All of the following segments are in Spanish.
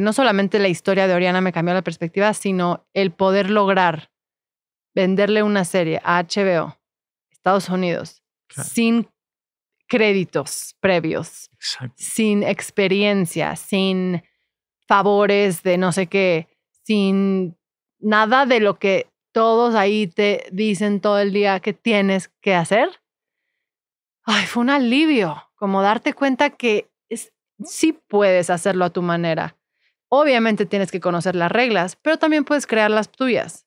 no solamente la historia de Oriana me cambió la perspectiva, sino el poder lograr venderle una serie a HBO, Estados Unidos, sin créditos previos, sin experiencia, sin favores de no sé qué, sin nada de lo que todos ahí te dicen todo el día que tienes que hacer. Ay, fue un alivio, como darte cuenta que sí puedes hacerlo a tu manera Obviamente tienes que conocer las reglas, pero también puedes crear las tuyas.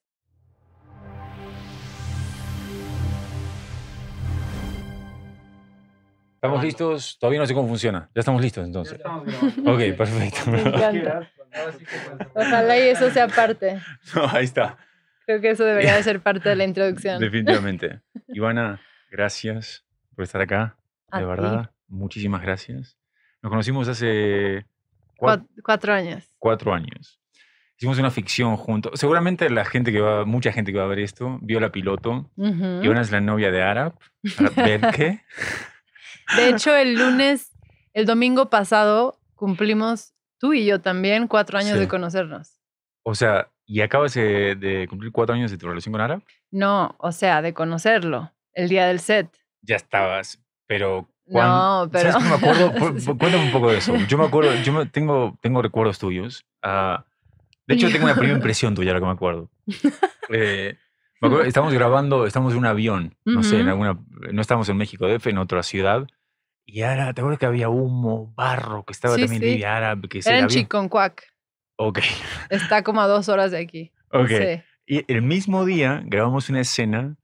¿Estamos listos? Todavía no sé cómo funciona. Ya estamos listos entonces. Estamos ok, perfecto. Me Ojalá y eso sea parte. No, ahí está. Creo que eso debería de ser parte de la introducción. Definitivamente. Ivana, gracias por estar acá. de verdad, muchísimas gracias. Nos conocimos hace Cuatro, años. Cuatro años. Hicimos una ficción juntos. Seguramente la gente que va, mucha gente que va a ver esto, vio la piloto. Y una es la novia de Arab. qué. de hecho, el lunes, el domingo pasado, cumplimos tú y yo también cuatro años de conocernos. O sea, ¿y acabas eh, de cumplir cuatro años de tu relación con Arab? No, o sea, de conocerlo, el día del set. Ya estabas, pero no, pero. ¿sabes me acuerdo? Cuéntame un poco de eso. Yo me acuerdo, yo tengo, tengo recuerdos tuyos. Ah, de hecho, tengo una primera impresión tuya, Ahora que me acuerdo. Eh, estamos grabando, estamos en un avión, no sé, en alguna, no estamos en México DF, en otra ciudad. Y ahora, ¿te acuerdas que había humo, barro, que estaba también sí. que árabe? Que Era en cuac. Ok. Está como a dos horas de aquí. Ok. Y el mismo día grabamos una escena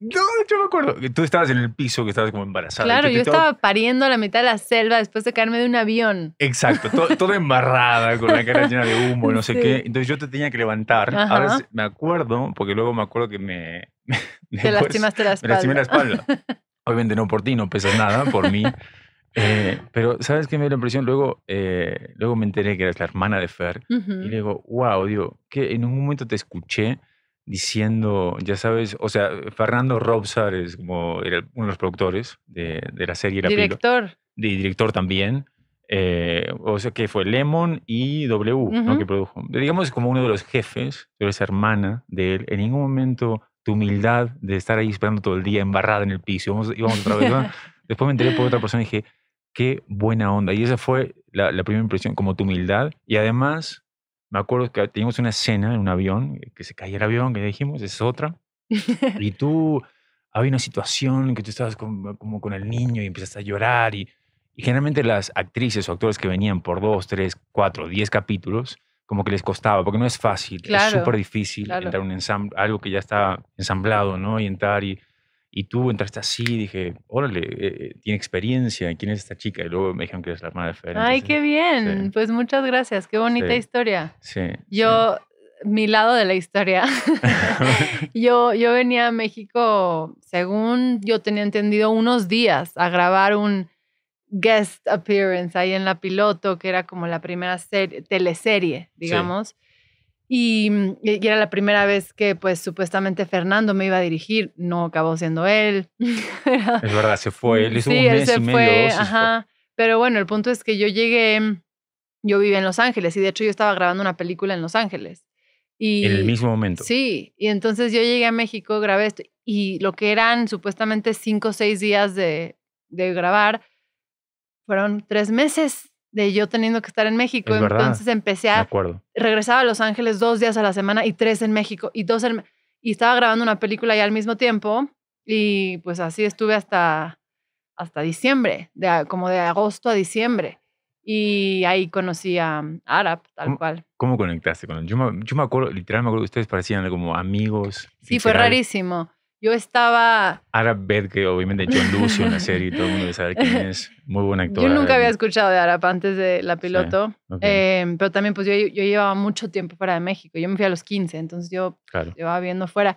no, yo me acuerdo. Tú estabas en el piso, que estabas como embarazada. Claro, yo, estaba... pariendo a la mitad de la selva después de caerme de un avión. Exacto, todo, toda embarrada, con la cara llena de humo, no sé qué. Entonces yo te tenía que levantar. Ahora me acuerdo, porque luego me acuerdo que me... te lastimaste la espalda. Me lastimé la espalda. Obviamente no por ti, no pesas nada, por mí. Eh, pero, ¿sabes qué me dio la impresión? Luego, eh, luego me enteré que eras la hermana de Fer. Y le digo, wow, digo, que en un momento te escuché diciendo, ya sabes, o sea, Fernando Robsar es como era uno de los productores de, de la serie. Era director. de, director también. Eh, o sea, que fue Lemon y W, ¿no? Que produjo. Digamos, como uno de los jefes, pero esa hermana de él. En ningún momento tu humildad de estar ahí esperando todo el día embarrada en el piso. otra vez. Después me enteré por otra persona y dije, qué buena onda. Y esa fue la, la primera impresión, como tu humildad. Y además, me acuerdo que teníamos una escena en un avión, eh, que se caía el avión, que dijimos, es otra. y tú, había una situación en que tú estabas como con el niño y empezaste a llorar. Y, y, generalmente las actrices o actores que venían por dos, tres, cuatro, diez capítulos, como que les costaba, porque no es fácil, es súper difícil entrar a un ensamble, algo que ya está ensamblado, ¿no? Y entrar y y tú entraste así, y dije, órale, eh, eh, tiene experiencia, ¿quién es esta chica? Y luego me dijeron que eres la hermana de Fer. Ay, qué bien, pues muchas gracias, qué bonita historia. Sí. Yo, mi lado de la historia, yo, yo venía a México, según yo tenía entendido, unos días a grabar un guest appearance ahí en La Piloto, que era como la primera teleserie, digamos. Mm, y, era la primera vez que, pues, supuestamente Fernando me iba a dirigir. No acabó siendo él. es verdad, se fue. Él hizo un mes ajá. Pero bueno, el punto es que yo llegué, yo vivía en Los Ángeles y de hecho yo estaba grabando una película en Los Ángeles. Y, en el mismo momento. Sí, y entonces yo llegué a México, grabé esto y lo que eran supuestamente cinco o seis días de grabar, fueron tres meses de yo teniendo que estar en México. Entonces empecé a... Regresaba a Los Ángeles dos días a la semana y tres en México y Y estaba grabando una película ya al mismo tiempo y pues así estuve hasta, hasta diciembre, como de agosto a diciembre. Y ahí conocí a um, Arab, tal cual. ¿Cómo conectaste con él? Yo me, acuerdo, literal me acuerdo que ustedes parecían como amigos. Sí, fue rarísimo. Yo estaba... Ara que obviamente, yo Lucio en la serie, todo el mundo debe saber quién es. Muy buen actor. Yo nunca había escuchado de Arab antes de la piloto, em, pero también pues yo, yo, llevaba mucho tiempo fuera de México. Yo me fui a los 15, entonces yo claro. llevaba viendo fuera.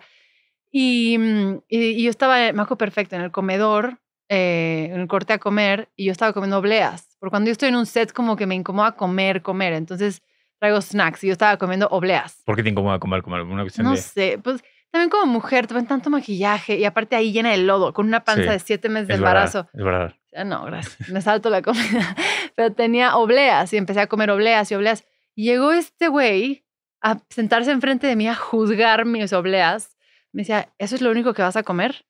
Mm, y, y, yo estaba, me acuerdo perfecto, en el comedor, eh, en el corte a comer, y yo estaba comiendo obleas. Porque cuando yo estoy en un set como que me incomoda comer, comer. Entonces traigo snacks y yo estaba comiendo obleas. ¿Por qué te incomoda comer, comer? no sé, pues también como mujer, te tanto maquillaje y aparte ahí llena de lodo, con una panza de siete meses de embarazo. no, gracias. Me salto la comida. Pero tenía obleas y empecé a comer obleas y obleas. llegó este güey a sentarse enfrente de mí a juzgar mis obleas. Me decía, ¿eso es lo único que vas a comer?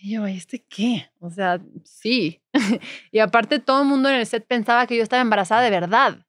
Y yo, ¿este qué? O sea, sí. y aparte todo el mundo en el set pensaba que yo estaba embarazada de verdad.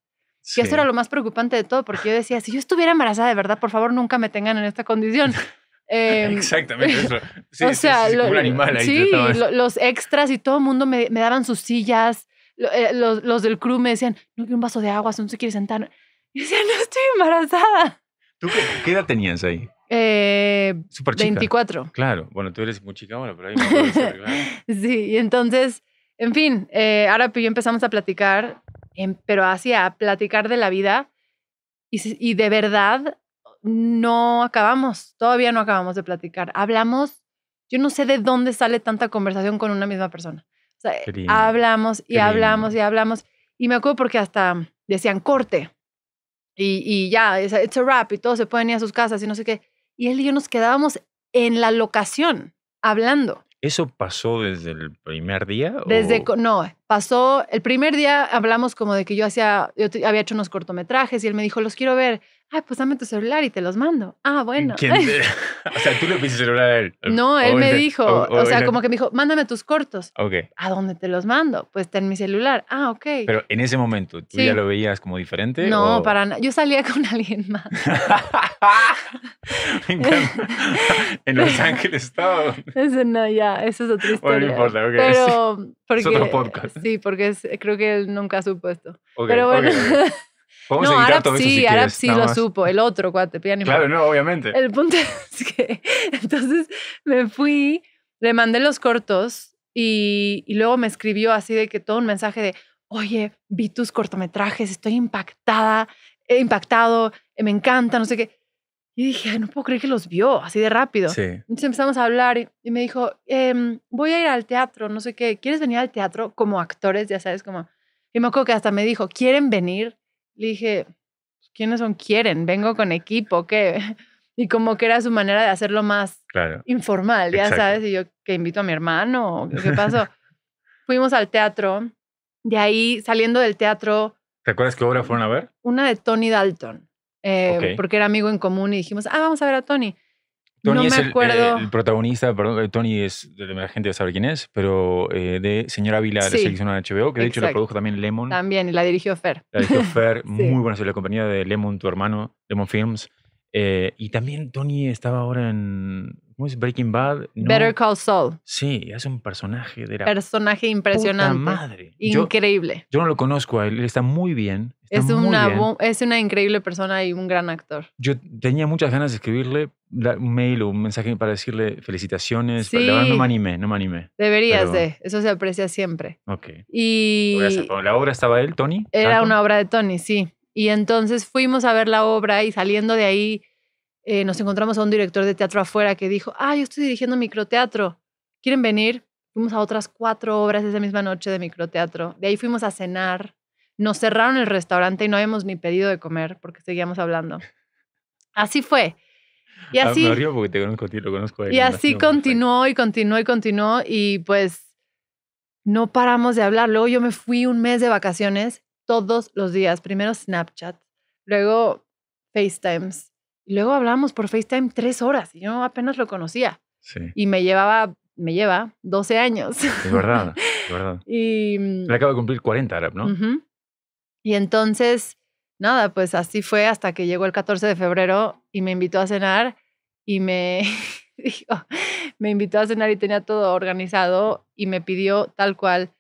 Y eso era lo más preocupante de todo, porque yo decía, si yo estuviera embarazada de verdad, por favor, nunca me tengan en esta condición. Em, Exactamente Sí, sí, un animal ahí sí los extras y todo el mundo me, me, daban sus sillas. Eh, los, los, del crew me decían, no quiero un vaso de agua, si no se quiere sentar. Y decía, no estoy embarazada. ¿Tú qué, edad tenías ahí? Eh, Super chica. 24. Claro, bueno, tú eres muy chica, pero ahí Sí, y entonces, en fin, eh, ahora pues yo empezamos a platicar Em, pero hacía platicar de la vida y, de verdad no acabamos, todavía no acabamos de platicar. Hablamos, yo no sé de dónde sale tanta conversación con una misma persona. O sea, hablamos y hablamos y hablamos. Y me acuerdo porque hasta decían corte y, ya, it's a rap y todos se pueden ir a sus casas y no sé qué. Y él y yo nos quedábamos en la locación hablando. ¿Eso pasó desde el primer día? Desde, no, pasó, el primer día hablamos como de que yo hacía, yo había hecho unos cortometrajes y él me dijo, los quiero ver ay, pues dame tu celular y te los mando. Ah, bueno. ¿Quién o sea, tú le el celular a él. No, él me dijo, o, sea, como que me dijo, mándame tus cortos. Ok. ¿A dónde te los mando? Pues en mi celular. Ah, ok. Pero en ese momento, ¿tú ya lo veías como diferente? No, para nada. Yo salía con alguien más. en Los Ángeles estaba. Eso no, ya, eso es otra historia. Bueno, no importa, Pero, porque, es otro podcast. Sí, porque creo que él nunca supo esto. Pero bueno no, árabe sí, sí lo supo, el otro cuate, Claro, no, obviamente. El punto es que entonces me fui, le mandé los cortos y, luego me escribió así de que todo un mensaje de, oye, vi tus cortometrajes, estoy impactada, he impactado, me encanta, no sé qué. Y dije, no puedo creer que los vio así de rápido. Sí. Entonces empezamos a hablar y, me dijo, em, voy a ir al teatro, no sé qué, ¿quieres venir al teatro como actores? Ya sabes, como... Y me acuerdo que hasta me dijo, ¿quieren venir? Le dije, pues, ¿quiénes son? ¿Quieren? Vengo con equipo, ¿qué? Y como que era su manera de hacerlo más claro. informal, ya sabes, y yo que invito a mi hermano, ¿qué pasó? Fuimos al teatro, de ahí saliendo del teatro... ¿Te acuerdas qué obra fueron a ver? Una de Tony Dalton, eh, porque era amigo en común y dijimos, ah, vamos a ver a Tony. Tony es eh, el, protagonista, perdón, eh, Tony es, la gente ya sabe quién es, pero eh, de Señora Vila, la selección de HBO, que de hecho la produjo también Lemon. También, la dirigió Fer. La dirigió Fer, muy buena, la compañía de Lemon, tu hermano, Lemon Films. y también Tony estaba ahora en ¿Cómo es Breaking Bad? Better Call Saul. Sí, es un personaje de personaje impresionante, puta madre. increíble. Yo, no lo conozco a él, está muy bien. es una es una increíble persona y un gran actor. Yo tenía muchas ganas de escribirle un mail o un mensaje para decirle felicitaciones. Sí. Pero no me animé, no me animé. Deberías de, eso se aprecia siempre. Ok. Y la obra estaba él, Tony. Era una obra de Tony, sí. Y entonces fuimos a ver la obra y saliendo de ahí eh, nos encontramos a un director de teatro afuera que dijo, ah, yo estoy dirigiendo microteatro, ¿quieren venir? Fuimos a otras cuatro obras esa misma noche de microteatro. De ahí fuimos a cenar. Nos cerraron el restaurante y no habíamos ni pedido de comer porque seguíamos hablando. Así fue. Y así, y así continuó y continuó y continuó y pues no paramos de hablar. Luego yo me fui un mes de vacaciones todos los días. Primero Snapchat, luego FaceTimes, luego hablamos por FaceTime tres horas y yo apenas lo conocía. Sí. Y me llevaba, me lleva 12 años. Es verdad, es verdad. y, mm, Le acabo de cumplir 40, ¿no? Y entonces, nada, pues así fue hasta que llegó el 14 de febrero y me invitó a cenar y me dijo, me invitó a cenar y tenía todo organizado y me pidió tal cual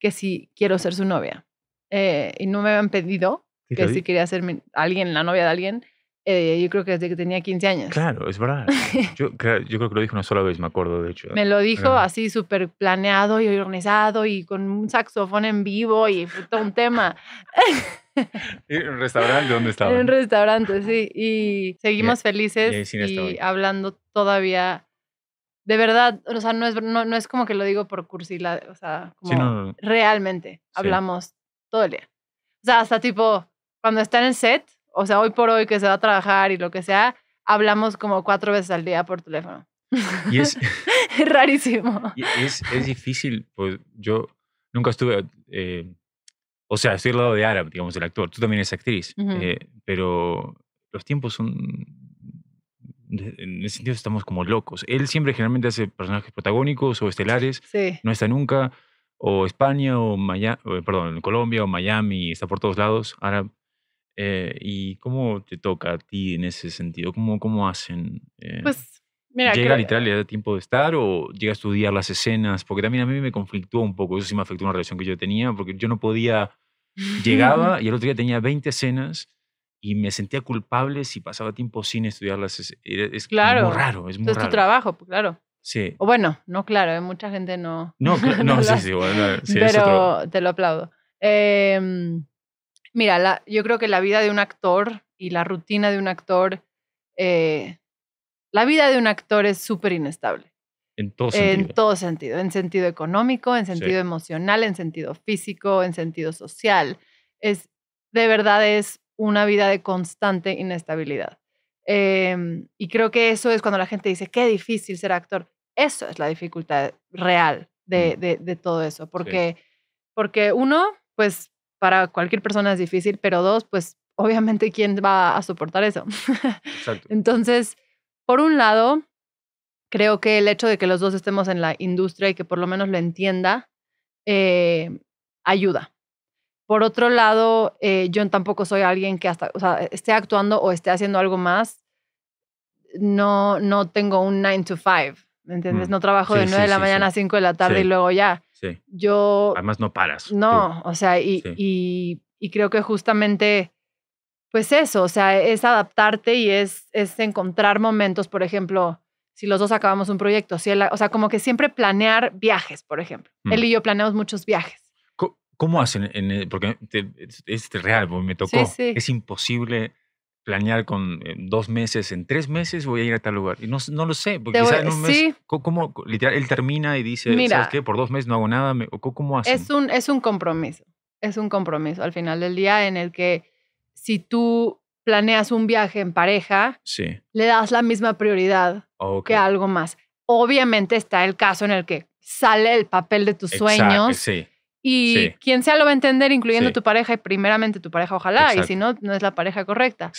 que si quiero ser su novia. Eh, y no me habían pedido que si quería ser alguien, la novia de alguien. Eh, yo creo que desde que tenía 15 años. Claro, es verdad. Yo, yo creo que lo dijo una sola vez, me acuerdo, de hecho. Me lo dijo así súper planeado y organizado y con un saxofón en vivo y todo un tema. ¿En un restaurante dónde estaba? En un restaurante, sí. Y seguimos felices y, hablando todavía. De verdad, o sea, no es, no, es como que lo digo por la, o sea, como realmente hablamos todo el día. O sea, hasta tipo, cuando está en el set, o sea, hoy por hoy que se va a trabajar y lo que sea, hablamos como cuatro veces al día por teléfono. Y es, rarísimo. es, es, difícil, pues yo nunca estuve, eh, o sea, estoy al lado de Arab, digamos, el actor, tú también eres actriz, eh, pero los tiempos son, en ese sentido estamos como locos. Él siempre generalmente hace personajes protagónicos o estelares, no está nunca, o España, o Miami, perdón, Colombia, o Miami, está por todos lados, Arab. Eh, ¿Y cómo te toca a ti en ese sentido? ¿Cómo, cómo hacen? Eh, pues, mira, ¿Llega a literal a tiempo de estar o llega a estudiar las escenas? Porque también a mí me conflictó un poco, eso sí me afectó una relación que yo tenía, porque yo no podía, llegaba y el otro día tenía 20 escenas y me sentía culpable si pasaba tiempo sin estudiar las escenas. Es claro. muy raro, es muy raro. Es tu trabajo, pues, claro. Sí. O bueno, no, claro, hay eh, mucha gente no. No, no, sí, sí, bueno, sí, Pero te lo aplaudo. Eh, Mira, yo creo que la vida de un actor y la rutina de un actor, eh, la vida de un actor es súper inestable. En todo sentido. En todo sentido, en sentido económico, en sentido emocional, en sentido físico, en sentido social. Es, de verdad es una vida de constante inestabilidad. Em, y creo que eso es cuando la gente dice, qué difícil ser actor. Eso es la dificultad real mm. de, todo eso, porque, porque uno, pues para cualquier persona es difícil, pero dos, pues obviamente, ¿quién va a soportar eso? Entonces, por un lado, creo que el hecho de que los dos estemos en la industria y que por lo menos lo entienda, eh, ayuda. Por otro lado, eh, yo tampoco soy alguien que hasta, o sea, e, esté actuando o esté haciendo algo más. No, no tengo un 9 to 5, ¿me entiendes? Mm, no trabajo de 9 de la mañana a 5 de la tarde y luego ya. Sí. Yo. Además, no paras. No, o sea, y, y, creo que justamente, pues eso, o sea, es adaptarte y es, es encontrar momentos, por ejemplo, si los dos acabamos un proyecto, o sea, como que siempre planear viajes, por ejemplo. Mm. Él y yo planeamos muchos viajes. ¿Cómo hacen? porque es, real, real, me tocó. Es imposible planear con eh, dos meses, en tres meses voy a ir a tal lugar. Y no, no lo sé, porque quizás en un mes, ¿cómo, literal, él termina y dice, ¿sabes qué? Por dos meses no hago nada, ¿cómo Es un, es un compromiso, es un compromiso al final del día en el que si tú planeas un viaje en pareja, le das la misma prioridad que algo más. Obviamente está el caso en el que sale el papel de tus Exacto, sueños sí. Y quien sea lo va a entender, incluyendo tu pareja y primeramente tu pareja, ojalá, y si no, no es la pareja correcta.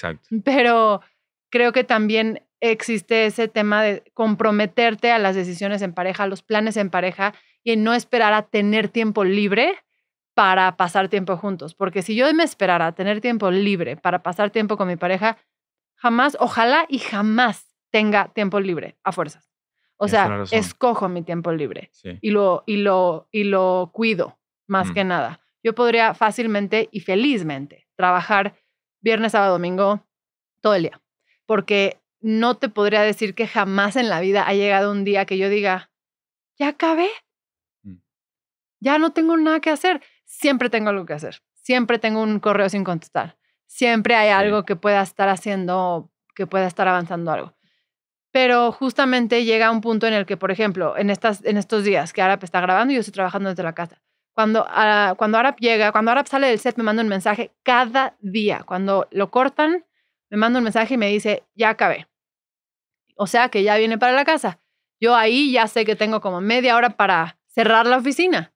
Pero creo que también existe ese tema de comprometerte a las decisiones en pareja, a los planes en pareja y en no esperar a tener tiempo libre para pasar tiempo juntos. Porque si yo me esperara a tener tiempo libre para pasar tiempo con mi pareja, jamás, ojalá y jamás tenga tiempo libre a fuerzas. O sea, escojo mi tiempo libre y, lo, y, lo, y lo cuido más mm. que nada. Yo podría fácilmente y felizmente trabajar viernes, sábado, domingo, todo el día, porque no te podría decir que jamás en la vida ha llegado un día que yo diga, ya acabé, mm. ya no tengo nada que hacer, siempre tengo algo que hacer, siempre tengo un correo sin contestar, siempre hay algo que pueda estar haciendo, que pueda estar avanzando algo. Pero justamente llega un punto en el que, por ejemplo, en, estas, en estos días que ahora me está grabando, yo estoy trabajando desde la casa Ah, cuando, Arap cuando Arab llega, cuando Arap sale del set, me manda un mensaje cada día. Cuando lo cortan, me manda un mensaje y me dice, ya acabé. O sea que ya viene para la casa. Yo ahí ya sé que tengo como media hora para cerrar la oficina.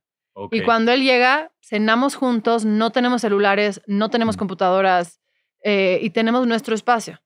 Y cuando él llega, cenamos juntos, no tenemos celulares, no tenemos mm. computadoras eh, y tenemos nuestro espacio.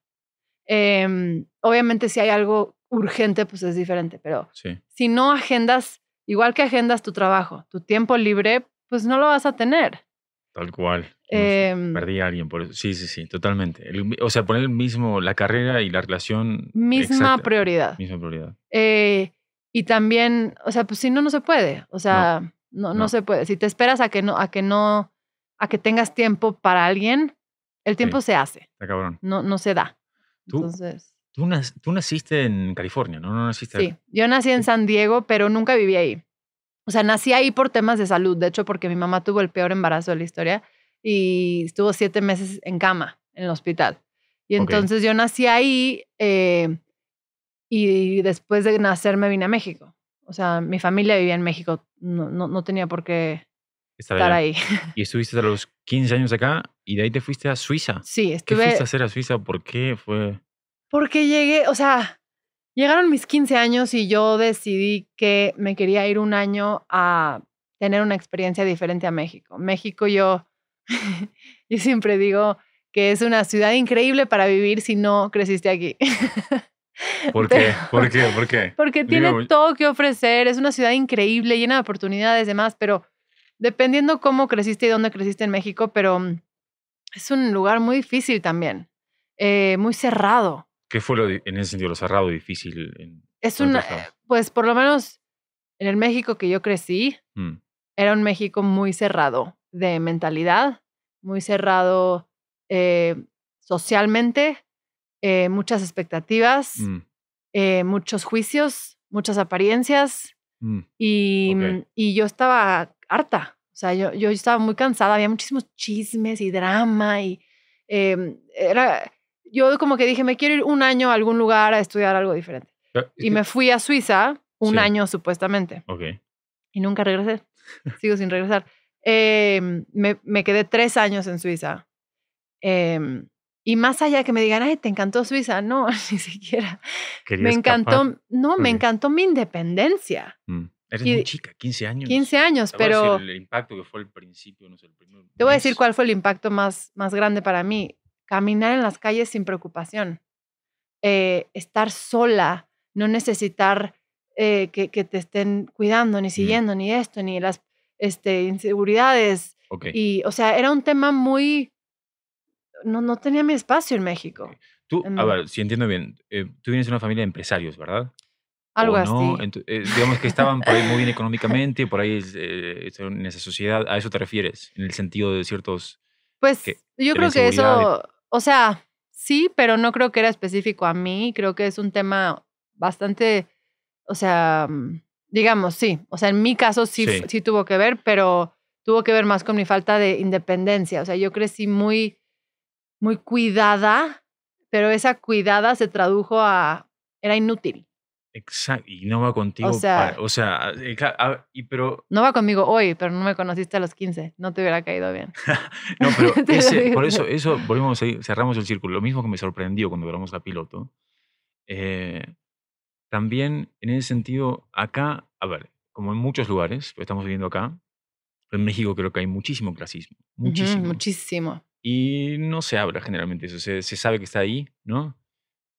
Em, obviamente si hay algo urgente, pues es diferente, pero si no agendas igual que agendas tu trabajo, tu tiempo libre, pues no lo vas a tener. Tal cual. Em, perdí a alguien por eso. Sí, sí, sí, totalmente. o sea, poner el mismo, la carrera y la relación. Misma prioridad. Misma prioridad. Eh, y también, o sea, pues si no, no se puede. O sea, no no, se puede. Si te esperas a que no, a que no, a que tengas tiempo para alguien, el tiempo se hace. Está cabrón. No, no se da. Entonces. Tú, naciste en California, ¿no? no naciste sí, yo nací en San Diego, pero nunca viví ahí. O sea, nací ahí por temas de salud, de hecho, porque mi mamá tuvo el peor embarazo de la historia y estuvo siete meses en cama, en el hospital. Y entonces yo nací ahí eh, y después de nacer me vine a México. O sea, mi familia vivía en México, no, no, tenía por qué estar, ahí. Y estuviste a los 15 años acá y de ahí te fuiste a Suiza. Sí, estuve. ¿Qué fuiste a hacer a Suiza? ¿Por qué fue? Porque llegué, o sea, llegaron mis 15 años y yo decidí que me quería ir un año a tener una experiencia diferente a México. México yo, y siempre digo que es una ciudad increíble para vivir si no creciste aquí. ¿Por qué? ¿Por qué? ¿Por qué? Porque tiene todo que ofrecer, es una ciudad increíble, llena de oportunidades y demás, pero dependiendo cómo creciste y dónde creciste en México, pero mm, es un lugar muy difícil también, eh, muy cerrado. ¿Qué fue lo, en ese sentido lo cerrado y difícil? es una, pues por lo menos en el México que yo crecí, mm. era un México muy cerrado de mentalidad, muy cerrado eh, socialmente, eh, muchas expectativas, mm. eh, muchos juicios, muchas apariencias. Mm, y, yo estaba harta, o sea, yo, yo estaba muy cansada, había muchísimos chismes y drama y em, era yo como que dije, me quiero ir un año a algún lugar a estudiar algo diferente. Ah, y me fui a Suiza un año supuestamente. Ok. Y nunca regresé. Sigo sin regresar. Em, me, me, quedé tres años en Suiza. Em, y más allá de que me digan, ay, te encantó Suiza, no, ni siquiera. me encantó, no, me encantó mi independencia. Mm. Eres muy chica, 15 años. 15 años, pero... El impacto que fue el principio, no sé, el primer... Te voy a decir cuál fue el impacto más, más grande para mí caminar en las calles sin preocupación, eh, estar sola, no necesitar eh, que, te estén cuidando, ni siguiendo, ni esto, ni las este, inseguridades. Y, o sea, era un tema muy... No, no tenía mi espacio en México. Tú, a ver, si entiendo bien, eh, tú vienes de una familia de empresarios, ¿verdad? Algo así. digamos que estaban por ahí muy bien económicamente, por ahí en esa sociedad. ¿A eso te refieres? En el sentido de ciertos. Pues yo creo que eso o sea, sí, pero no creo que era específico a mí. Creo que es un tema bastante, o sea, mm, digamos, sí. O sea, en mi caso sí, sí. tuvo que ver, pero tuvo que ver más con mi falta de independencia. O sea, yo crecí muy, muy cuidada, pero esa cuidada se tradujo a, era inútil. Exacto, y no va contigo. O sea, o eh, sea ah, y, pero... No va conmigo hoy, pero no me conociste a los 15, no te hubiera caído bien. no, pero por eso, eso volvemos cerramos el círculo. Lo mismo que me sorprendió cuando grabamos a piloto. Eh, también en ese sentido, acá, a ver, como en muchos lugares, lo pues, estamos viviendo acá, en México creo que hay muchísimo clasismo. Muchísimo. muchísimo. Y no se habla generalmente eso, se, sabe que está ahí, ¿no?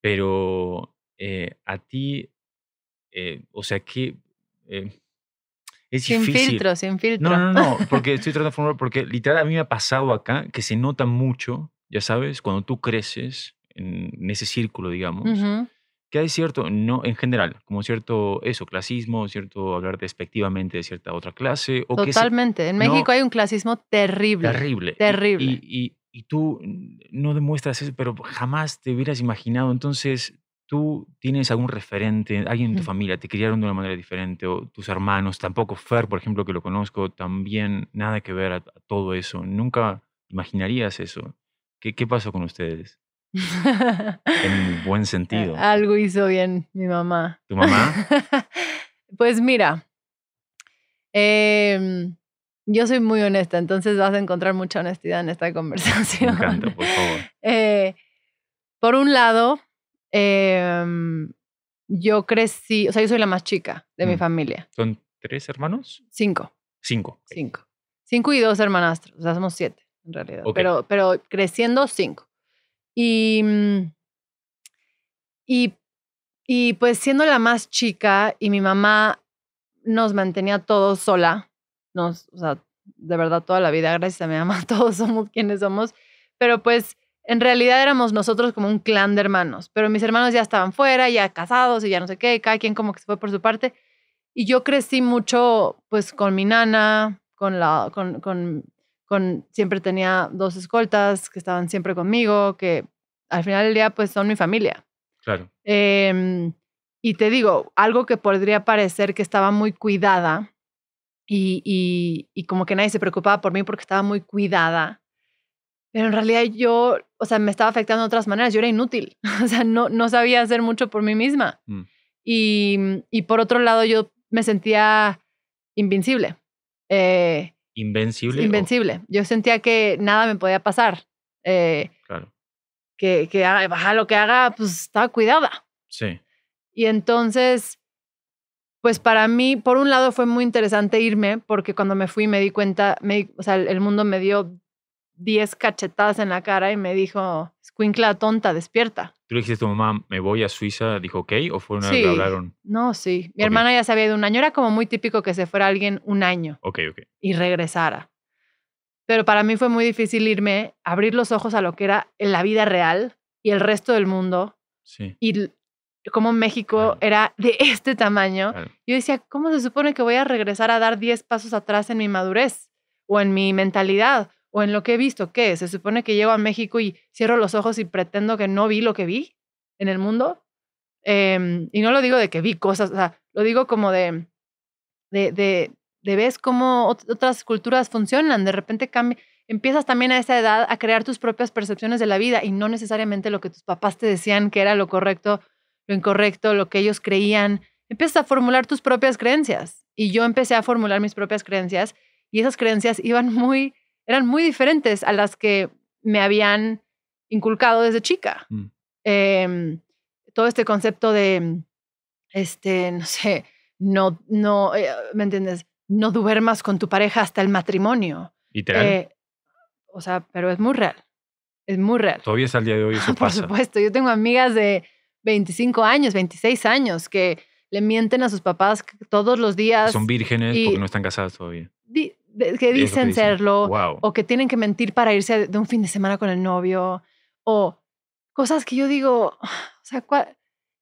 Pero eh, a ti eh, o sea que eh, es sin filtro, sin filtro. No, no, no, porque estoy tratando de formular, porque literal a mí me ha pasado acá que se nota mucho, ya sabes, cuando tú creces en, ese círculo, digamos, que hay cierto, no, en general, como cierto eso, clasismo, cierto hablar despectivamente de cierta otra clase. O Totalmente, en México hay un clasismo terrible. Terrible. Terrible. y tú no demuestras eso, pero jamás te hubieras imaginado. Entonces, ¿Tú tienes algún referente, alguien en tu familia te criaron de una manera diferente o tus hermanos, tampoco Fer, por ejemplo, que lo conozco, también nada que ver a, todo eso? Nunca imaginarías eso. ¿Qué, pasó con ustedes? en buen sentido. Algo hizo bien mi mamá. ¿Tu mamá? pues mira, em, yo soy muy honesta, entonces vas a encontrar mucha honestidad en esta conversación. Me por favor. Eh, por un lado, Em, yo crecí, o sea, yo soy la más chica de mi mm. familia. ¿Son tres hermanos? Cinco. Cinco. Cinco. Cinco y dos hermanastros, o sea, somos siete en realidad. Pero, pero creciendo, cinco. Mm, y, y, pues siendo la más chica y mi mamá nos mantenía todos sola, nos, o sea, de verdad toda la vida, gracias a mi mamá, todos somos quienes somos, pero pues en realidad éramos nosotros como un clan de hermanos, pero mis hermanos ya estaban fuera, ya casados y ya no sé qué, cada quien como que se fue por su parte. Y yo crecí mucho pues con mi nana, con la, con, con, con siempre tenía dos escoltas que estaban siempre conmigo, que al final del día pues son mi familia. Claro. Em, y te digo, algo que podría parecer que estaba muy cuidada y, y, y, como que nadie se preocupaba por mí porque estaba muy cuidada, pero en realidad yo, o sea, me estaba afectando de otras maneras. Yo era inútil. O sea, no, no sabía hacer mucho por mí misma. Mm. Y, y, por otro lado, yo me sentía invincible. ¿Invencible? Eh, invencible. Yo sentía que nada me podía pasar. Eh, claro. Que, que haga, lo que haga, pues estaba cuidada. Sí. Y entonces, pues para mí, por un lado fue muy interesante irme, porque cuando me fui me di cuenta, o sea, el mundo me dio 10 cachetadas en la cara y me dijo, escuincla tonta, despierta. ¿Tú le dijiste a tu mamá, me voy a Suiza? ¿Dijo ok? ¿O fueron una a que hablaron? No, sí. Mi hermana ya se de ido un año. Era como muy típico que se fuera alguien un año. Y regresara. Pero para mí fue muy difícil irme, abrir los ojos a lo que era la vida real y el resto del mundo. Sí. Y como México era de este tamaño, yo decía, ¿cómo se supone que voy a regresar a dar 10 pasos atrás en mi madurez o en mi mentalidad? o en lo que he visto, ¿qué? ¿Se supone que llego a México y cierro los ojos y pretendo que no vi lo que vi en el mundo? Em, y no lo digo de que vi cosas, o sea, lo digo como de, de, de, ves cómo otras culturas funcionan, de repente cambia, empiezas también a esa edad a crear tus propias percepciones de la vida y no necesariamente lo que tus papás te decían que era lo correcto, lo incorrecto, lo que ellos creían. Empiezas a formular tus propias creencias y yo empecé a formular mis propias creencias y esas creencias iban muy eran muy diferentes a las que me habían inculcado desde chica. Mm. Em, todo este concepto de, este, no sé, no, no, eh, ¿me entiendes? No duermas con tu pareja hasta el matrimonio. Literal. Eh, o sea, pero es muy real. Es muy real. Todavía es al día de hoy Por supuesto, yo tengo amigas de 25 años, 26 años que le mienten a sus papás todos los días. Son vírgenes porque no están casadas todavía que dicen serlo, o que tienen que mentir para irse de un fin de semana con el novio, o cosas que yo digo, o sea,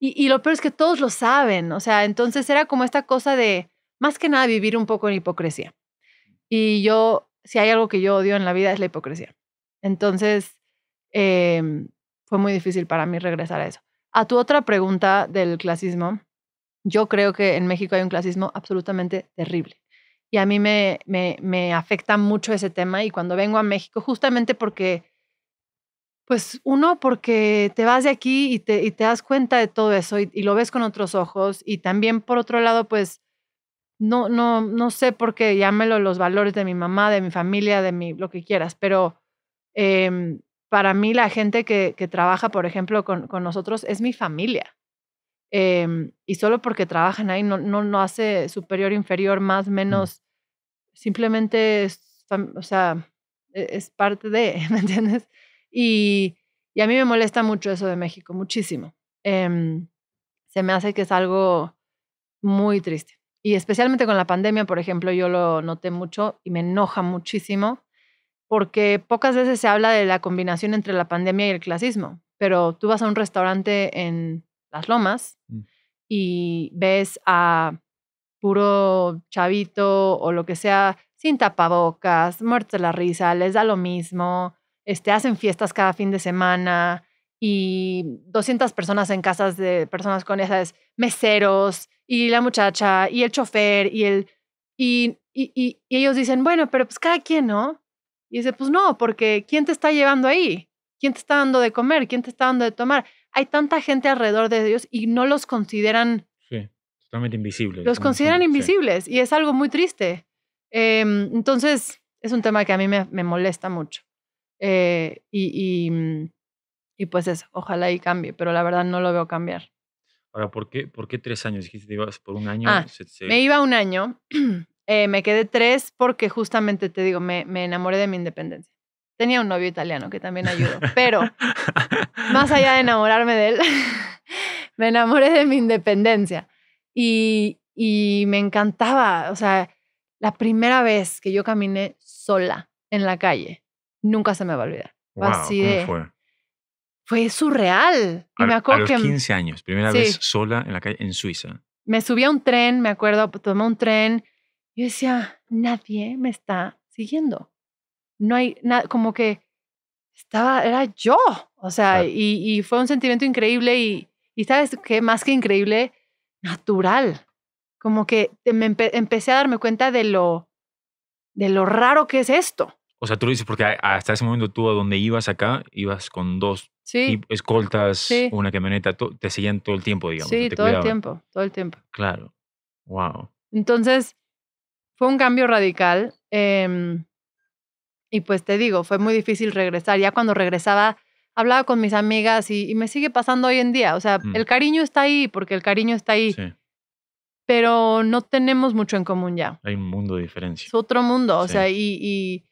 Y, y, lo peor es que todos lo saben, o sea, entonces era como esta cosa de, más que nada, vivir un poco en hipocresía. Y yo, si hay algo que yo odio en la vida es la hipocresía. Entonces, em, fue muy difícil para mí regresar a eso. A tu otra pregunta del clasismo, yo creo que en México hay un clasismo absolutamente terrible y a mí me, me, afecta mucho ese tema y cuando vengo a México, justamente porque, pues uno, porque te vas de aquí y te, das cuenta de todo eso y, lo ves con otros ojos y también por otro lado, pues no, no, no sé por qué, llámelo los valores de mi mamá, de mi familia, de mi, lo que quieras, pero... Em, para mí la gente que, trabaja, por ejemplo, con, con, nosotros es mi familia. Em, y solo porque trabajan ahí no, no, hace superior, inferior, más, mm. menos. Simplemente, es, o sea, e, es parte de, ¿me entiendes? Y, a mí me molesta mucho eso de México, muchísimo. Em, se me hace que es algo muy triste. Y especialmente con la pandemia, por ejemplo, yo lo noté mucho y me enoja muchísimo porque pocas veces se habla de la combinación entre la pandemia y el clasismo, pero tú vas a un restaurante en las lomas mm. y ves a puro chavito o lo que sea sin tapabocas, muerte la risa, les da lo mismo, este, hacen fiestas cada fin de semana y 200 personas en casas de personas con esas, meseros y la muchacha y el chofer y el... y, y ellos dicen, bueno, pero pues cada quien, ¿no? Y dice, pues no, porque ¿quién te está llevando ahí? ¿Quién te está dando de comer? ¿Quién te está dando de tomar? hay tanta gente alrededor de ellos y no los consideran... Sí, totalmente invisibles. Los consideran invisibles y es algo muy triste. Em, entonces, es un tema que a mí me, molesta mucho. Eh, y, mm, y, pues eso, ojalá y cambie, pero la verdad no lo veo cambiar. Ahora, ¿por qué, por qué tres años? Dijiste, que ibas por un año. Ah, me iba un año, eh, me quedé tres porque justamente te digo, me, me enamoré de mi independencia. Tenía un novio italiano que también ayudó, pero más allá de enamorarme de él, me enamoré de mi independencia y, me encantaba, o sea, la primera vez que yo caminé sola en la calle, nunca se me va a olvidar. Wow, ¿cómo fue? fue surreal. a, los 15 años, primera vez sola en la calle en Suiza. Me subí a un tren, me acuerdo, tomé un tren. Y yo decía, nadie me está siguiendo no hay nada, como que estaba, era yo, o sea, y, fue un sentimiento increíble y, y sabes qué? más que increíble, natural, como que empecé a darme cuenta de lo, de lo raro que es esto. O sea, tú lo dices porque hasta ese momento tú a donde ibas acá, ibas con dos escoltas, una camioneta, te seguían todo el tiempo, digamos. Sí, todo el tiempo, todo el tiempo. Claro. Wow. Entonces, fue un cambio radical. Eh, y pues te digo, fue muy difícil regresar. Ya cuando regresaba, hablaba con mis amigas y, me sigue pasando hoy en día. O sea, mm. el cariño está ahí, porque el cariño está ahí. Sí. Pero no tenemos mucho en común ya. Hay un mundo de diferencia. Es otro mundo, o sea, y,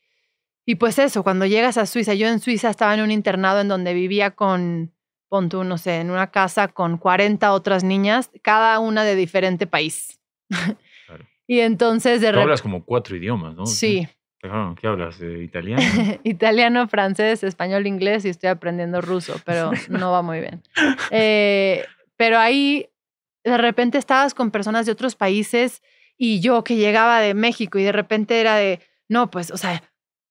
pues eso, cuando llegas a Suiza, yo en Suiza estaba en un internado en donde vivía con, pon no sé, en una casa con 40 otras niñas, cada una de diferente país. y entonces de Hablas como cuatro idiomas, ¿no? Sí. ¿qué hablas? ¿Italiano? italiano, francés, español, inglés y estoy aprendiendo ruso, pero no va muy bien. Eh, pero ahí de repente estabas con personas de otros países y yo que llegaba de México y de repente era de, no, pues, o sea,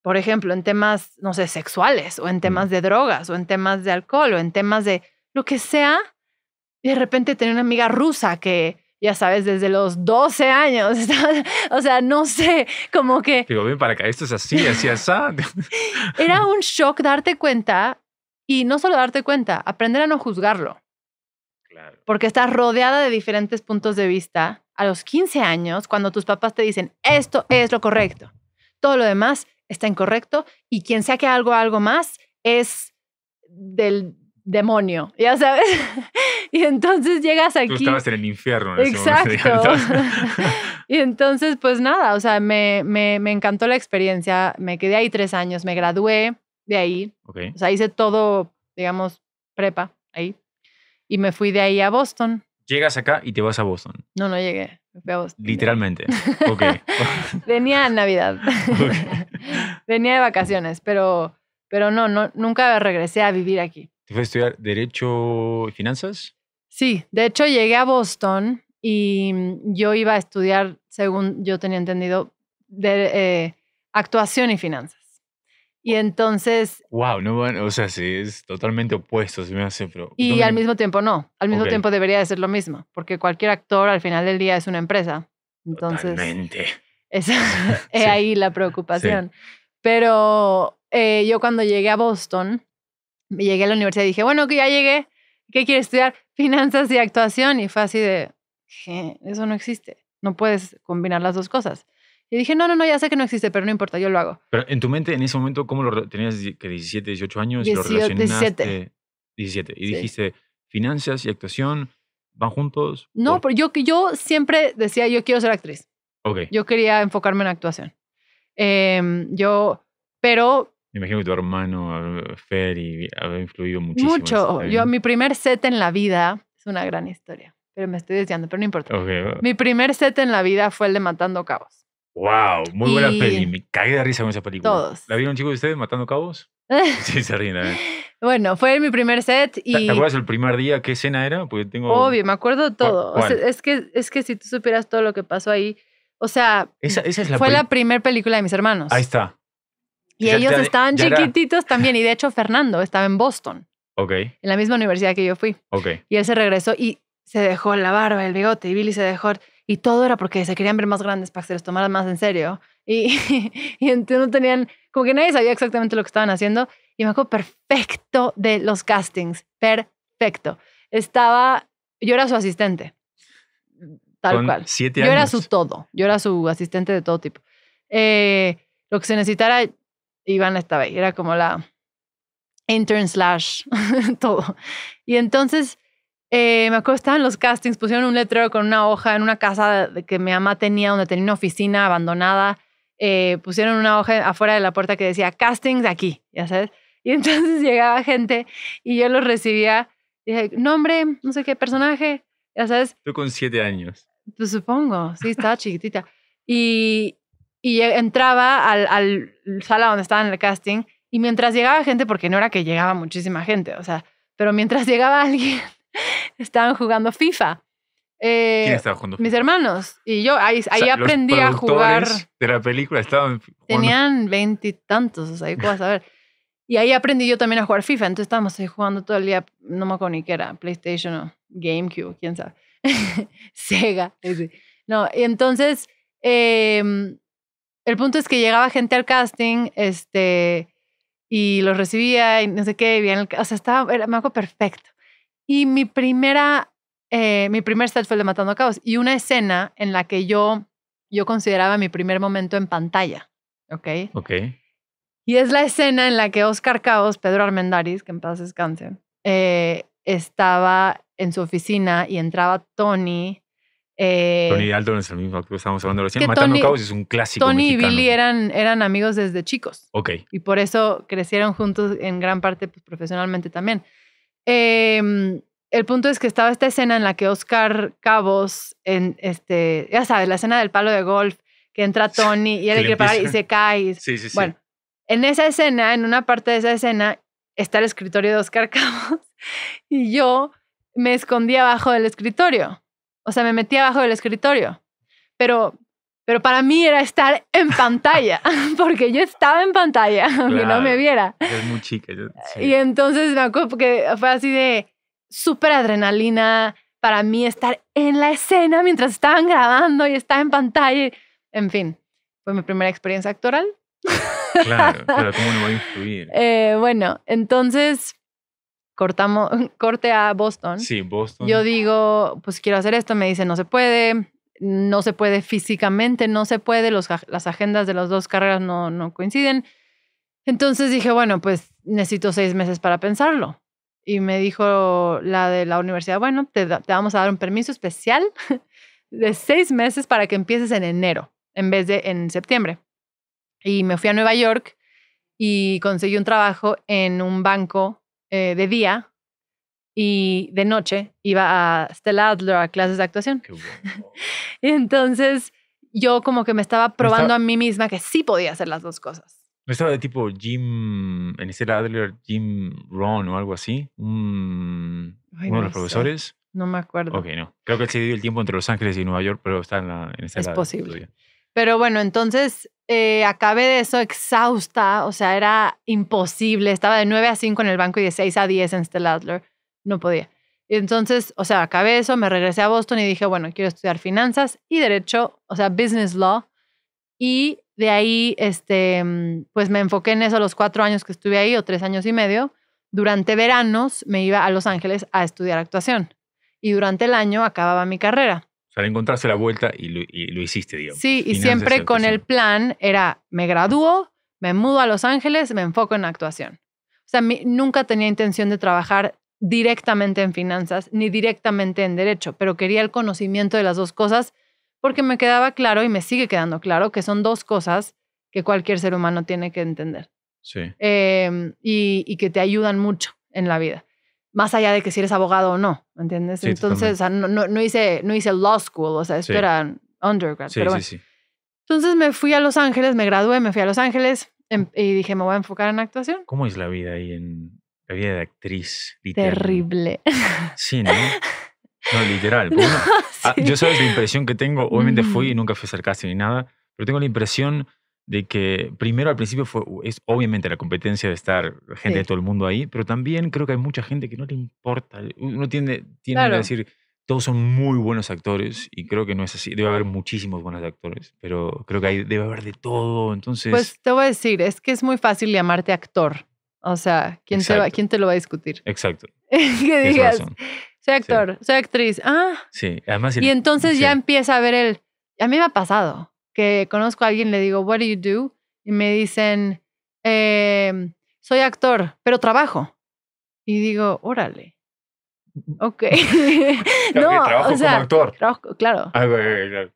por ejemplo, en temas, no sé, sexuales o en mm. temas de drogas o en temas de alcohol o en temas de lo que sea, y de repente tenía una amiga rusa que ya sabes, desde los 12 años. o sea, no sé, como que... Digo, bien, para que esto es así, así, así. Era un shock darte cuenta y no solo darte cuenta, aprender a no juzgarlo. Claro. Porque estás rodeada de diferentes puntos de vista a los 15 años cuando tus papás te dicen, esto es lo correcto. Todo lo demás está incorrecto y quien sea que algo algo más es del demonio, ya sabes. y entonces llegas aquí. Tú estabas en el infierno. En Exacto. y entonces, pues nada, o sea, me, encantó la experiencia. Me quedé ahí tres años, me gradué de ahí. O sea, hice todo, digamos, prepa ahí. Y me fui de ahí a Boston. Llegas acá y te vas a Boston. No, no llegué. Fui a Boston. Literalmente. Venía en Navidad. Venía de vacaciones, pero, pero no, no, nunca regresé a vivir aquí. ¿Te fue a estudiar Derecho y Finanzas? Sí, de hecho llegué a Boston y mm, yo iba a estudiar, según yo tenía entendido, de, eh, actuación y finanzas. Y oh. entonces... Wow, no, bueno, o sea, sí, es totalmente opuesto, me hace, Y al mismo tiempo no, al mismo tiempo debería de ser lo mismo, porque cualquier actor al final del día es una empresa. Entonces... Totalmente. Esa es ahí la preocupación. Pero eh, yo cuando llegué a Boston, llegué a la universidad y dije, bueno, que ya llegué, ¿qué quieres estudiar? Finanzas y actuación. Y fue así de, eso no existe. No puedes combinar las dos cosas. Y dije, no, no, no, ya sé que no existe, pero no importa, yo lo hago. Pero en tu mente, en ese momento, ¿cómo lo tenías que 17, 18 años? lo 17. 17. Y dijiste, finanzas y actuación van juntos. No, pero yo, yo siempre decía, yo quiero ser actriz. Okay. Yo quería enfocarme en actuación. Em, yo, pero me imagino que tu hermano, Fer, y influido muchísimo. Mucho. Yo, mi primer set en la vida es una gran historia, pero me estoy deseando, pero no importa. Mi primer set en la vida fue el de Matando Cabos. ¡Wow! Muy buena peli. Me caí de risa con esa película. Todos. ¿La vieron, chicos, de ustedes, Matando Cabos? sí, se ríen. ¿eh? Bueno, fue mi primer set y... ¿Te acuerdas el primer día qué escena era? tengo... Obvio, me acuerdo todo. es, que, es que si tú supieras todo lo que pasó ahí... O sea, fue la primera película de mis hermanos. Ahí está. Y ellos estaban chiquititos también. Y de hecho, Fernando estaba en Boston. Ok. En la misma universidad que yo fui. Ok. Y él se regresó y se dejó la barba, el bigote. Y Billy se dejó. Y todo era porque se querían ver más grandes para que se los tomaran más en serio. Y, y entonces no tenían. Como que nadie sabía exactamente lo que estaban haciendo. Y me acuerdo perfecto de los castings. Perfecto. Estaba. Yo era su asistente. Tal cual. yo era su todo. Yo era su asistente de todo tipo. Eh, lo que se necesitara iban esta vez, era como la intern slash todo. Y entonces, eh, me acuerdo, estaban los castings, pusieron un letrero con una hoja en una casa que mi mamá tenía, donde tenía una oficina abandonada. Eh, pusieron una hoja afuera de la puerta que decía castings aquí, ya sabes. Y entonces llegaba gente y yo los recibía. Y dije, nombre, no sé qué, personaje, ya sabes. Tú con siete años. Pues supongo, sí, estaba chiquitita. Y, y entraba al, al sala donde en el casting y mientras llegaba gente, porque no era que llegaba muchísima gente, o sea, pero mientras llegaba alguien, estaban jugando FIFA. Eh, mis hermanos. Y yo ahí, ahí aprendí los a jugar. De la película estaban. Jugando. Tenían veintitantos, o sea, ahí a saber. Y ahí aprendí yo también a jugar FIFA. Entonces estábamos ahí jugando todo el día, no me acuerdo ni qué era, PlayStation o GameCube, quién sabe. Sega. No, y entonces em, el punto es que llegaba gente al casting, este, y los recibía y no sé qué, bien, o sea, estaba, era, me perfecto. Y mi primera, eh, mi primer set fue el de Matando a Caos y una escena en la que yo, yo consideraba mi primer momento en pantalla, ¿ok? Ok. Y es la escena en la que Oscar Caos, Pedro Armendáriz, que en paz descanse, eh, estaba en su oficina y entraba Tony eh, Tony Dalton es el mismo que estábamos hablando Matando Cabos es un clásico. Tony y Billy eran, eran amigos desde chicos. Ok. Y por eso crecieron juntos en gran parte pues, profesionalmente también. Em, el punto es que estaba esta escena en la que Oscar Cabos, en este, ya sabes, la escena del palo de golf, que entra Tony y él quiere y se cae. sí, sí, Bueno, en esa escena, en una parte de esa escena, está el escritorio de Oscar Cabos y yo me escondí abajo del escritorio o sea, me metí abajo del escritorio. Pero, pero para mí era estar en pantalla, porque yo estaba en pantalla, no me viera. Es muy chica. Y entonces me acuerdo que fue así de súper adrenalina para mí estar en la escena mientras estaban grabando y estaba en pantalla. En fin, fue mi primera experiencia actoral. Claro, pero ¿cómo no va a influir? Eh, bueno, entonces cortamos, corte a Boston. Sí, Boston. Yo digo, pues quiero hacer esto, me dice no se puede, no se puede físicamente, no se puede, los, las agendas de las dos carreras no, no coinciden. Entonces dije, bueno, pues necesito seis meses para pensarlo. Y me dijo la de la universidad, bueno, te, te vamos a dar un permiso especial de seis meses para que empieces en enero en vez de en septiembre. Y me fui a Nueva York y conseguí un trabajo en un banco eh, de día y de noche iba a Stella Adler a clases de actuación. y entonces yo como que me estaba probando a mí misma que sí podía hacer las dos cosas. ¿No estaba de tipo Jim, en Stella Adler, Jim Ron o algo así? uno de los profesores. No me acuerdo. no. Creo que él se dio el tiempo entre Los Ángeles y Nueva York, pero está en, Es posible. Pero bueno, entonces eh, acabé de eso exhausta, o sea, era imposible. Estaba de 9 a 5 en el banco y de 6 a 10 en Stelladler. Adler. No podía. entonces, o sea, acabé eso, me regresé a Boston y dije, bueno, quiero estudiar finanzas y derecho, o sea, business law. Y de ahí, este, mm, pues me enfoqué en eso los cuatro años que estuve ahí o tres años y medio. Durante veranos me iba a Los Ángeles a estudiar actuación y durante el año acababa mi carrera. Para encontrarse la vuelta y lo, hiciste, digamos. Sí, y siempre con el plan era, me gradúo, me mudo a Los Ángeles, me enfoco en actuación. O sea, nunca tenía intención de trabajar directamente en finanzas ni directamente en derecho, pero quería el conocimiento de las dos cosas porque me quedaba claro y me sigue quedando claro que son dos cosas que cualquier ser humano tiene que entender. Sí. Em, y, y que te ayudan mucho en la vida más allá de que si eres abogado o no, ¿entiendes? Entonces, no, no, hice, no hice law school, o sea, esto era undergrad. Sí, pero bueno. Entonces me fui a Los Ángeles, me gradué, me fui a Los Ángeles em, y dije, me voy a enfocar en actuación. ¿Cómo es la vida ahí en la vida de actriz? Terrible. Sí, ¿no? No, literal. Ah, yo sabes la impresión que tengo, obviamente fui y nunca fui hacer casting ni nada, pero tengo la impresión de que primero al principio fue, es obviamente la competencia de estar gente de todo el mundo ahí, pero también creo que hay mucha gente que no le importa. Uno tiene tiene claro. a decir, todos son muy buenos actores y creo que no es así. Debe haber muchísimos buenos actores, pero creo que hay, debe haber de todo. Entonces. Pues te voy a decir, es que es muy fácil llamarte actor. O sea, ¿quién, te, va, ¿quién te lo va a discutir? Exacto. que digas, soy actor, soy actriz. Ah. Sí, además. Y entonces ya empieza a ver el. A mí me ha pasado que conozco a alguien, le digo, what do you do? Y me dicen, em, soy actor, pero trabajo. Y digo, órale. Mm. Ok. no, o sea, como actor. Ah, claro.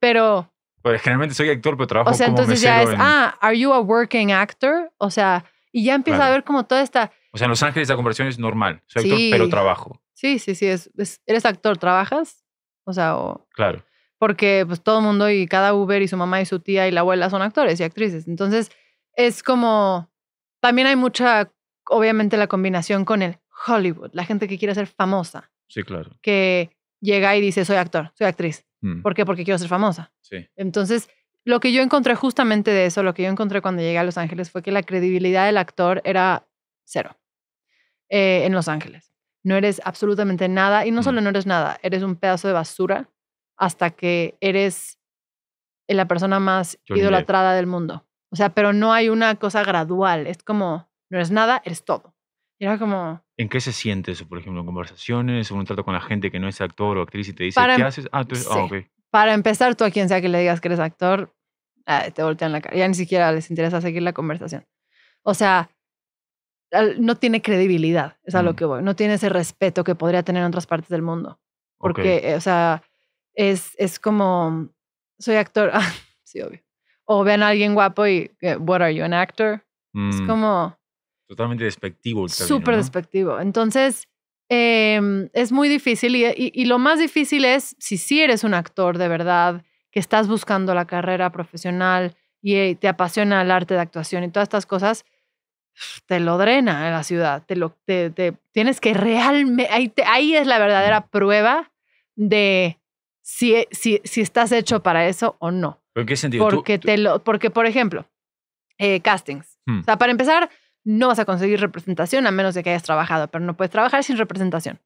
Pero... Pues generalmente soy actor, pero trabajo como O sea, entonces ya es, ah, ¿are you a working actor? O sea, y ya empieza a ver como toda esta... O sea, en Los Ángeles la conversación es normal. Soy actor, pero trabajo. Sí, sí, sí. es, eres actor, trabajas. O sea, o... Claro porque pues todo el mundo y cada Uber y su mamá y su tía y la abuela son actores y actrices. Entonces es como, también hay mucha, obviamente la combinación con el Hollywood, la gente que quiere ser famosa. Sí, claro. Que llega y dice, soy actor, soy actriz. Mm. ¿Por qué? Porque quiero ser famosa. Sí. Entonces, lo que yo encontré justamente de eso, lo que yo encontré cuando llegué a Los Ángeles fue que la credibilidad del actor era cero eh, en Los Ángeles. No eres absolutamente nada y no mm. solo no eres nada, eres un pedazo de basura hasta que eres la persona más idolatrada del mundo. O sea, pero no hay una cosa gradual. Es como, no eres nada, eres todo. Era como... ¿En qué se siente eso, por ejemplo? ¿En conversaciones? ¿En un trato con la gente que no es actor o actriz y te dice, ¿qué em haces? Ah, tú eres... Ah, sí. Para empezar, tú a quien sea que le digas que eres actor, te voltean la cara. Ya ni siquiera les interesa seguir la conversación. O sea, no tiene credibilidad, es a lo mm. que voy. No tiene ese respeto que podría tener en otras partes del mundo. Porque, eh, o sea, es, es como, soy actor, ah, sí, obvio. O vean a alguien guapo y, eh, what are you, an actor? Es mm. como... Totalmente despectivo. Súper despectivo. Entonces, em, es muy difícil y, y, lo más difícil es si sí eres un actor de verdad, que estás buscando la carrera profesional y eh, te apasiona el arte de actuación y todas estas cosas, te lo drena en la ciudad. Te lo, te, te, tienes que realmente, ahí, ahí, es la mm. verdadera prueba de e, si, estás hecho para eso o no. ¿En qué sentido? Porque, Te lo, porque por ejemplo, eh, castings. Hmm. O sea, para empezar, no vas a conseguir representación a menos de que hayas trabajado, pero no puedes trabajar sin representación.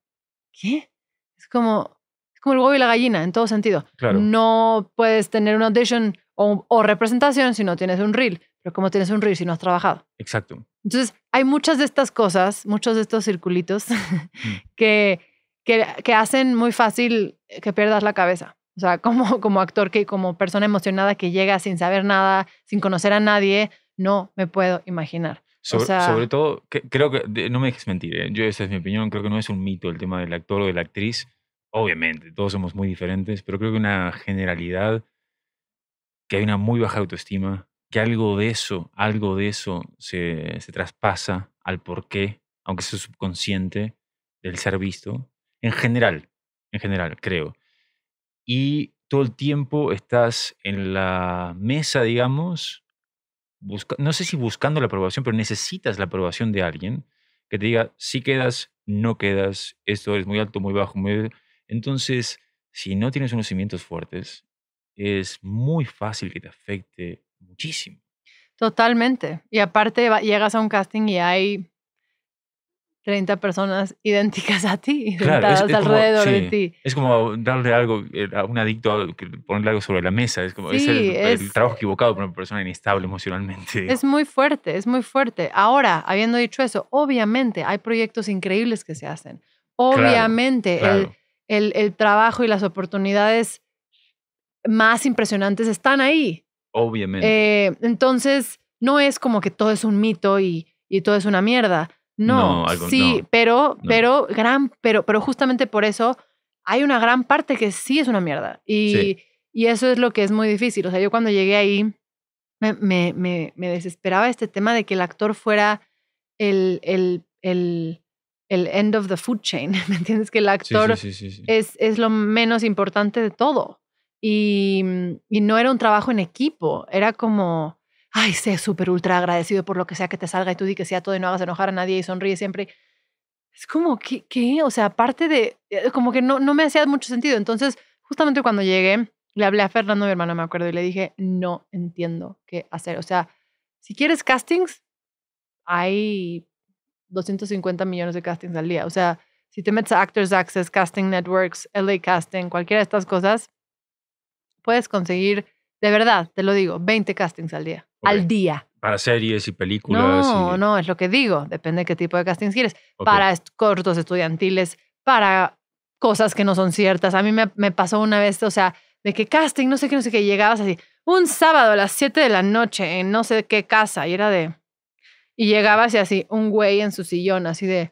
¿Qué? Es como, como el huevo y la gallina, en todo sentido. Claro. No puedes tener una audition o, representación si no tienes un reel, pero ¿cómo tienes un reel si no has trabajado. Exacto. Entonces, hay muchas de estas cosas, muchos de estos circulitos hmm. que, que, que, hacen muy fácil que pierdas la cabeza. O sea, como, como actor que como persona emocionada que llega sin saber nada, sin conocer a nadie, no me puedo imaginar. Sobre, o sea, sobre todo, creo que, no me dejes mentir, ¿eh? yo esa es mi opinión, creo que no es un mito el tema del actor o de la actriz. Obviamente, todos somos muy diferentes, pero creo que una generalidad, que hay una muy baja autoestima, que algo de eso, algo de eso se, se traspasa al porqué, aunque sea subconsciente, del ser visto. En general, en general, creo. Y todo el tiempo estás en la mesa, digamos, busca, no sé si buscando la aprobación, pero necesitas la aprobación de alguien que te diga, si quedas, no quedas, esto es muy alto, muy bajo, muy... Entonces, si no tienes unos cimientos fuertes, es muy fácil que te afecte muchísimo. Totalmente. Y aparte llegas a un casting y hay 30 personas idénticas a ti, alrededor de ti. Es como darle algo eh, a un adicto, ponerle algo sobre la mesa. Es como el, trabajo equivocado para una persona inestable emocionalmente. Es muy fuerte, es muy fuerte. Ahora, habiendo dicho eso, obviamente hay proyectos increíbles que se hacen. Obviamente El, el, trabajo y las oportunidades más impresionantes están ahí. Obviamente. Eh, entonces, no es como que todo es un mito y, y todo es una mierda no, sí, pero, pero, gran, pero, pero justamente por eso hay una gran parte que sí es una mierda. Y, y eso es lo que es muy difícil. O sea, yo cuando llegué ahí me, me, me, desesperaba este tema de que el actor fuera el, el, el, el, end of the food chain. ¿Me entiendes? Que el actor es, es lo menos importante de todo. Y, y no era un trabajo en equipo, era como ay, sé súper ultra agradecido por lo que sea que te salga y tú di que sea todo y no hagas enojar a nadie y sonríe siempre. Es como, que, O sea, aparte de, eh, como que no, no me hacía mucho sentido. Entonces, justamente cuando llegué, le hablé a Fernando, mi hermano, me acuerdo, y le dije, no entiendo qué hacer. O sea, si quieres castings, hay 250 millones de castings al día. O sea, si te metes a Actors Access, Casting Networks, LA Casting, cualquiera de estas cosas, puedes conseguir, de verdad, te lo digo, 20 castings al día al día. Para series y películas. No, no, es lo que digo. Depende de qué tipo de castings quieres. Para cortos estudiantiles, para cosas que no son ciertas. A mí me, me, pasó una vez, o sea, de que casting, no sé qué, no sé qué, llegabas así, un sábado a las 7 de la noche en no sé qué casa, y era de... Y llegabas y así, un güey en su sillón, así de,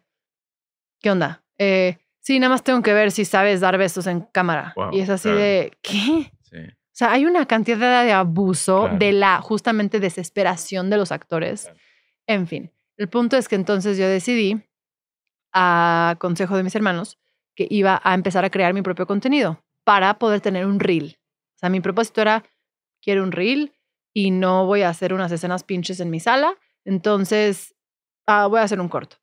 ¿qué onda? Eh, sí, nada más tengo que ver si sabes dar besos en cámara. y es así de, ¿qué? Sí sea, hay una cantidad de abuso de la justamente desesperación de los actores. En fin, el punto es que entonces yo decidí, a consejo de mis hermanos, que iba a empezar a crear mi propio contenido para poder tener un reel. O sea, mi propósito era, quiero un reel y no voy a hacer unas escenas pinches en mi sala, entonces ah, voy a hacer un corto.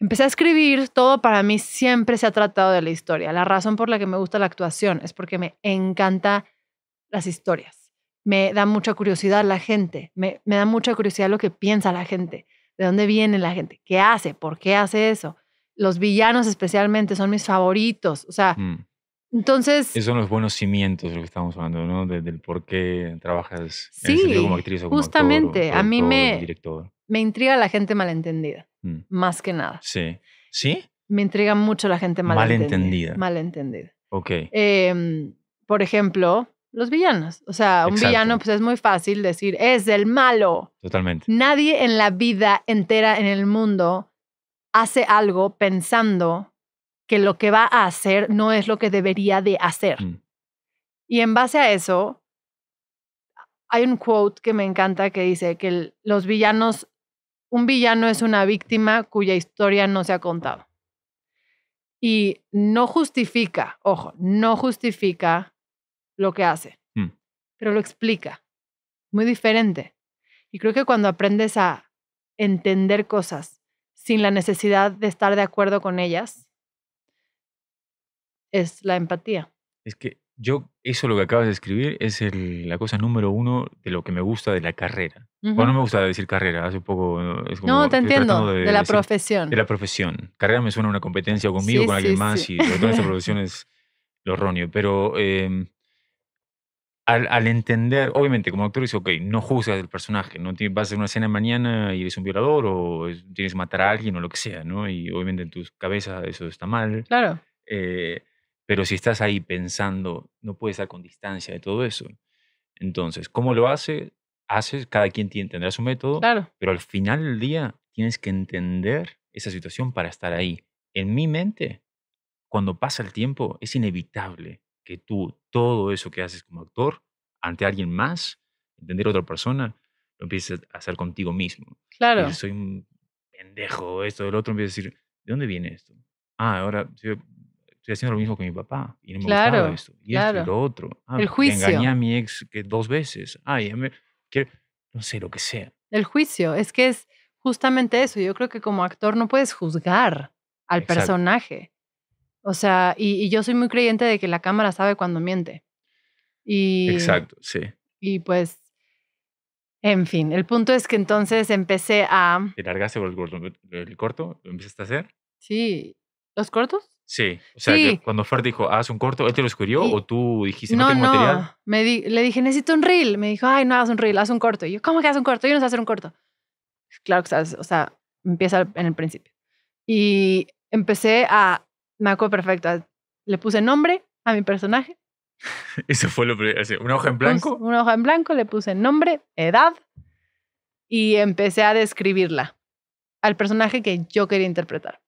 Empecé a escribir, todo para mí siempre se ha tratado de la historia. La razón por la que me gusta la actuación es porque me encanta las historias. Me da mucha curiosidad la gente, me, me da mucha curiosidad lo que piensa la gente, de dónde viene la gente, qué hace, por qué hace eso. Los villanos especialmente son mis favoritos, o sea, mm. Entonces. Esos son los buenos cimientos de lo que estamos hablando, ¿no? del por qué trabajas sí, como actriz o como justamente. Actor, a mí me, me intriga la gente malentendida, mm. más que nada. Sí. ¿Sí? Me intriga mucho la gente malentendida. Malentendida. Ok. Em, por ejemplo, los villanos. O sea, un villano, pues es muy fácil decir, es el malo. Totalmente. Nadie en la vida entera en el mundo hace algo pensando que lo que va a hacer no es lo que debería de hacer. Mm. Y en base a eso, hay un quote que me encanta que dice que los villanos, un villano es una víctima cuya historia no se ha contado. Y no justifica, ojo, no justifica lo que hace, mm. pero lo explica. Muy diferente. Y creo que cuando aprendes a entender cosas sin la necesidad de estar de acuerdo con ellas, es la empatía. Es que yo, eso lo que acabas de escribir es la cosa número uno de lo que me gusta de la carrera. Bueno, no me gusta decir carrera, hace un poco... no, te entiendo, de, la profesión. De la profesión. Carrera me suena una competencia conmigo, con alguien más, y sobre todo en profesión es lo erróneo. Pero em, al, entender, obviamente como actor dice, ok, no juzgas el personaje, no vas a hacer una escena mañana y eres un violador o tienes que matar a alguien o lo que sea, ¿no? Y obviamente en tus cabeza eso está mal. Claro. Eh, pero si estás ahí pensando, no puedes estar con distancia de todo eso. Entonces, ¿cómo lo hace? Haces, cada quien tendrá su método, claro. pero al final del día tienes que entender esa situación para estar ahí. En mi mente, cuando pasa el tiempo, es inevitable que tú todo eso que haces como actor ante alguien más, entender a otra persona, lo empieces a hacer contigo mismo. Claro. Yo soy un pendejo, esto, del otro, empiezo a decir, ¿de dónde viene esto? Ah, ahora estoy, haciendo lo mismo con mi papá y no me claro, gustaba esto. Y esto y lo otro. Ah, el juicio. Engañé a mi ex que dos veces. Ay, no sé, lo que sea. El juicio, es que es justamente eso. Yo creo que como actor no puedes juzgar al personaje. O sea, y, yo soy muy creyente de que la cámara sabe cuando miente. Y, Exacto, sí. Y pues, en fin, el punto es que entonces empecé a... ¿Te largaste por el corto? ¿Lo empezaste a hacer? Sí. ¿Los cortos? Sí. O sea, cuando Fer dijo, haz un corto, ¿él te lo escribió o tú dijiste, no, no tengo no. le dije, necesito un reel. Me dijo, ay, no haz un reel, haz un corto. Y yo, ¿cómo que haz un corto? Yo no sé hacer un corto. Claro que sabes, o sea, empieza en el principio. Y empecé a me acuerdo perfecto. Le puse nombre a mi personaje. Eso fue lo primero. Una hoja en blanco. una hoja en blanco, le puse nombre, edad y empecé a describirla al personaje que yo quería interpretar.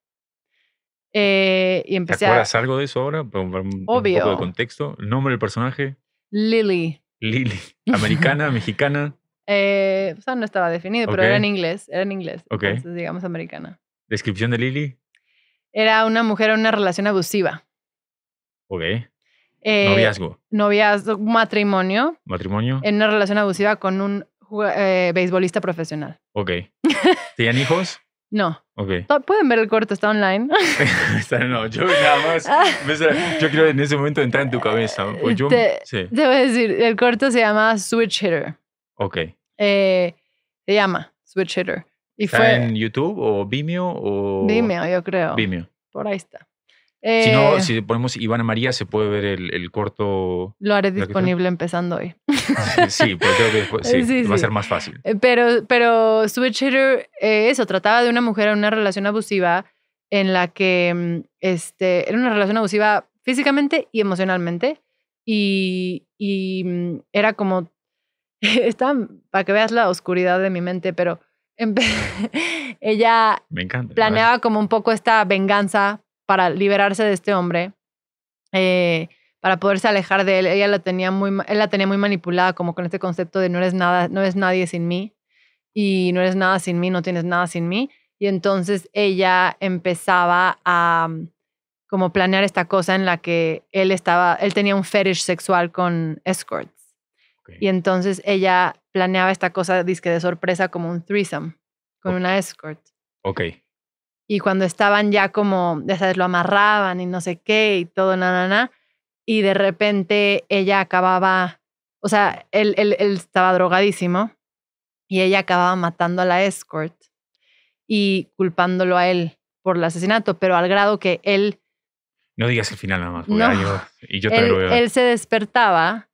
Eh, y empecé ¿Te acuerdas algo de eso ahora? Obvio. contexto. nombre del personaje? Lily. Lily. ¿Americana? ¿Mexicana? Eh, o sea, no estaba definido, pero era en inglés. Era en inglés. Entonces, digamos, americana. ¿Descripción de Lily? Era una mujer en una relación abusiva. Ok. Eh, noviazgo. Noviazgo, matrimonio. Matrimonio. En una relación abusiva con un eh, beisbolista profesional. Ok. ¿Tenían hijos? No. Ok. Pueden ver el corto, está online. no, yo nada más. Yo quiero en ese momento entra en tu cabeza. Pues te, voy a decir, el corto se llama Switch Hitter. Ok. Eh, se llama Switch Hitter. ¿Está fue... en YouTube o Vimeo o...? Vimeo, yo creo. Vimeo. Por ahí está. si no, eh si ponemos Ivana María, se puede ver el, corto. Lo haré disponible empezando hoy. sí, pues creo que sí, va a ser más fácil. Eh, pero, pero Switch Hitter, eh, eso, trataba de una mujer en una relación abusiva en la que mm, este, era una relación abusiva físicamente y emocionalmente. Y, y mm, era como. está para que veas la oscuridad de mi mente, pero ella planeaba como un poco esta venganza para liberarse de este hombre, eh, para poderse alejar de él. Ella la tenía muy, él la tenía muy manipulada como con este concepto de no eres nada, no eres nadie sin mí y no eres nada sin mí, no tienes nada sin mí. Y entonces ella empezaba a mm, como planear esta cosa en la que él estaba, él tenía un fetish sexual con escorts. Y entonces ella planeaba esta cosa disque de sorpresa como un threesome con una escort. Ok. Y cuando estaban ya como, ya sabes, lo amarraban y no sé qué y todo, na, na, na. Y de repente ella acababa, o sea, él, él, estaba drogadísimo y ella acababa matando a la escort y culpándolo a él por el asesinato, pero al grado que él... No digas el final nada más, y yo te lo veo. él se despertaba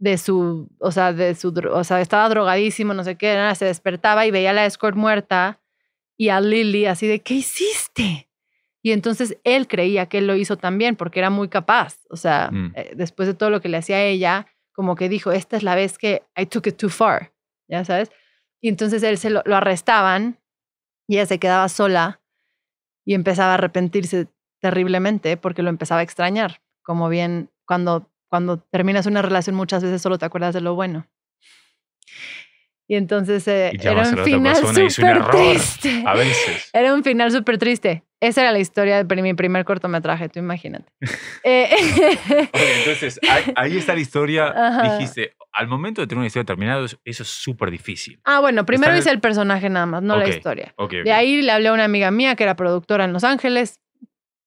de su, o sea, de su, o sea, estaba drogadísimo, no sé qué, nada, se despertaba y veía a la escort muerta y a Lily así de, ¿qué hiciste? Y entonces él creía que él lo hizo también porque era muy capaz, o sea, mm. eh, después de todo lo que le hacía a ella, como que dijo, esta es la vez que I took it too far, ya sabes. Y entonces él se lo, lo arrestaban y ella se quedaba sola y empezaba a arrepentirse terriblemente porque lo empezaba a extrañar, como bien cuando cuando terminas una relación muchas veces solo te acuerdas de lo bueno. Y entonces eh, era un final súper triste. A veces. Era un final súper triste. Esa era la historia de mi primer cortometraje, tú imagínate. eh, entonces, ahí, está la historia. Dijiste, al momento de tener una historia terminada, eso es súper difícil. Ah, bueno, primero hice el... personaje nada más, no la historia. de ahí le hablé a una amiga mía que era productora en Los Ángeles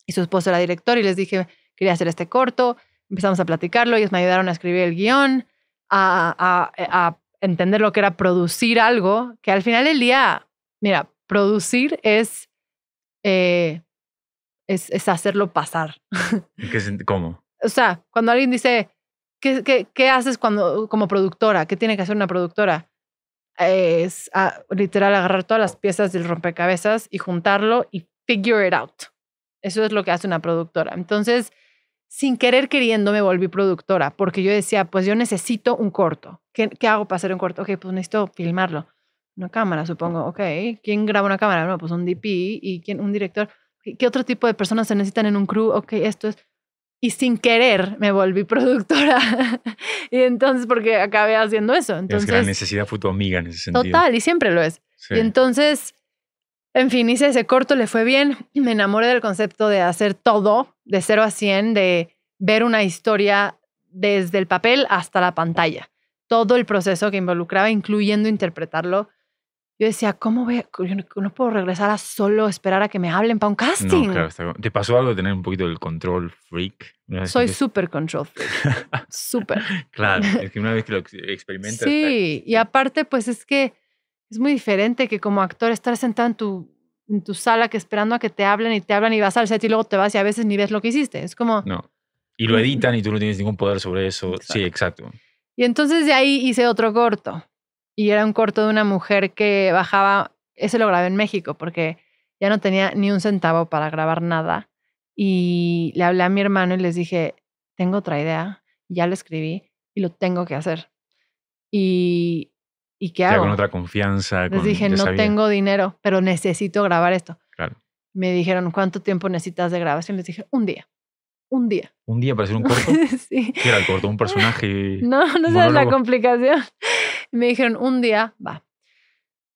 y su esposo era director y les dije, quería hacer este corto empezamos a platicarlo, ellos me ayudaron a escribir el guión, a, a, entender lo que era producir algo, que al final el día, mira, producir es, eh, es, es, hacerlo pasar. ¿Cómo? o sea, cuando alguien dice, ¿qué, qué, qué haces cuando, como productora? ¿Qué tiene que hacer una productora? es literal agarrar todas las piezas del rompecabezas y juntarlo y figure it out. Eso es lo que hace una productora. Entonces, sin querer queriendo me volví productora, porque yo decía, pues yo necesito un corto. ¿Qué, hago para hacer un corto? Ok, pues necesito filmarlo. Una cámara, supongo. Ok, ¿quién graba una cámara? Bueno, pues un DP y quién, un director. ¿Qué otro tipo de personas se necesitan en un crew? Ok, esto es y sin querer me volví productora. y entonces, porque acabé haciendo eso. Entonces, es gran necesidad fue tu amiga en ese sentido. Total, y siempre lo es. Y entonces, en fin, hice ese corto, le fue bien. Me enamoré del concepto de hacer todo de 0 a 100, de ver una historia desde el papel hasta la pantalla. Todo el proceso que involucraba, incluyendo interpretarlo. Yo decía, ¿cómo voy a, no, puedo regresar a solo esperar a que me hablen para un casting. No, claro, ¿Te pasó algo de tener un poquito del control freak? Soy súper control freak. súper. claro, es que una vez que lo experimentas. Sí, y aparte, pues es que es muy diferente que como actor estar sentado en tu, sala que esperando a que te hablen y te hablan y vas al set y luego te vas y a veces ni ves lo que hiciste. Es como... No. Y lo editan y tú no tienes ningún poder sobre eso. Sí, exacto. Y entonces de ahí hice otro corto. Y era un corto de una mujer que bajaba, ese lo grabé en México porque ya no tenía ni un centavo para grabar nada. Y le hablé a mi hermano y les dije, tengo otra idea, ya lo escribí y lo tengo que hacer. Y ¿Y qué hago? con otra confianza. Les dije, no tengo dinero, pero necesito grabar esto. Claro. Me dijeron, ¿cuánto tiempo necesitas de grabación? Les dije, un día. Un día. ¿Un día para hacer un corto? sí. ¿Qué era el corto? ¿Un personaje? no, no sabes la complicación. Me dijeron, un día, va.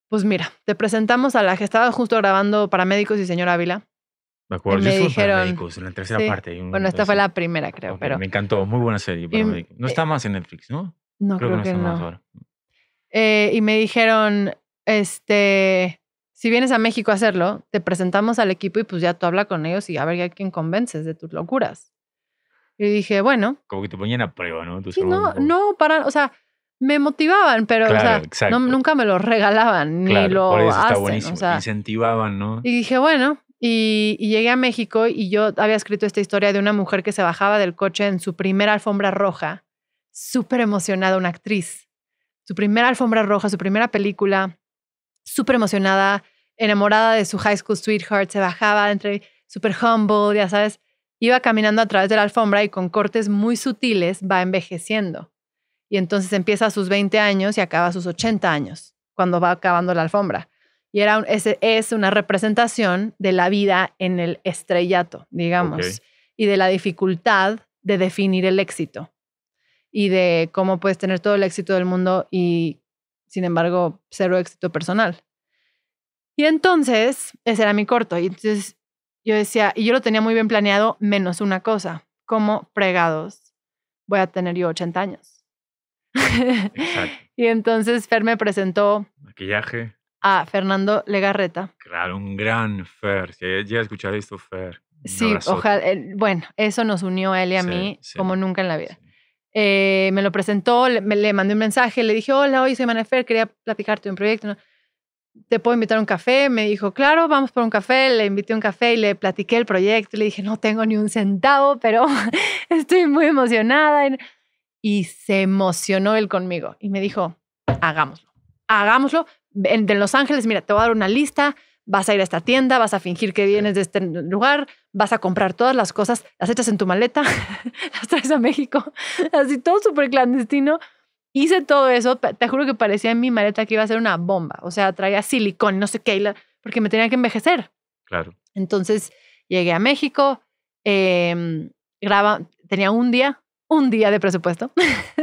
Pues mira, te presentamos a la que estaba justo grabando para Médicos y Señor Ávila. Me acuerdo, dijeron, en la tercera parte. bueno, esta fue la primera, creo. pero, me encantó, muy buena serie. no eh está más en Netflix, ¿no? No, creo, que no eh, y me dijeron, este, si vienes a México a hacerlo, te presentamos al equipo y pues ya tú habla con ellos y a ver a quién convences de tus locuras. Y dije, bueno. Como que te ponían a prueba, ¿no? no, no, para, o sea, me motivaban, pero nunca me lo regalaban ni lo incentivaban, ¿no? Y dije, bueno, y, y, llegué a México y yo había escrito esta historia de una mujer que se bajaba del coche en su primera alfombra roja, súper emocionada, una actriz su primera alfombra roja, su primera película, súper emocionada, enamorada de su high school sweetheart, se bajaba entre súper humble, ya sabes, iba caminando a través de la alfombra y con cortes muy sutiles va envejeciendo. Y entonces empieza a sus 20 años y acaba a sus 80 años, cuando va acabando la alfombra. Y era es, una representación de la vida en el estrellato, digamos, y de la dificultad de definir el éxito y de cómo puedes tener todo el éxito del mundo y, sin embargo, cero éxito personal. Y entonces, ese era mi corto. Y entonces yo decía, y yo lo tenía muy bien planeado, menos una cosa, como fregados voy a tener yo 80 años? y entonces Fer me presentó. Maquillaje. A Fernando Legarreta. Claro, un gran Fer. Si ya escuchado esto, Fer. Sí, ojalá. Eh, bueno, eso nos unió a él y a mí como nunca en la vida. Eh, me lo presentó, le, mandé un mensaje, le dije, hola, hoy soy Manefer, quería platicarte un proyecto. ¿Te puedo invitar a un café? Me dijo, claro, vamos por un café. Le invité a un café y le platiqué el proyecto. Le dije, no tengo ni un centavo, pero estoy muy emocionada. Y se emocionó él conmigo y me dijo, hagámoslo, hagámoslo. En, Los Ángeles, mira, te voy a dar una lista vas a ir a esta tienda, vas a fingir que vienes de este lugar, vas a comprar todas las cosas, las echas en tu maleta, las traes a México, así todo súper clandestino. Hice todo eso, te juro que parecía en mi maleta que iba a ser una bomba, o sea, traía silicón, no sé qué, porque me tenía que envejecer. Claro. Entonces llegué a México, em, graba, tenía un día, un día de presupuesto.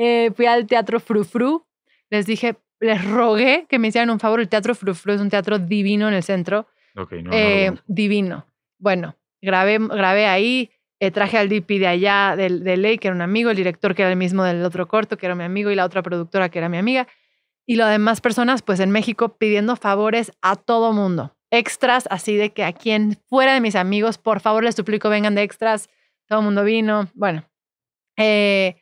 Eh, fui al teatro Fru Fru, les dije, les rogué que me hicieran un favor. El Teatro Frufru es un teatro divino en el centro. no, eh, divino. Bueno, grabé, grabé ahí, eh, traje al DP de allá, de Ley, que era un amigo, el director que era el mismo del otro corto, que era mi amigo, y la otra productora que era mi amiga. Y las demás personas, pues en México, pidiendo favores a todo mundo. Extras, así de que a quien fuera de mis amigos, por favor les suplico, vengan de extras. Todo el mundo vino. Bueno, eh,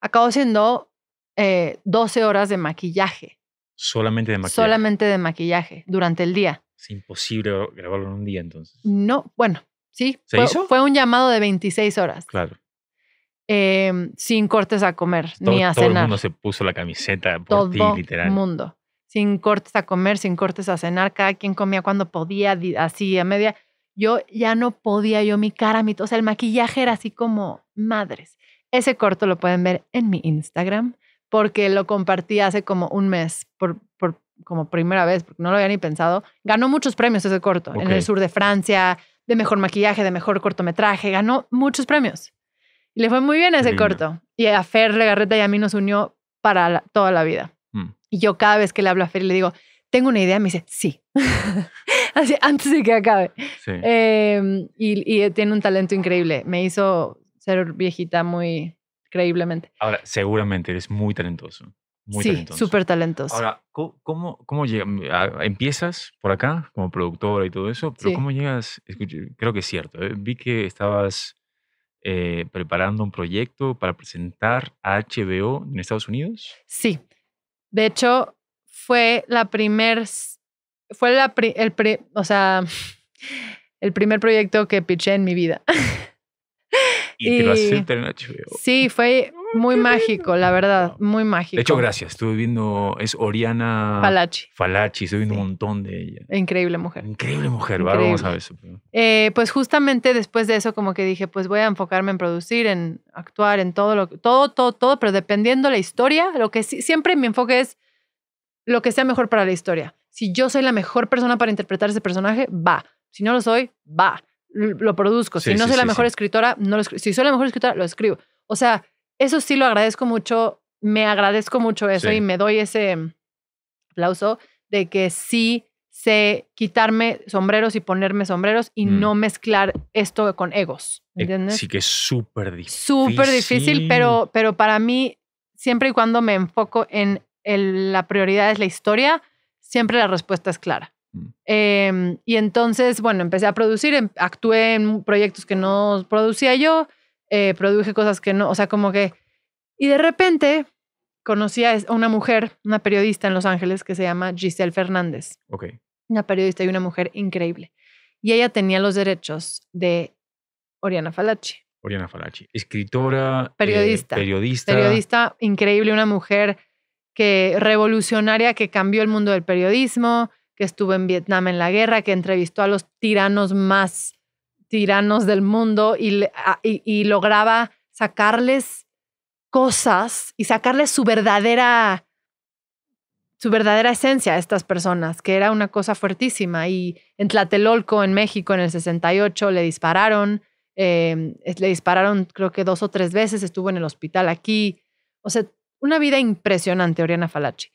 acabó siendo 12 eh, horas de maquillaje Solamente de maquillaje. Solamente de maquillaje durante el día. Es imposible grabarlo en un día entonces. No, bueno, sí. fue, un llamado de 26 horas. Claro. Em, sin cortes a comer ni a cenar. Todo el mundo se puso la camiseta por ti, literal. Todo el mundo. Sin cortes a comer, sin cortes a cenar. Cada quien comía cuando podía, así a media. Yo ya no podía, yo mi cara, mi. O sea, el maquillaje era así como madres. Ese corto lo pueden ver en mi Instagram porque lo compartí hace como un mes por, por como primera vez, porque no lo había ni pensado. Ganó muchos premios ese corto en el sur de Francia, de mejor maquillaje, de mejor cortometraje, ganó muchos premios. Y le fue muy bien ese corto. Y a Fer Legarreta y a mí nos unió para toda la vida. Mm. Y yo cada vez que le hablo a Fer le digo, tengo una idea, me dice, sí. Así, antes de que acabe. Em, y tiene un talento increíble. Me hizo ser viejita muy, increíblemente. Ahora, seguramente eres muy talentoso. Muy sí, súper talentoso. Ahora, ¿cómo, cómo mm, empiezas por acá como productora y todo eso, pero ¿cómo llegas? creo que es cierto. ¿eh? Vi que estabas eh, preparando un proyecto para presentar a HBO en Estados Unidos. Sí. De hecho, fue la primer, fue la el, o sea, el primer proyecto que pitché en mi vida. Y, lo oh. Sí, fue mm, muy mágico, la verdad, muy mágico. De hecho, gracias. Estuve viendo, es Oriana Falachi. Falachi, estuve viendo un montón de ella. Increíble mujer. Increíble mujer, vamos a ver eso. Eh, pues justamente después de eso, como que dije, pues voy a enfocarme en producir, en actuar, en todo, lo, todo, todo, todo, pero dependiendo la historia, lo que siempre mi enfoque es lo que sea mejor para la historia. Si yo soy la mejor persona para interpretar ese personaje, va. Si no lo soy, va lo produzco. si no soy la mejor escritora, no lo escribo. Si soy la mejor escritora, lo escribo. O sea, eso sí lo agradezco mucho. Me agradezco mucho eso y me doy ese aplauso de que sí sé quitarme sombreros y ponerme sombreros y mm. no mezclar esto con egos. Eh, ¿Entiendes? Sí que es súper difícil. Súper difícil, pero, pero para mí, siempre y cuando me enfoco en la prioridad es la historia, siempre la respuesta es clara. Em, y entonces, bueno, empecé a producir, em, actué en proyectos que no producía yo, eh, produje cosas que no, o sea, como que... Y de repente conocí a una mujer, una periodista en Los Ángeles que se llama Giselle Fernández. Ok. Una periodista y una mujer increíble. Y ella tenía los derechos de Oriana Falachi. Oriana Falachi, escritora, eh, periodista, periodista. Periodista increíble, una mujer que revolucionaria que cambió el mundo del periodismo, que estuvo en Vietnam en la guerra, que entrevistó a los tiranos más tiranos del mundo y, lograba sacarles cosas y sacarles su verdadera su verdadera esencia a estas personas, que era una cosa fuertísima. Y en Tlatelolco, en México, en el 68, le dispararon, em, le dispararon creo que dos o tres veces, estuvo en el hospital aquí. O sea, una vida impresionante, Oriana Falachi.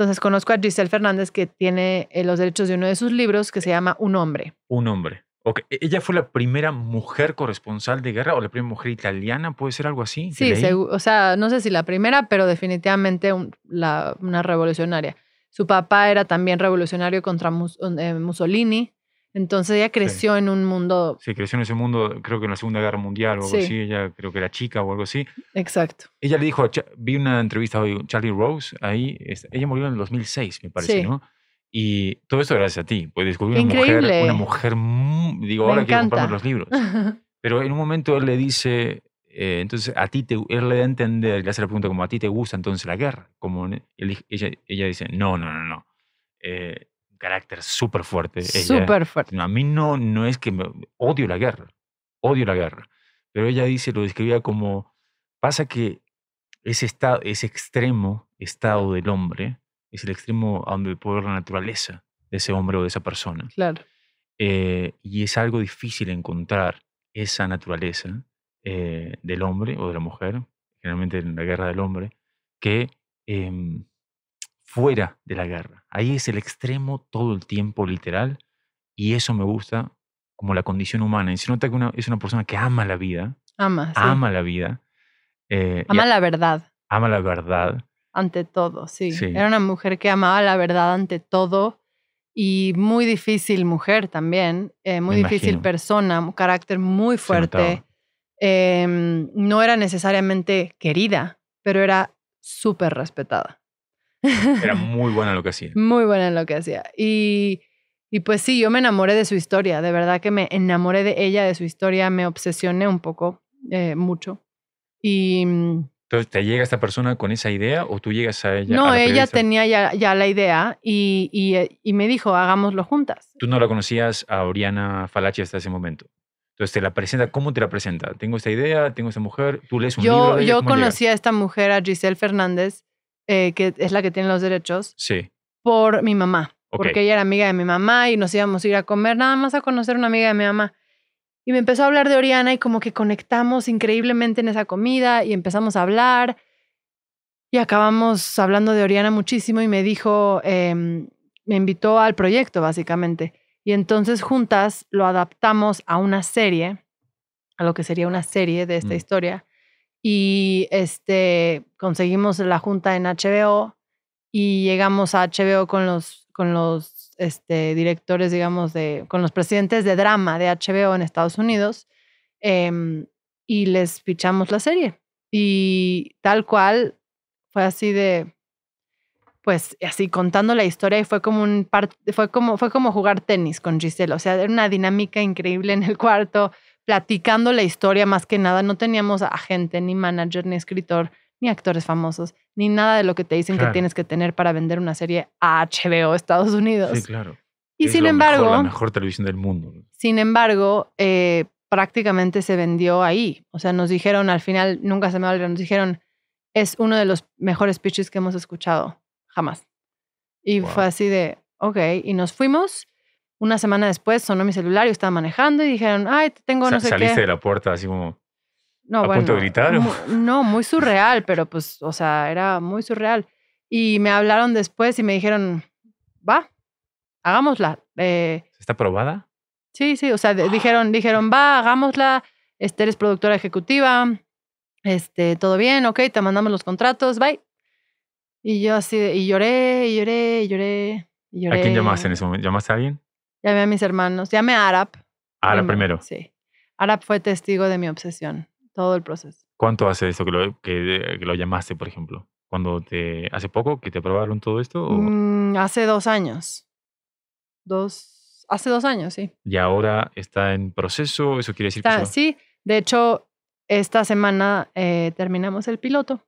Entonces conozco a Giselle Fernández que tiene eh, los derechos de uno de sus libros que se eh. llama Un hombre. Un hombre. ¿e-, ¿Ella fue la primera mujer corresponsal de guerra o la primera mujer italiana? ¿Puede ser algo así? Sí, o sea, no sé si la primera, pero definitivamente una revolucionaria. Su papá era también revolucionario contra eh, Mussolini. Entonces ella creció en un mundo. Sí, creció en ese mundo, creo que en la Segunda Guerra Mundial o algo así. Ella creo que era chica o algo así. Exacto. Ella le dijo, vi una entrevista hoy, Charlie Rose, ahí, ella murió en el 2006, me parece, ¿no? Y todo esto gracias a ti, pues descubrí una Increíble. mujer, una mujer, digo, ahora quiero comprarme los libros. Pero en un momento él le dice, eh, entonces a ti te, él le da a entender, le hace la pregunta como, ¿a ti te gusta entonces la guerra? Como él, ella, ella dice, no, no, no, no. Eh, carácter súper fuerte. Súper fuerte. A mí no, no es que me, odio la guerra, odio la guerra. Pero ella dice, lo describía como, pasa que ese, estado, ese extremo estado del hombre es el extremo donde puede ver la naturaleza de ese hombre o de esa persona. Claro. Eh, y es algo difícil encontrar esa naturaleza eh, del hombre o de la mujer, generalmente en la guerra del hombre, que em, fuera de la guerra. Ahí es el extremo todo el tiempo literal y eso me gusta como la condición humana. Y se nota que es una persona que ama la vida. Ama. Ama la vida. Eh, ama la verdad. Ama la verdad. Ante todo, sí. Era una mujer que amaba la verdad ante todo y muy difícil mujer también, eh, muy difícil persona, carácter muy fuerte. Em, no era necesariamente querida, pero era súper respetada. Era muy buena en lo que hacía. muy buena en lo que hacía. Y, y pues sí, yo me enamoré de su historia, de verdad que me enamoré de ella, de su historia, me obsesioné un poco, eh, mucho. Y... Mm, Entonces, ¿te llega esta persona con esa idea o tú llegas a ella? No, ella tenía ya, la idea y, eh, y, me dijo, hagámoslo juntas. Tú no la conocías a Oriana Falachi hasta ese momento. Entonces, ¿te la presenta? ¿Cómo te la presenta? Tengo esta idea, tengo esta mujer, tú lees un yo, yo conocí a esta mujer, a Giselle Fernández, eh, que es la que tiene los derechos, sí. por mi mamá. Porque ella era amiga de mi mamá y nos íbamos a ir a comer nada más a conocer una amiga de mi mamá. Y me empezó a hablar de Oriana y como que conectamos increíblemente en esa comida y empezamos a hablar. Y acabamos hablando de Oriana muchísimo y me dijo, em, me invitó al proyecto básicamente. Y entonces juntas lo adaptamos a una serie, a lo que sería una serie de esta mm. historia y este, conseguimos la junta en HBO y llegamos a HBO con los, con los este, directores, digamos, de, con los presidentes de drama de HBO en Estados Unidos em, y les fichamos la serie. Y tal cual fue así de, pues así contando la historia y fue como un fue como fue como jugar tenis con Giselle, o sea, era una dinámica increíble en el cuarto, platicando la historia más que nada. No teníamos agente, ni manager, ni escritor, ni actores famosos, ni nada de lo que te dicen que tienes que tener para vender una serie a HBO Estados Unidos. Sí, claro. Y sin embargo. la mejor televisión del mundo. Sin embargo, eh, prácticamente se vendió ahí. O sea, nos dijeron al final, nunca se me olvidó, nos dijeron, es uno de los mejores pitches que hemos escuchado jamás. Y fue así de, ok, y nos fuimos una semana después sonó mi celular, yo estaba manejando y dijeron, ay, tengo no sé saliste qué. Saliste de la puerta así como... No, ¿A punto de gritar? no, muy surreal, pero pues, o sea, era muy surreal. Y me hablaron después y me dijeron, va, hagámosla. Eh, ¿Está aprobada? Sí, sí, o sea, dijeron, dijeron, va, hagámosla, este, eres productora ejecutiva, este, todo bien, ok, te mandamos los contratos, bye. Y yo así, y lloré, y lloré, y lloré, y lloré. ¿A quién llamaste en ese momento? ¿Llamaste a alguien? Llamé a mis hermanos, llamé a Arap. Arap primero. Sí. Arap fue testigo de mi obsesión, todo el proceso. ¿Cuánto hace eso que lo, llamaste, por ejemplo? cuando te, ¿Hace poco que te aprobaron todo esto? Mm, hace dos años. Dos, hace dos años, sí. ¿Y ahora está en proceso? ¿Eso quiere decir que...? Sí, de hecho, esta semana eh, terminamos el piloto.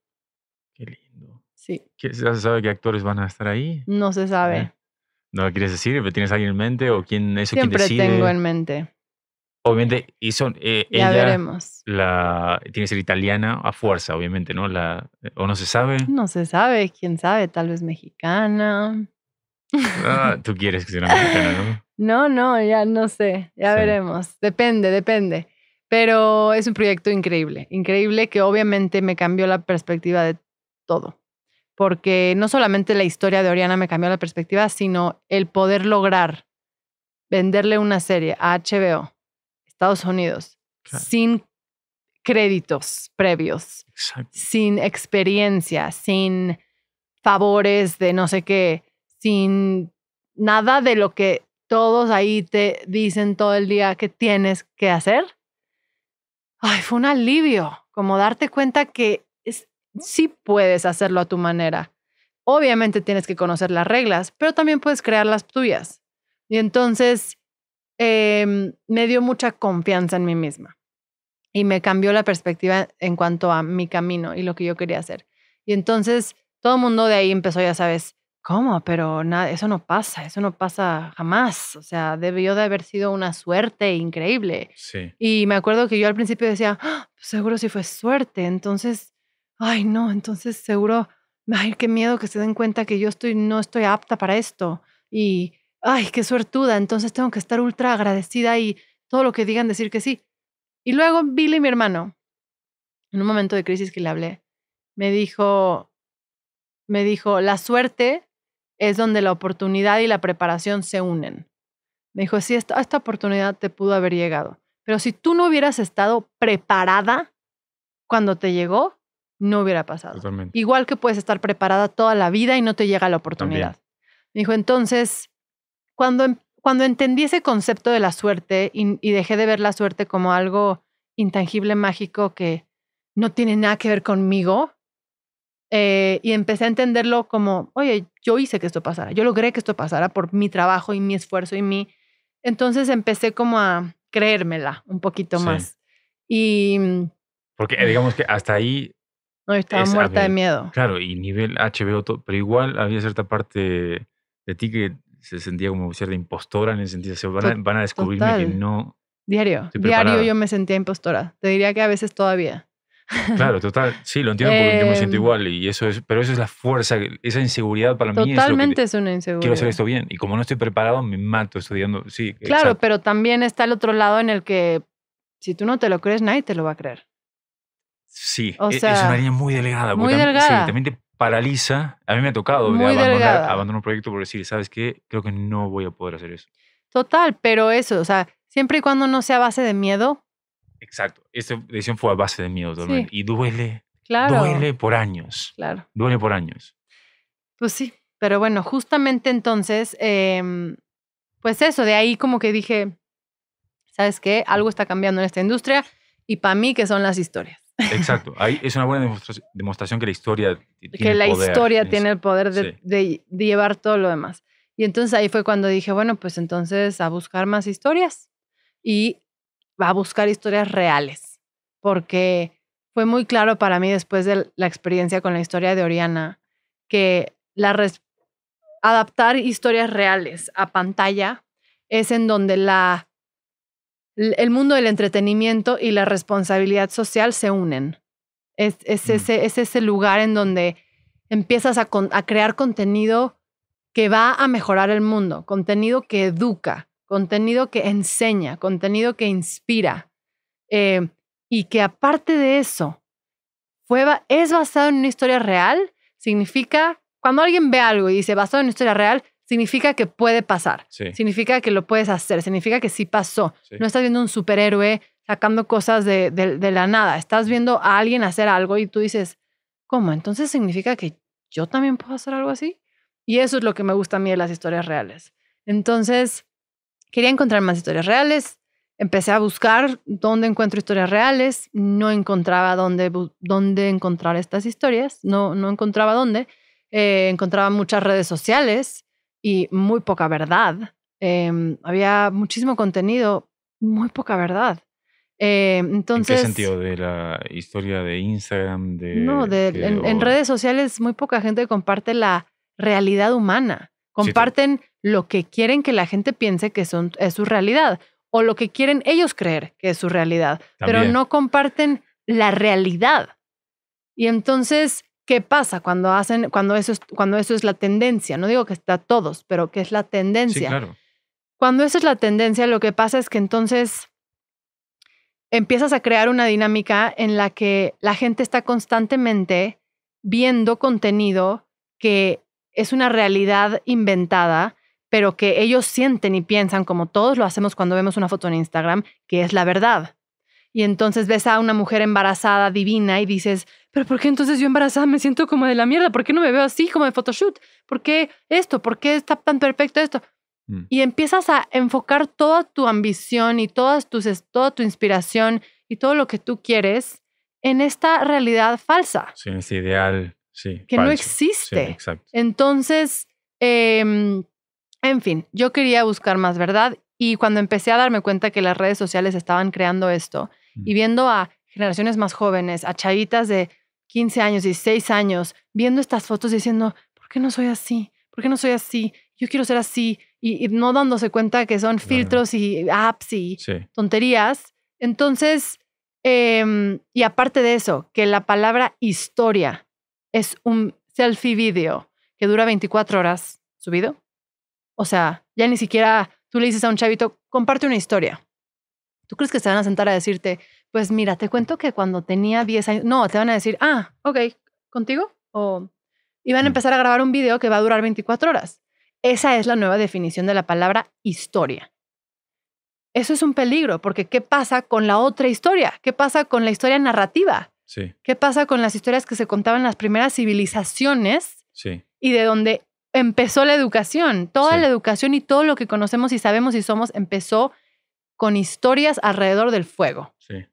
Qué lindo. Sí. ¿Se sabe qué actores van a estar ahí? No se sabe. ¿No quieres decir? ¿Pero ¿Tienes alguien en mente o quién es Siempre decide? tengo en mente. Obviamente, y son eh, ella, veremos. La, tiene que ser italiana a fuerza, obviamente, ¿no? La, eh, ¿O no se sabe? No se sabe, quién sabe, tal vez mexicana. Ah, tú quieres que sea mexicana, ¿no? No, no, ya no sé, ya veremos. Depende, depende. Pero es un proyecto increíble, increíble que obviamente me cambió la perspectiva de todo porque no solamente la historia de Oriana me cambió la perspectiva, sino el poder lograr venderle una serie a HBO, Estados Unidos, sin créditos previos, sin experiencia, sin favores de no sé qué, sin nada de lo que todos ahí te dicen todo el día que tienes que hacer. Ay, fue un alivio, como darte cuenta que sí puedes hacerlo a tu manera. Obviamente tienes que conocer las reglas, pero también puedes crear las tuyas. Y entonces em, me dio mucha confianza en mí misma y me cambió la perspectiva en cuanto a mi camino y lo que yo quería hacer. Y entonces todo el mundo de ahí empezó, ya sabes, ¿cómo? Pero nada, eso no pasa, eso no pasa jamás. O sea, debió de haber sido una suerte increíble. Y me acuerdo que yo al principio decía, ¡Ah! pues seguro si fue suerte, entonces ay, no, entonces seguro, ay, qué miedo que se den cuenta que yo estoy, no estoy apta para esto. Y, ay, qué suertuda, entonces tengo que estar ultra agradecida y todo lo que digan decir que sí. Y luego Billy, mi hermano, en un momento de crisis que le hablé, me dijo, me dijo, la suerte es donde la oportunidad y la preparación se unen. Me dijo, sí, esta, esta oportunidad te pudo haber llegado, pero si tú no hubieras estado preparada cuando te llegó, no hubiera pasado. Igual que puedes estar preparada toda la vida y no te llega la oportunidad. Dijo, entonces, cuando, em, cuando entendí ese concepto de la suerte y, dejé de ver la suerte como algo intangible, mágico, que no tiene nada que ver conmigo, eh, y empecé a entenderlo como, oye, yo hice que esto pasara, yo logré que esto pasara por mi trabajo y mi esfuerzo y mi... Entonces empecé como a creérmela un poquito más. Y... Mm, Porque eh, digamos que hasta ahí no, estaba muerta de miedo. Claro, y nivel HBO, pero igual había cierta parte de ti que se sentía como cierta impostora en el sentido, de van, a, van descubrirme que no. Diario, diario yo me sentía impostora. Te diría que a veces todavía. Claro, total. Sí, lo entiendo porque yo me siento em. igual. Y eso es, pero eso es la fuerza, esa inseguridad para mí. Totalmente es, una inseguridad. Quiero hacer esto bien. Y como no estoy preparado, me mato estudiando. Sí, claro, pero también está el otro lado en el que si tú no te lo crees, nadie te lo va a creer. Sí, e-, es una línea muy delgada. Muy también, Sí, también te paraliza. A mí me ha tocado abandonar, un proyecto por decir, ¿sabes qué? Creo que no voy a poder hacer eso. Total, pero eso, o sea, siempre y cuando no sea base de miedo. Exacto. Esta decisión fue a base de miedo Y duele. Claro. Duele por años. Claro. Duele por años. Pues sí, pero bueno, justamente entonces, em, pues eso, de ahí como que dije, ¿sabes qué? Algo está cambiando en esta industria y para mí que son las historias. Exacto, ahí es una buena demostración, que la historia tiene Que la historia tiene el poder de, llevar todo lo demás. Y entonces ahí fue cuando dije, bueno, pues entonces a buscar más historias y a buscar historias reales, porque fue muy claro para mí después de la experiencia con la historia de Oriana que la adaptar historias reales a pantalla es en donde la el mundo del entretenimiento y la responsabilidad social se unen. Es, es, mm. ese, es lugar en donde empiezas a, crear contenido que va a mejorar el mundo, contenido que educa, contenido que enseña, contenido que inspira. Eh, y que aparte de eso, es basado en una historia real, significa, cuando alguien ve algo y dice basado en una historia real, significa que puede pasar, significa que lo puedes hacer, significa que sí pasó. No estás viendo un superhéroe sacando cosas de, la nada, estás viendo a alguien hacer algo y tú dices, ¿cómo? Entonces significa que yo también puedo hacer algo así. Y eso es lo que me gusta a mí de las historias reales. Entonces, quería encontrar más historias reales. Empecé a buscar dónde encuentro historias reales. No encontraba dónde, dónde encontrar estas historias. No, no encontraba dónde. Eh, encontraba muchas redes sociales y muy poca verdad. Em, había muchísimo contenido, muy poca verdad. entonces, em, ¿En qué sentido? ¿De la historia de Instagram? no, en, redes sociales muy poca gente comparte la realidad humana. Comparten lo que quieren que la gente piense que son, es su realidad o lo que quieren ellos creer que es su realidad, pero no comparten la realidad. Y entonces qué pasa cuando hacen, cuando eso es, cuando eso es la tendencia. No digo que está todos, pero que es la tendencia. claro. Cuando eso es la tendencia, lo que pasa es que entonces empiezas a crear una dinámica en la que la gente está constantemente viendo contenido que es una realidad inventada, pero que ellos sienten y piensan, como todos lo hacemos cuando vemos una foto en Instagram, que es la verdad. Y entonces ves a una mujer embarazada divina y dices, pero ¿por qué entonces yo embarazada me siento como de la mierda? ¿Por qué no me veo así como de photoshoot? ¿Por qué esto? ¿Por qué está tan perfecto esto? Mm. Y empiezas a enfocar toda tu ambición y todas tus, toda tu inspiración y todo lo que tú quieres en esta realidad falsa. Sí, en este ideal, sí. Que no existe. exacto. Entonces, em, en fin, yo quería buscar más verdad y cuando empecé a darme cuenta que las redes sociales estaban creando esto y viendo a generaciones más jóvenes, a chavitas de 15 años, 16 años, viendo estas fotos diciendo, ¿por qué no soy así? ¿Por qué no soy así? Yo quiero ser así. Y, no dándose cuenta que son filtros y apps y tonterías. Entonces, em, y aparte de eso, que la palabra historia es un selfie video que dura 24 horas subido. O sea, ya ni siquiera tú le dices a un chavito, comparte una historia. ¿Tú crees que se van a sentar a decirte, pues mira, te cuento que cuando tenía 10 años, no, te van a decir, ah, ok, contigo, o iban a empezar a grabar un video que va a durar 24 horas. Esa es la nueva definición de la palabra historia. Eso es un peligro, porque ¿qué pasa con la otra historia? ¿Qué pasa con la historia narrativa? ¿Qué pasa con las historias que se contaban en las primeras civilizaciones? Y de donde empezó la educación. Toda la educación y todo lo que conocemos y sabemos y somos empezó con historias alrededor del fuego. Sí.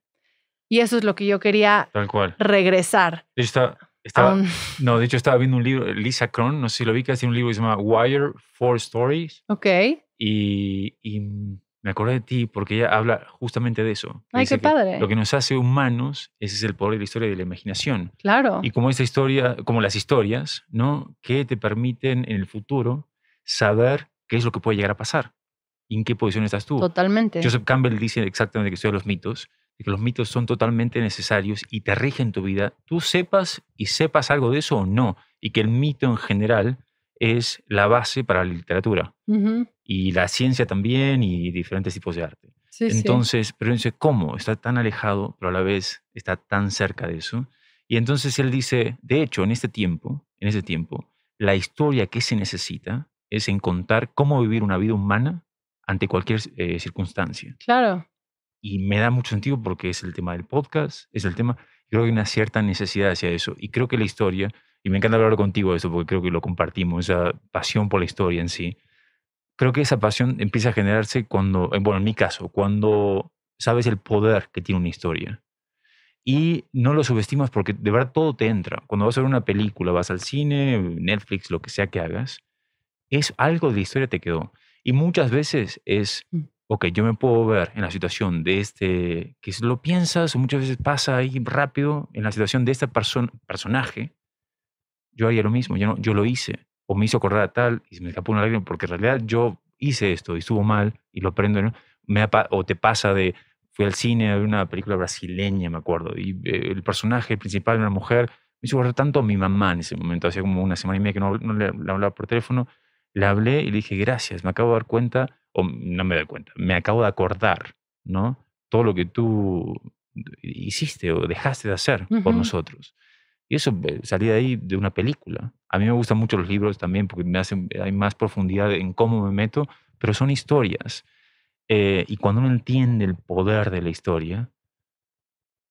Y eso es lo que yo quería Tal cual. regresar. estaba, no, de hecho estaba viendo un libro, Lisa Cron, no sé si lo vi, que hace un libro que se llama Wire Four Stories. Ok. Y, me acordé de ti porque ella habla justamente de eso. Ay, qué padre. Lo que nos hace humanos, ese es el poder de la historia y de la imaginación. Claro. Y como esta historia, como las historias, ¿no? Que te permiten en el futuro saber qué es lo que puede llegar a pasar y en qué posición estás tú. Totalmente. Joseph Campbell dice exactamente que estudia los mitos, que los mitos son totalmente necesarios y te rigen tu vida, tú sepas y sepas algo de eso o no, y que el mito en general es la base para la literatura y la ciencia también y diferentes tipos de arte. entonces, pero dice, ¿cómo? Está tan alejado, pero a la vez está tan cerca de eso. Y entonces él dice, de hecho, en este tiempo, en ese tiempo, la historia que se necesita es encontrar cómo vivir una vida humana ante cualquier eh, circunstancia. Claro y me da mucho sentido porque es el tema del podcast, es el tema, creo que hay una cierta necesidad hacia eso. Y creo que la historia, y me encanta hablar contigo de eso porque creo que lo compartimos, esa pasión por la historia en sí, creo que esa pasión empieza a generarse cuando, eh, bueno, en mi caso, cuando sabes el poder que tiene una historia. Y no lo subestimas porque de verdad todo te entra. Cuando vas a ver una película, vas al cine, Netflix, lo que sea que hagas, es algo de la historia te quedó. Y muchas veces es mm ok, yo me puedo ver en la situación de este, que si lo piensas, muchas veces pasa ahí rápido, en la situación de este persona, personaje, yo haría lo mismo, yo, no, yo lo hice, o me hizo acordar a tal, y se me escapó una lágrima, porque en realidad yo hice esto y estuvo mal, y lo prendo, me, o te pasa de, fui al cine a ver una película brasileña, me acuerdo, y eh, el personaje principal una mujer, me hizo acordar tanto a mi mamá en ese momento, hacía como una semana y media que no, le hablaba por teléfono, le hablé y le dije, gracias, me acabo de dar cuenta o no me doy cuenta, me acabo de acordar, ¿no? Todo lo que tú hiciste o dejaste de hacer por nosotros. Y eso eh, salí de ahí de una película. A mí me gustan mucho los libros también porque me hacen, hay más profundidad en cómo me meto, pero son historias. Eh, y cuando uno entiende el poder de la historia,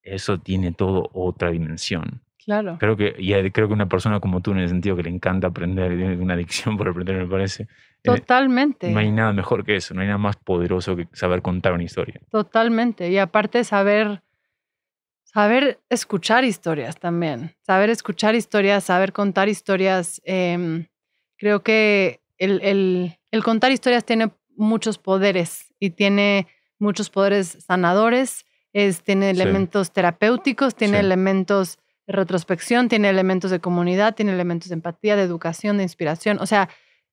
eso tiene todo otra dimensión. Creo que, y creo que una persona como tú, en el sentido que le encanta aprender, y tiene una adicción por aprender, me parece. Eh, Totalmente. No hay nada mejor que eso, no hay nada más poderoso que saber contar una historia. Totalmente. Y aparte saber, saber escuchar historias también. Saber escuchar historias, saber contar historias. Em, creo que el, contar historias tiene muchos poderes y tiene muchos poderes sanadores, tiene elementos terapéuticos, tiene elementos retrospección, tiene elementos de comunidad, tiene elementos de empatía, de educación, de inspiración, o sea,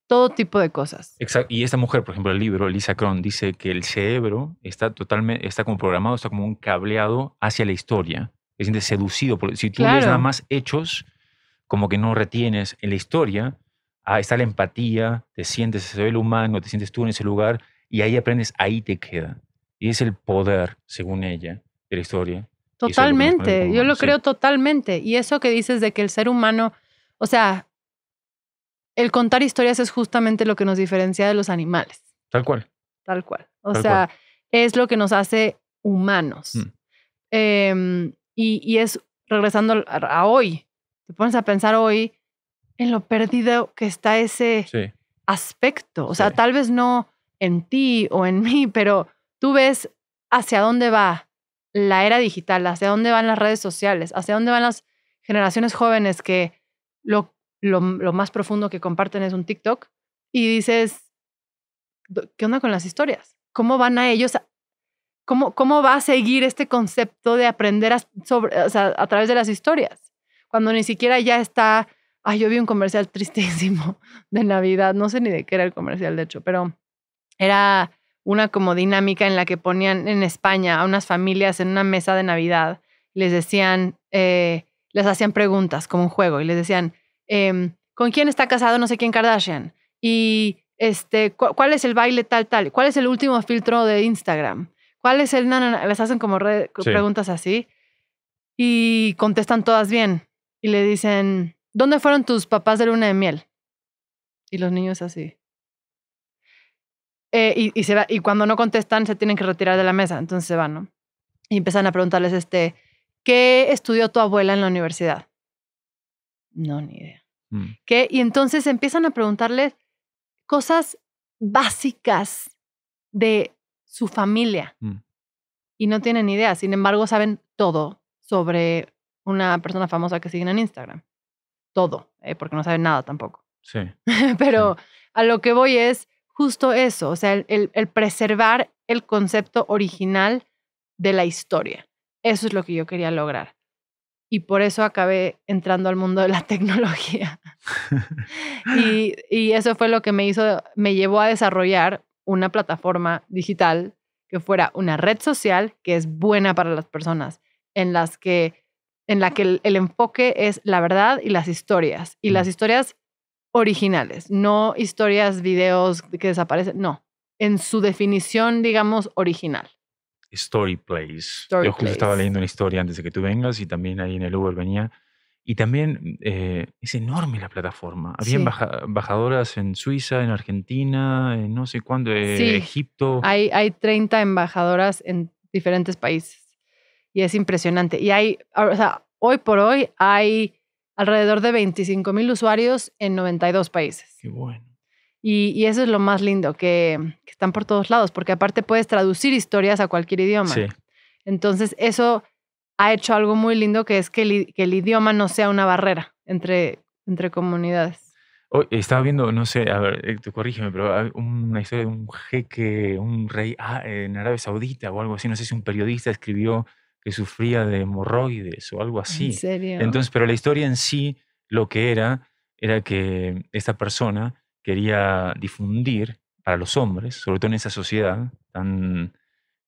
todo tipo de cosas. Y esta mujer, por ejemplo, el libro, Lisa Cron, dice que el cerebro está totalmente, está como programado, está como un cableado hacia la historia. Es siente seducido. si tú ves nada más hechos, como que no retienes en la historia, a está la empatía, te sientes, se ve el humano, te sientes tú en ese lugar, y ahí aprendes, ahí te queda. Y es el poder, según ella, de la historia, Totalmente, yo lo creo totalmente. Y eso que dices de que el ser humano, o sea, el contar historias es justamente lo que nos diferencia de los animales. Tal cual. Tal cual. O sea, es lo que nos hace humanos. Mm. Em, y, es, regresando a, hoy, te pones a pensar hoy en lo perdido que está ese aspecto. O sea, tal vez no en ti o en mí, pero tú ves hacia dónde va la era digital, hacia dónde van las redes sociales, hacia dónde van las generaciones jóvenes que lo, más profundo que comparten es un TikTok y dices, ¿qué onda con las historias? ¿Cómo van a ellos? ¿Cómo, cómo va a seguir este concepto de aprender a, a través de las historias? Cuando ni siquiera ya está, ay, yo vi un comercial tristísimo de Navidad, no sé ni de qué era el comercial, de hecho, pero era una como dinámica en la que ponían en España a unas familias en una mesa de Navidad, les decían, eh, les hacían preguntas como un juego y les decían, em, ¿con quién está casado no sé quién Kardashian? Y este, ¿cuál es el baile tal, tal? ¿Cuál es el último filtro de Instagram? ¿Cuál es el...? Les hacen como preguntas así y contestan todas bien y le dicen, ¿dónde fueron tus papás de luna de miel? Y los niños así. Eh, y, cuando no contestan, se tienen que retirar de la mesa. Entonces se van, ¿no? Y empiezan a preguntarles, este, ¿qué estudió tu abuela en la universidad? No, ni idea. Mm. ¿Qué? Y entonces empiezan a preguntarles cosas básicas de su familia. Mm. Y no tienen idea. Sin embargo, saben todo sobre una persona famosa que siguen en Instagram. Todo, eh, porque no saben nada tampoco. Sí. Pero a lo que voy es, justo eso, o sea, el, preservar el concepto original de la historia. Eso es lo que yo quería lograr y por eso acabé entrando al mundo de la tecnología. y, eso fue lo que me hizo, me llevó a desarrollar una plataforma digital que fuera una red social que es buena para las personas, en las que en la que el enfoque es la verdad y las historias. Y las historias originales, no historias, videos que desaparecen, no, en su definición, digamos, original. Story place. Yo justo estaba leyendo una historia antes de que tú vengas y también ahí en el Uber venía. Y también eh, es enorme la plataforma. Había embajadoras en Suiza, en Argentina, no sé cuándo, en eh, sí. Egipto. Hay, hay 30 embajadoras en diferentes países. Y es impresionante. Y hay, o sea, hoy por hoy hay alrededor de 25 mil usuarios en 92 países. Qué bueno. Y, eso es lo más lindo, que, están por todos lados, porque aparte puedes traducir historias a cualquier idioma. Sí. Entonces, eso ha hecho algo muy lindo, que es que el, idioma no sea una barrera entre, entre comunidades. Hoy oh, estaba viendo, no sé, a ver, eh, tú corrígeme, pero una historia de un jeque, un rey ah, en Arabia Saudita o algo así, no sé si un periodista escribió que sufría de hemorroides o algo así. ¿En serio? Entonces, pero la historia en sí lo que era era que esta persona quería difundir para los hombres, sobre todo en esa sociedad tan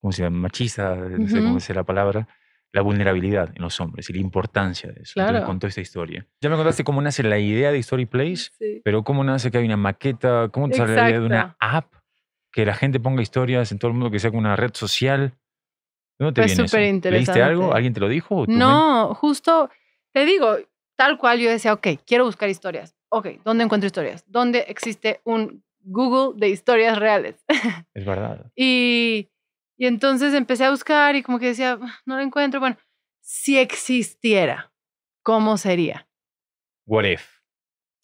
¿cómo se llama? machista, no sé cómo es la palabra, la vulnerabilidad en los hombres y la importancia de eso. Claro. contó esta historia. Ya me contaste cómo nace la idea de Story Place, pero cómo nace que hay una maqueta, cómo te sale la idea de una app, que la gente ponga historias en todo el mundo, que sea como una red social. ¿Dónde te ¿eh? ¿Leíste algo? ¿Alguien te lo dijo? No, justo te digo, tal cual yo decía, ok, quiero buscar historias. Ok, ¿dónde encuentro historias? ¿Dónde existe un Google de historias reales? Es verdad. y, y entonces empecé a buscar y como que decía, ah, no lo encuentro. Bueno, si existiera, ¿cómo sería? What if?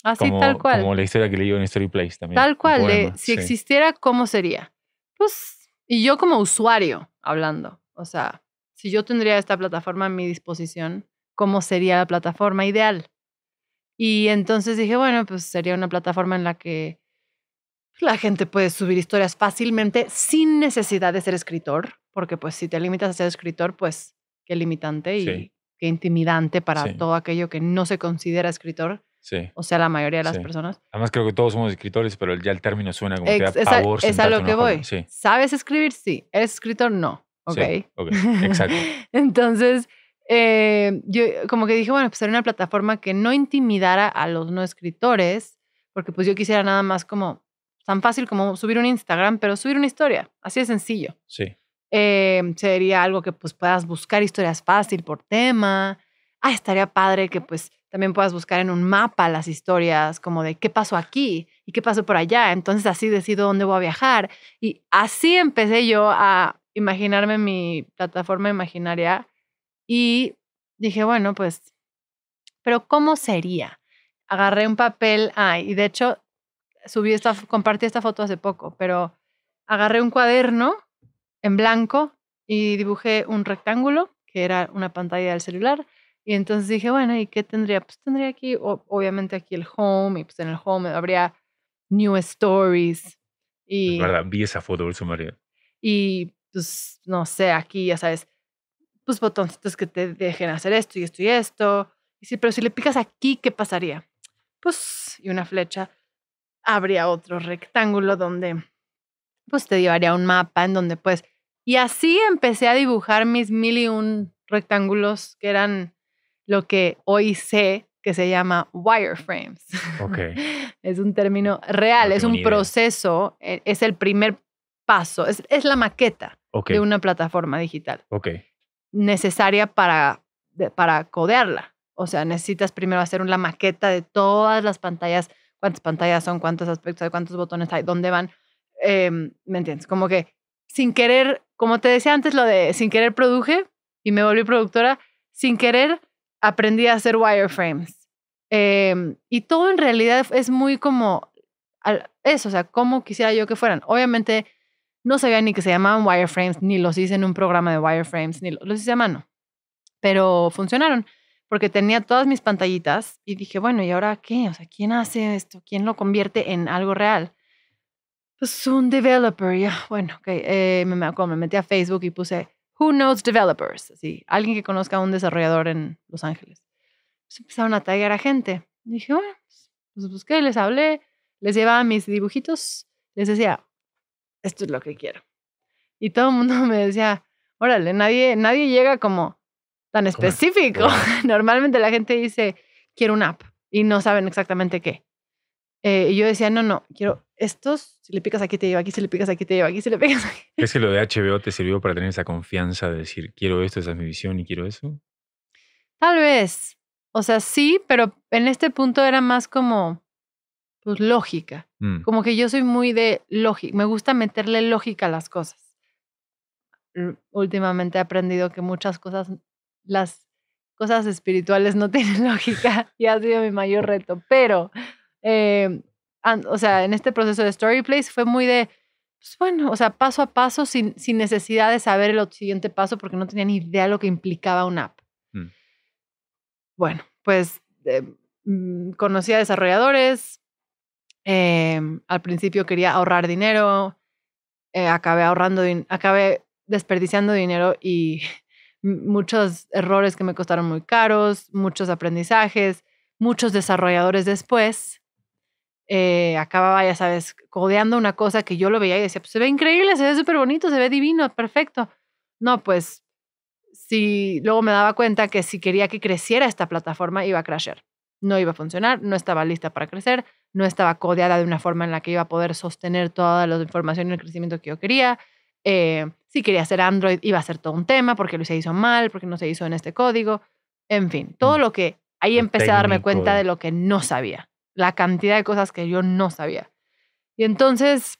Así tal cual. Como la historia que leí en Story Place también. Tal cual, de, si existiera, ¿cómo sería? Pues, y yo como usuario hablando, o sea, si yo tendría esta plataforma a mi disposición, ¿cómo sería la plataforma ideal? Y entonces dije, bueno, pues sería una plataforma en la que la gente puede subir historias fácilmente sin necesidad de ser escritor, porque pues si te limitas a ser escritor, pues qué limitante y qué intimidante para todo aquello que no se considera escritor. O sea, la mayoría de las personas. Además creo que todos somos escritores, pero ya el término suena como que a, que voy. ¿Sabes escribir? Sí. ¿Eres escritor? No. Ok. okay. Exacto. Entonces, eh, yo como que dije, bueno, pues era una plataforma que no intimidara a los no escritores, porque pues yo quisiera nada más como, tan fácil como subir un Instagram, pero subir una historia, así de sencillo. Sí. Eh, sería algo que pues puedas buscar historias fácil por tema. Ah, estaría padre que pues también puedas buscar en un mapa las historias, como de qué pasó aquí y qué pasó por allá. Entonces así decido dónde voy a viajar. Y así empecé yo a imaginarme mi plataforma imaginaria y dije, bueno, pues, pero ¿cómo sería? Agarré un papel, ah, y de hecho subí esta, compartí esta foto hace poco, pero agarré un cuaderno en blanco y dibujé un rectángulo, que era una pantalla del celular, y entonces dije, bueno, ¿y qué tendría? Pues tendría aquí, obviamente aquí el home, y pues en el home habría new stories. Pues, y, verdad, vi esa foto, María. Y pues, no sé, aquí, ya sabes, pues botoncitos que te dejen hacer esto y esto y esto. Y sí, pero si le picas aquí, ¿qué pasaría? Pues, y una flecha, habría otro rectángulo donde, pues, te llevaría un mapa en donde puedes. Y así empecé a dibujar mis mil y un rectángulos que eran lo que hoy sé que se llama wireframes. Okay. es un término real, es un proceso, e, es el primer paso, es la maqueta de una plataforma digital. Ok. Necesaria para, para codearla. O sea, necesitas primero hacer una maqueta de todas las pantallas, cuántas pantallas son, cuántos aspectos hay, cuántos botones hay, dónde van. Em, ¿Me entiendes? Como que sin querer, como te decía antes, lo de sin querer produje y me volví productora, sin querer aprendí a hacer wireframes. Em, y todo en realidad es muy como eso, o sea, como quisiera yo que fueran. Obviamente no sabía ni que se llamaban wireframes, ni los hice en un programa de wireframes, ni los hice a mano. Pero funcionaron porque tenía todas mis pantallitas y dije, bueno, ¿y ahora qué? O sea, ¿quién hace esto? ¿Quién lo convierte en algo real? Pues un developer, ya. Bueno, ok, eh, me, me metí a Facebook y puse, who knows developers? Así, alguien que conozca a un desarrollador en Los Ángeles. Pues empezaron a taggear a gente. dije, bueno, pues busqué, pues, pues, les hablé, les llevaba mis dibujitos, les decía, esto es lo que quiero. Y todo el mundo me decía, órale, nadie, nadie llega como tan específico. Normalmente la gente dice, quiero una app y no saben exactamente qué. Eh, y yo decía, no, no, quiero estos, si le picas aquí te lleva aquí, si le picas aquí te lleva aquí, si le picas aquí. ¿Es que lo de HBO te sirvió para tener esa confianza de decir, quiero esto, esa es mi visión y quiero eso? Tal vez. O sea, sí, pero en este punto era más como, pues lógica. Mm. Como que yo soy muy de lógica, me gusta meterle lógica a las cosas. Últimamente he aprendido que muchas cosas, las cosas espirituales no tienen lógica y ha sido mi mayor reto, pero, em, o sea, en este proceso de Story Place fue muy de, pues, bueno, o sea, paso a paso sin, sin necesidad de saber el siguiente paso porque no tenía ni idea lo que implicaba una app. Mm. Bueno, pues eh, mm, conocía a desarrolladores, Em, al principio quería ahorrar dinero, eh, acabé ahorrando, acabé desperdiciando dinero y muchos errores que me costaron muy caros, muchos aprendizajes, muchos desarrolladores después. Eh, acababa, ya sabes, codeando una cosa que yo lo veía y decía, pues se ve increíble, se ve súper bonito, se ve divino, perfecto. No, pues si luego me daba cuenta que si quería que creciera esta plataforma iba a crasher no iba a funcionar, no estaba lista para crecer, no estaba codeada de una forma en la que iba a poder sostener toda la información y el crecimiento que yo quería. Eh, si quería hacer Android, iba a ser todo un tema porque lo se hizo mal, porque no se hizo en este código. En fin, todo mm. lo que ahí empecé a darme cuenta de lo que no sabía, la cantidad de cosas que yo no sabía. Y entonces,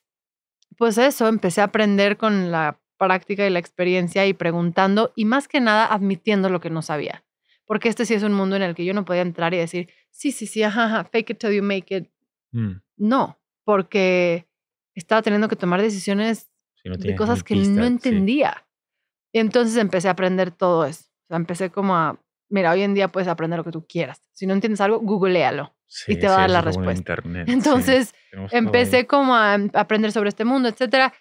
pues eso, empecé a aprender con la práctica y la experiencia y preguntando y más que nada admitiendo lo que no sabía porque este sí es un mundo en el que yo no podía entrar y decir, sí, sí, sí, ajá, fake it till you make it. Mm. No, porque estaba teniendo que tomar decisiones de cosas que no entendía. Y entonces empecé a aprender todo eso. O sea, empecé como a, mira, hoy en día puedes aprender lo que tú quieras. Si no entiendes algo, googlealo y te va a dar la respuesta. entonces empecé como a em, aprender sobre este mundo, etcétera.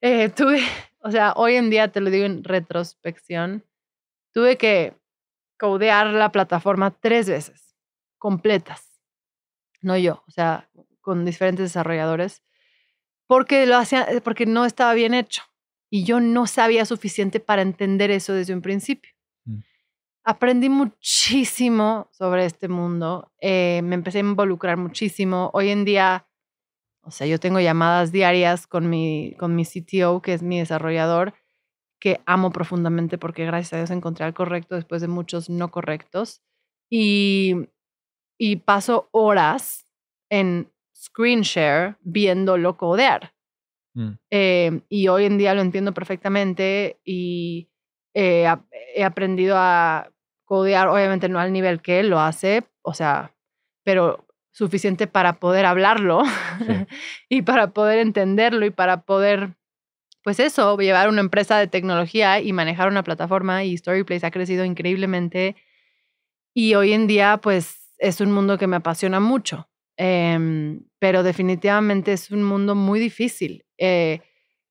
Eh, tuve, o sea, hoy en día te lo digo en retrospección, tuve que codear la plataforma tres veces, completas. No yo, o sea, con diferentes desarrolladores, porque, lo hacía, eh, porque no estaba bien hecho. Y yo no sabía suficiente para entender eso desde un principio. Mm. Aprendí muchísimo sobre este mundo, eh, me empecé a involucrar muchísimo. Hoy en día, o sea, yo tengo llamadas diarias con mi, con mi CTO, que es mi desarrollador, que amo profundamente porque gracias a Dios encontré al correcto después de muchos no correctos. Y, paso horas en screen share viéndolo codear. Mm. Eh, y hoy en día lo entiendo perfectamente y he aprendido a codear, obviamente no al nivel que él lo hace, o sea, pero suficiente para poder hablarlo y para poder entenderlo y para poder pues eso, llevar una empresa de tecnología y manejar una plataforma y Storyplace ha crecido increíblemente y hoy en día pues es un mundo que me apasiona mucho, em, pero definitivamente es un mundo muy difícil eh,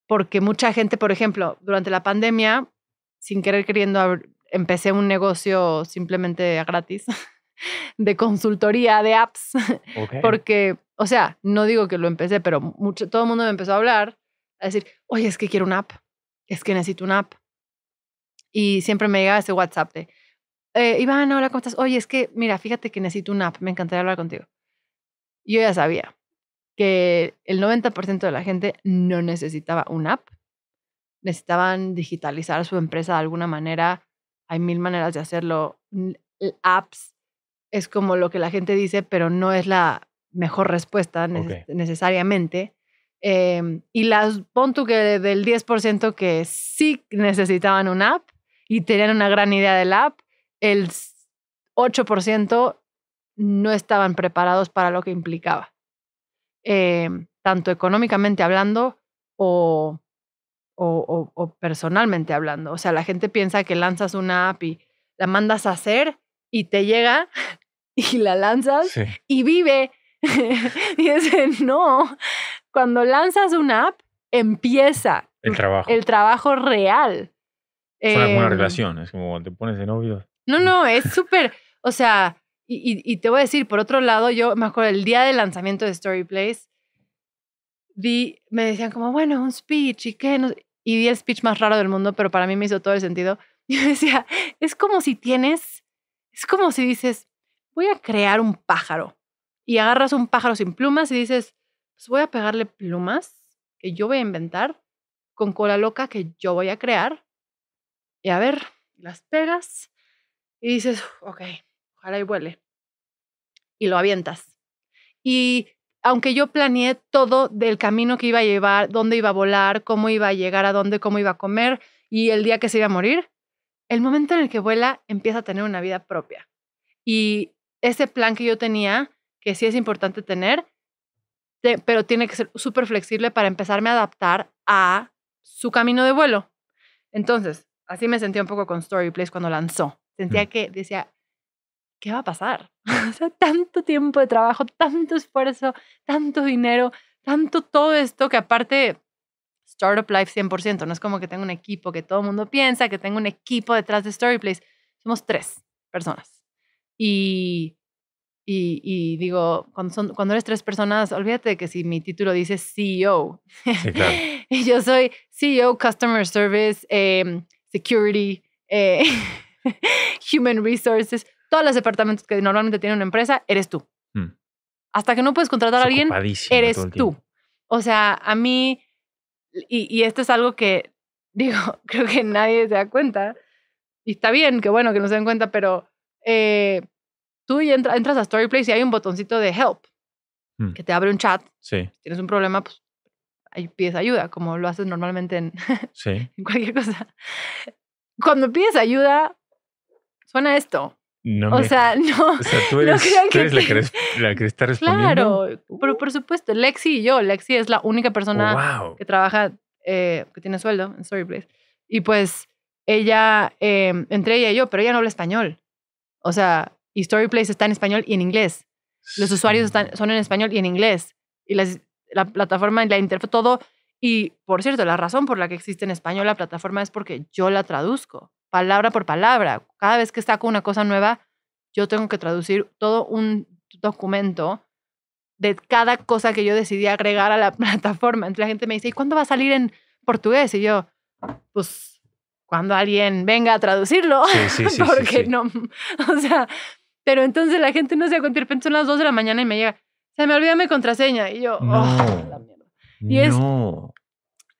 porque mucha gente, por ejemplo, durante la pandemia, sin querer queriendo, empecé un negocio simplemente gratis de consultoría de apps, porque, o sea, no digo que lo empecé, pero mucho, todo el mundo me empezó a hablar decir, oye, es que quiero una app, es que necesito una app. Y siempre me llegaba ese WhatsApp de, eh, Iván, hola, ¿cómo estás? Oye, es que, mira, fíjate que necesito una app, me encantaría hablar contigo. Yo ya sabía que el 90% de la gente no necesitaba una app, necesitaban digitalizar su empresa de alguna manera, hay mil maneras de hacerlo, apps es como lo que la gente dice, pero no es la mejor respuesta necesariamente. Em, y las, pon que del 10% que sí necesitaban una app y tenían una gran idea de la app, el 8% no estaban preparados para lo que implicaba, eh, tanto económicamente hablando o, o, o, personalmente hablando. O sea, la gente piensa que lanzas una app y la mandas a hacer y te llega y la lanzas y vive. y dicen, no, cuando lanzas una app, empieza el trabajo, el trabajo real. Es una, una em, relación, es como te pones de novio. No, no, es súper, o sea, y, te voy a decir, por otro lado, yo me acuerdo el día del lanzamiento de Story Place, vi, me decían como, bueno, un speech, ¿y qué? y vi el speech más raro del mundo, pero para mí me hizo todo el sentido. Y yo decía, es como si tienes, es como si dices, voy a crear un pájaro. Y agarras un pájaro sin plumas y dices, pues, voy a pegarle plumas que yo voy a inventar con cola loca que yo voy a crear. Y a ver, las pegas y dices, ok, ojalá y vuele. Y lo avientas. Y aunque yo planeé todo del camino que iba a llevar, dónde iba a volar, cómo iba a llegar a dónde, cómo iba a comer y el día que se iba a morir, el momento en el que vuela empieza a tener una vida propia. Y ese plan que yo tenía, que sí es importante tener, pero tiene que ser súper flexible para empezarme a adaptar a su camino de vuelo. Entonces, así me sentí un poco con Storyplace cuando lanzó. Sentía mm. que decía, ¿qué va a pasar? o sea, tanto tiempo de trabajo, tanto esfuerzo, tanto dinero, tanto todo esto que aparte Startup Life 100%, no es como que tenga un equipo que todo el mundo piensa, que tengo un equipo detrás de Storyplace. Somos tres personas. Y y, digo, cuando, son, cuando eres tres personas, olvídate que si mi título dice CEO, y yo soy CEO, Customer Service, em, Security, eh, Human Resources, todos los departamentos que normalmente tiene una empresa, eres tú. Mm. Hasta que no puedes contratar a alguien, eres tú. O sea, a mí, y, esto es algo que, digo, creo que nadie se da cuenta, y está bien, que bueno que no se den cuenta, pero... Eh, Tú entras a Storyplace y hay un botoncito de help mm. que te abre un chat. Si tienes un problema, pues pides ayuda, como lo haces normalmente en, cualquier cosa. Cuando pides ayuda, suena esto. No o sea, no. O sea, tú eres, La, que está respondiendo. Claro, pero por supuesto, Lexi y yo. Lexi es la única persona que trabaja, eh, que tiene sueldo en Storyplace. Y pues ella, eh, entre ella y yo, pero ella no habla español. O sea, y Storyplace está en español y en inglés. Los usuarios están, son en español y en inglés. Y la plataforma, la interfaz, todo. Y por cierto, la razón por la que existe en español la plataforma es porque yo la traduzco, palabra por palabra. Cada vez que saco una cosa nueva, yo tengo que traducir todo un documento de cada cosa que yo decidí agregar a la plataforma. Entonces la gente me dice, ¿y cuándo va a salir en portugués? Y yo, pues cuando alguien venga a traducirlo, sí, sí, porque no, o sea, pero entonces la gente no se da cuenta, de repente son las 2 de la mañana y me llega, se me olvida mi contraseña. Y yo, oh, la mierda. Y no.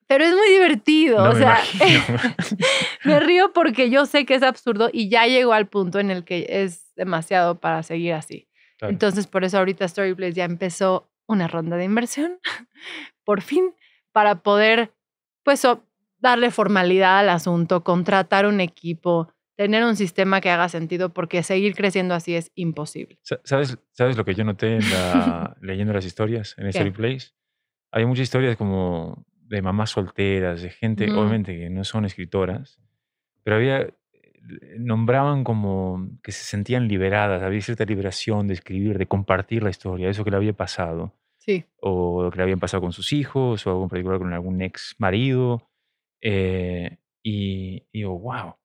Pero es muy divertido. o sea, me río porque yo sé que es absurdo y ya llegó al punto en el que es demasiado para seguir así. Entonces, por eso ahorita Storyplace ya empezó una ronda de inversión, por fin, para poder, pues, darle formalidad al asunto, contratar un equipo, tener un sistema que haga sentido porque seguir creciendo así es imposible. ¿Sabes, sabes lo que yo noté leyendo las historias en Story Place? Hay muchas historias como de mamás solteras, de gente, obviamente, que no son escritoras, pero había eh, nombraban como que se sentían liberadas, había cierta liberación de escribir, de compartir la historia, eso que le había pasado. Sí. O que le habían pasado con sus hijos, o en particular con algún ex marido. Eh, y, y digo, wow,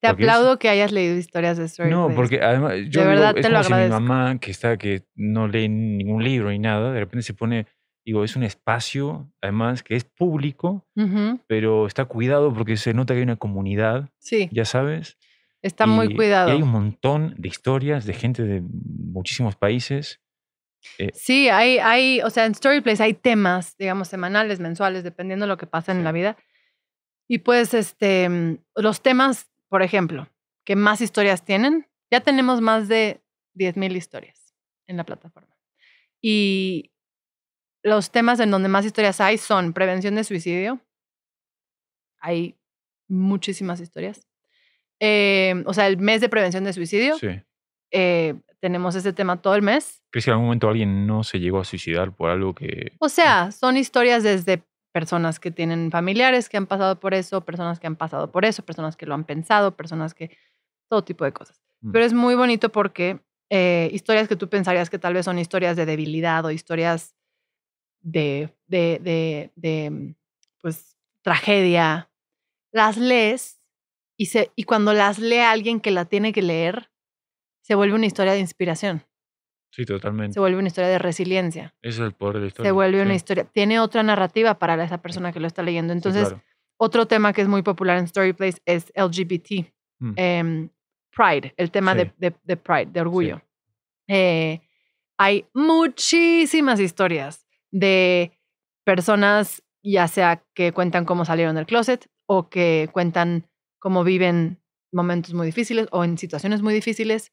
te aplaudo que hayas leído historias de Story. No, porque además yo de verdad, es te como mi mamá, que está que no lee ningún libro ni nada, de repente se pone, digo, es un espacio, además que es público, pero está cuidado porque se nota que hay una comunidad. Sí. Ya sabes. Está muy cuidado. Y hay un montón de historias de gente de muchísimos países. Eh sí, hay, hay, o sea, en Storyplace hay temas, digamos, semanales, mensuales, dependiendo de lo que pasa en la vida. Y pues, este, mm, los temas por ejemplo, que más historias tienen. Ya tenemos más de 10.000 historias en la plataforma. Y los temas en donde más historias hay son prevención de suicidio. Hay muchísimas historias. Eh, o sea, el mes de prevención de suicidio. Sí. Eh, tenemos ese tema todo el mes. ¿Crees que en algún momento alguien no se llegó a suicidar por algo que... O sea, son historias desde personas que tienen familiares que han pasado por eso, personas que han pasado por eso, personas que lo han pensado, personas que todo tipo de cosas. Mm. Pero es muy bonito porque eh, historias que tú pensarías que tal vez son historias de debilidad o historias de, de, de, de mm, pues, tragedia, las lees y, se, y cuando las lee alguien que la tiene que leer, se vuelve una historia de inspiración. Sí, totalmente. Se vuelve una historia de resiliencia. es el poder de la historia. Se vuelve una historia. Tiene otra narrativa para esa persona que lo está leyendo. Entonces, otro tema que es muy popular en Storyplace es LGBT. Mm. Em, pride, el tema de, de, Pride, de orgullo. Eh, hay muchísimas historias de personas, ya sea que cuentan cómo salieron del closet o que cuentan cómo viven momentos muy difíciles o en situaciones muy difíciles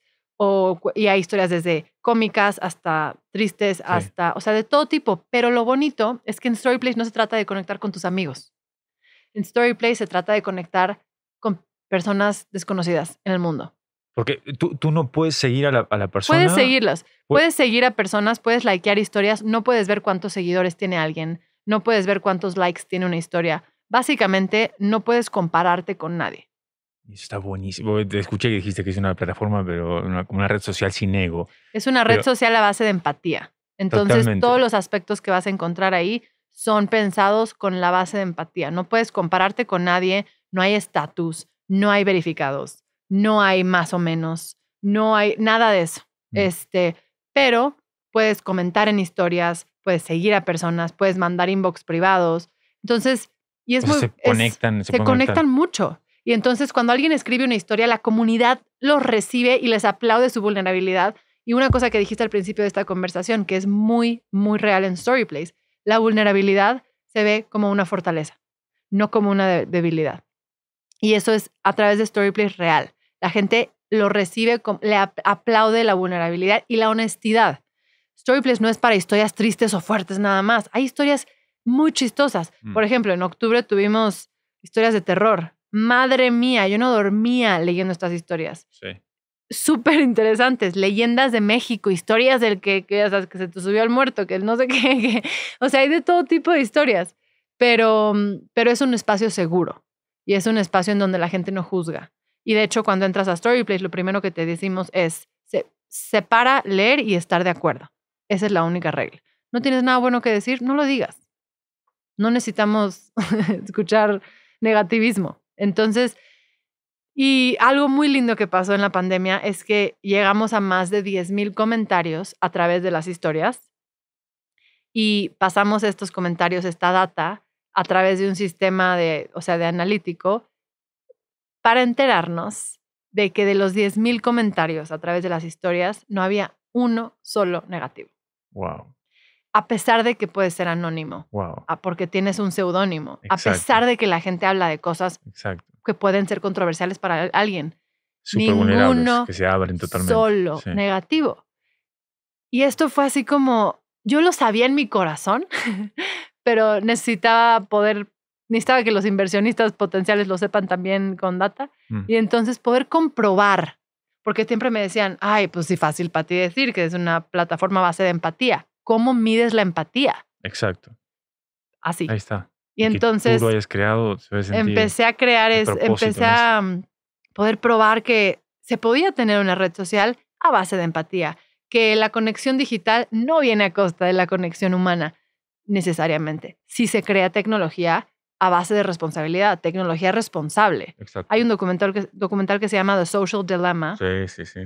y hay historias desde cómicas hasta tristes, hasta, o sea, de todo tipo. Pero lo bonito es que en Storyplace no se trata de conectar con tus amigos. En Storyplace se trata de conectar con personas desconocidas en el mundo. Porque eh, tú, no puedes seguir a la, a la persona. Puedes seguirlas. Pues puedes seguir a personas, puedes likear historias, no puedes ver cuántos seguidores tiene alguien, no puedes ver cuántos likes tiene una historia. Básicamente, no puedes compararte con nadie. Está buenísimo. Te escuché que dijiste que es una plataforma, pero una, red social sin ego. Es una red social a base de empatía. Entonces, todos los aspectos que vas a encontrar ahí son pensados con la base de empatía. No puedes compararte con nadie, no hay estatus, no hay verificados, no hay más o menos, no hay nada de eso. Mm. Este, pero puedes comentar en historias, puedes seguir a personas, puedes mandar inbox privados. Entonces, y es muy. Se conectan. se conectan mucho. Y entonces cuando alguien escribe una historia, la comunidad los recibe y les aplaude su vulnerabilidad. Y una cosa que dijiste al principio de esta conversación, que es muy, muy real en Storyplace, la vulnerabilidad se ve como una fortaleza, no como una debilidad. Y eso es a través de Storyplace real. La gente lo recibe, le aplaude la vulnerabilidad y la honestidad. Storyplace no es para historias tristes o fuertes nada más. Hay historias muy chistosas. Mm. Por ejemplo, en octubre tuvimos historias de terror Madre mía, yo no dormía leyendo estas historias. Sí. Súper interesantes, leyendas de México, historias del que, que, que se te subió al muerto, que no sé qué, o sea, hay de todo tipo de historias, pero, mm, pero es un espacio seguro y es un espacio en donde la gente no juzga. Y de hecho, cuando entras a Storyplace, lo primero que te decimos es, se, separa leer y estar de acuerdo. Esa es la única regla. No tienes nada bueno que decir, no lo digas. No necesitamos escuchar negativismo. Entonces, y algo muy lindo que pasó en la pandemia es que llegamos a más de 10.000 comentarios a través de las historias y pasamos estos comentarios, esta data, a través de un sistema de, o sea, de analítico para enterarnos de que de los 10.000 comentarios a través de las historias no había uno solo negativo. Wow a pesar de que puedes ser anónimo, ah, porque tienes un seudónimo, a pesar de que la gente habla de cosas que pueden ser controversiales para alguien. Ninguno que se abren totalmente. solo negativo. Y esto fue así como, yo lo sabía en mi corazón, pero necesitaba poder, necesitaba que los inversionistas potenciales lo sepan también con data, mm. y entonces poder comprobar, porque siempre me decían, ay, pues sí, fácil para ti decir que es una plataforma base de empatía ¿cómo mides la empatía? Exacto. Así. Ahí está. Y, entonces creado, empecé a crear, empecé a mm, poder probar que se podía tener una red social a base de empatía, que la conexión digital no viene a costa de la conexión humana necesariamente. Si se crea tecnología a base de responsabilidad, tecnología responsable. Exacto. Hay un documental que, documental que se llama The Social Dilemma. Sí, sí, sí.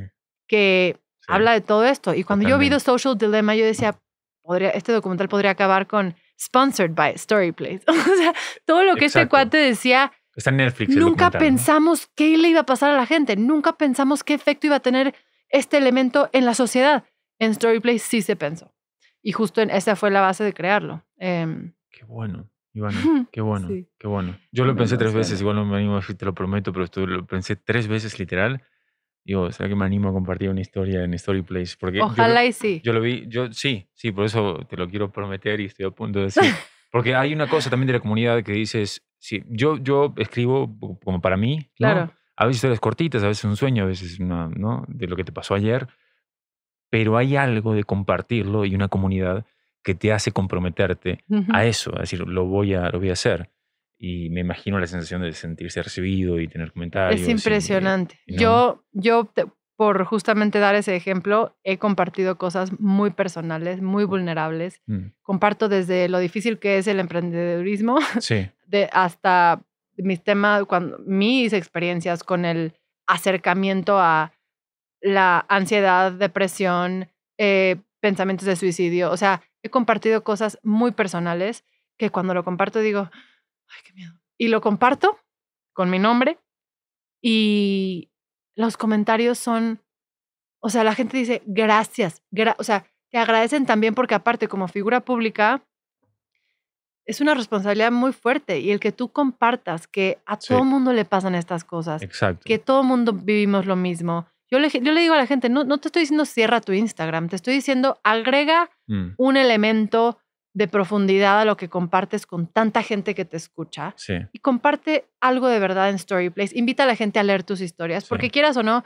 Que habla de todo esto. Y cuando yo vi The Social Dilemma, yo decía, este documental podría acabar con sponsored by Storyplace. o sea, todo lo que este Exacto. este cuate decía. Está en Netflix. Nunca pensamos qué le iba a pasar a la gente. Nunca pensamos qué efecto iba a tener este elemento en la sociedad. En Storyplace sí se pensó. Y justo en esa fue la base de crearlo. Em, qué bueno. Ivana, qué bueno, qué bueno. Yo lo pensé tres veces, igual no me animo a decir, te lo prometo, pero esto lo pensé tres veces literal Digo, ¿será que me animo a compartir una historia en Storyplace? Porque Ojalá yo, y sí. Yo lo vi, yo sí, sí, por eso te lo quiero prometer y estoy a punto de decir. Porque hay una cosa también de la comunidad que dices, sí, yo, yo escribo como para mí, claro. a veces historias cortitas, a veces un sueño, a veces una, ¿no? de lo que te pasó ayer, pero hay algo de compartirlo y una comunidad que te hace comprometerte a eso, a decir, lo voy a, lo voy a hacer y me imagino la sensación de sentirse recibido y tener comentarios. Es impresionante. Yo, yo por justamente dar ese ejemplo, he compartido cosas muy personales, muy mm. vulnerables. Mm. Comparto desde lo difícil que es el emprendedurismo hasta mis temas, cuando, mis experiencias con el acercamiento a la ansiedad, depresión, eh, pensamientos de suicidio. O sea, he compartido cosas muy personales que cuando lo comparto digo, y lo comparto con mi nombre y los comentarios son, o sea, la gente dice, gracias, o sea, que agradecen también porque aparte como figura pública es una responsabilidad muy fuerte y el que tú compartas que a todo mundo le pasan estas cosas, que todo mundo vivimos lo mismo. Yo le, yo le digo a la gente, no, no te estoy diciendo cierra tu Instagram, te estoy diciendo agrega mm. un elemento de profundidad a lo que compartes con tanta gente que te escucha. Y comparte algo de verdad en Storyplace. Invita a la gente a leer tus historias, porque quieras o no,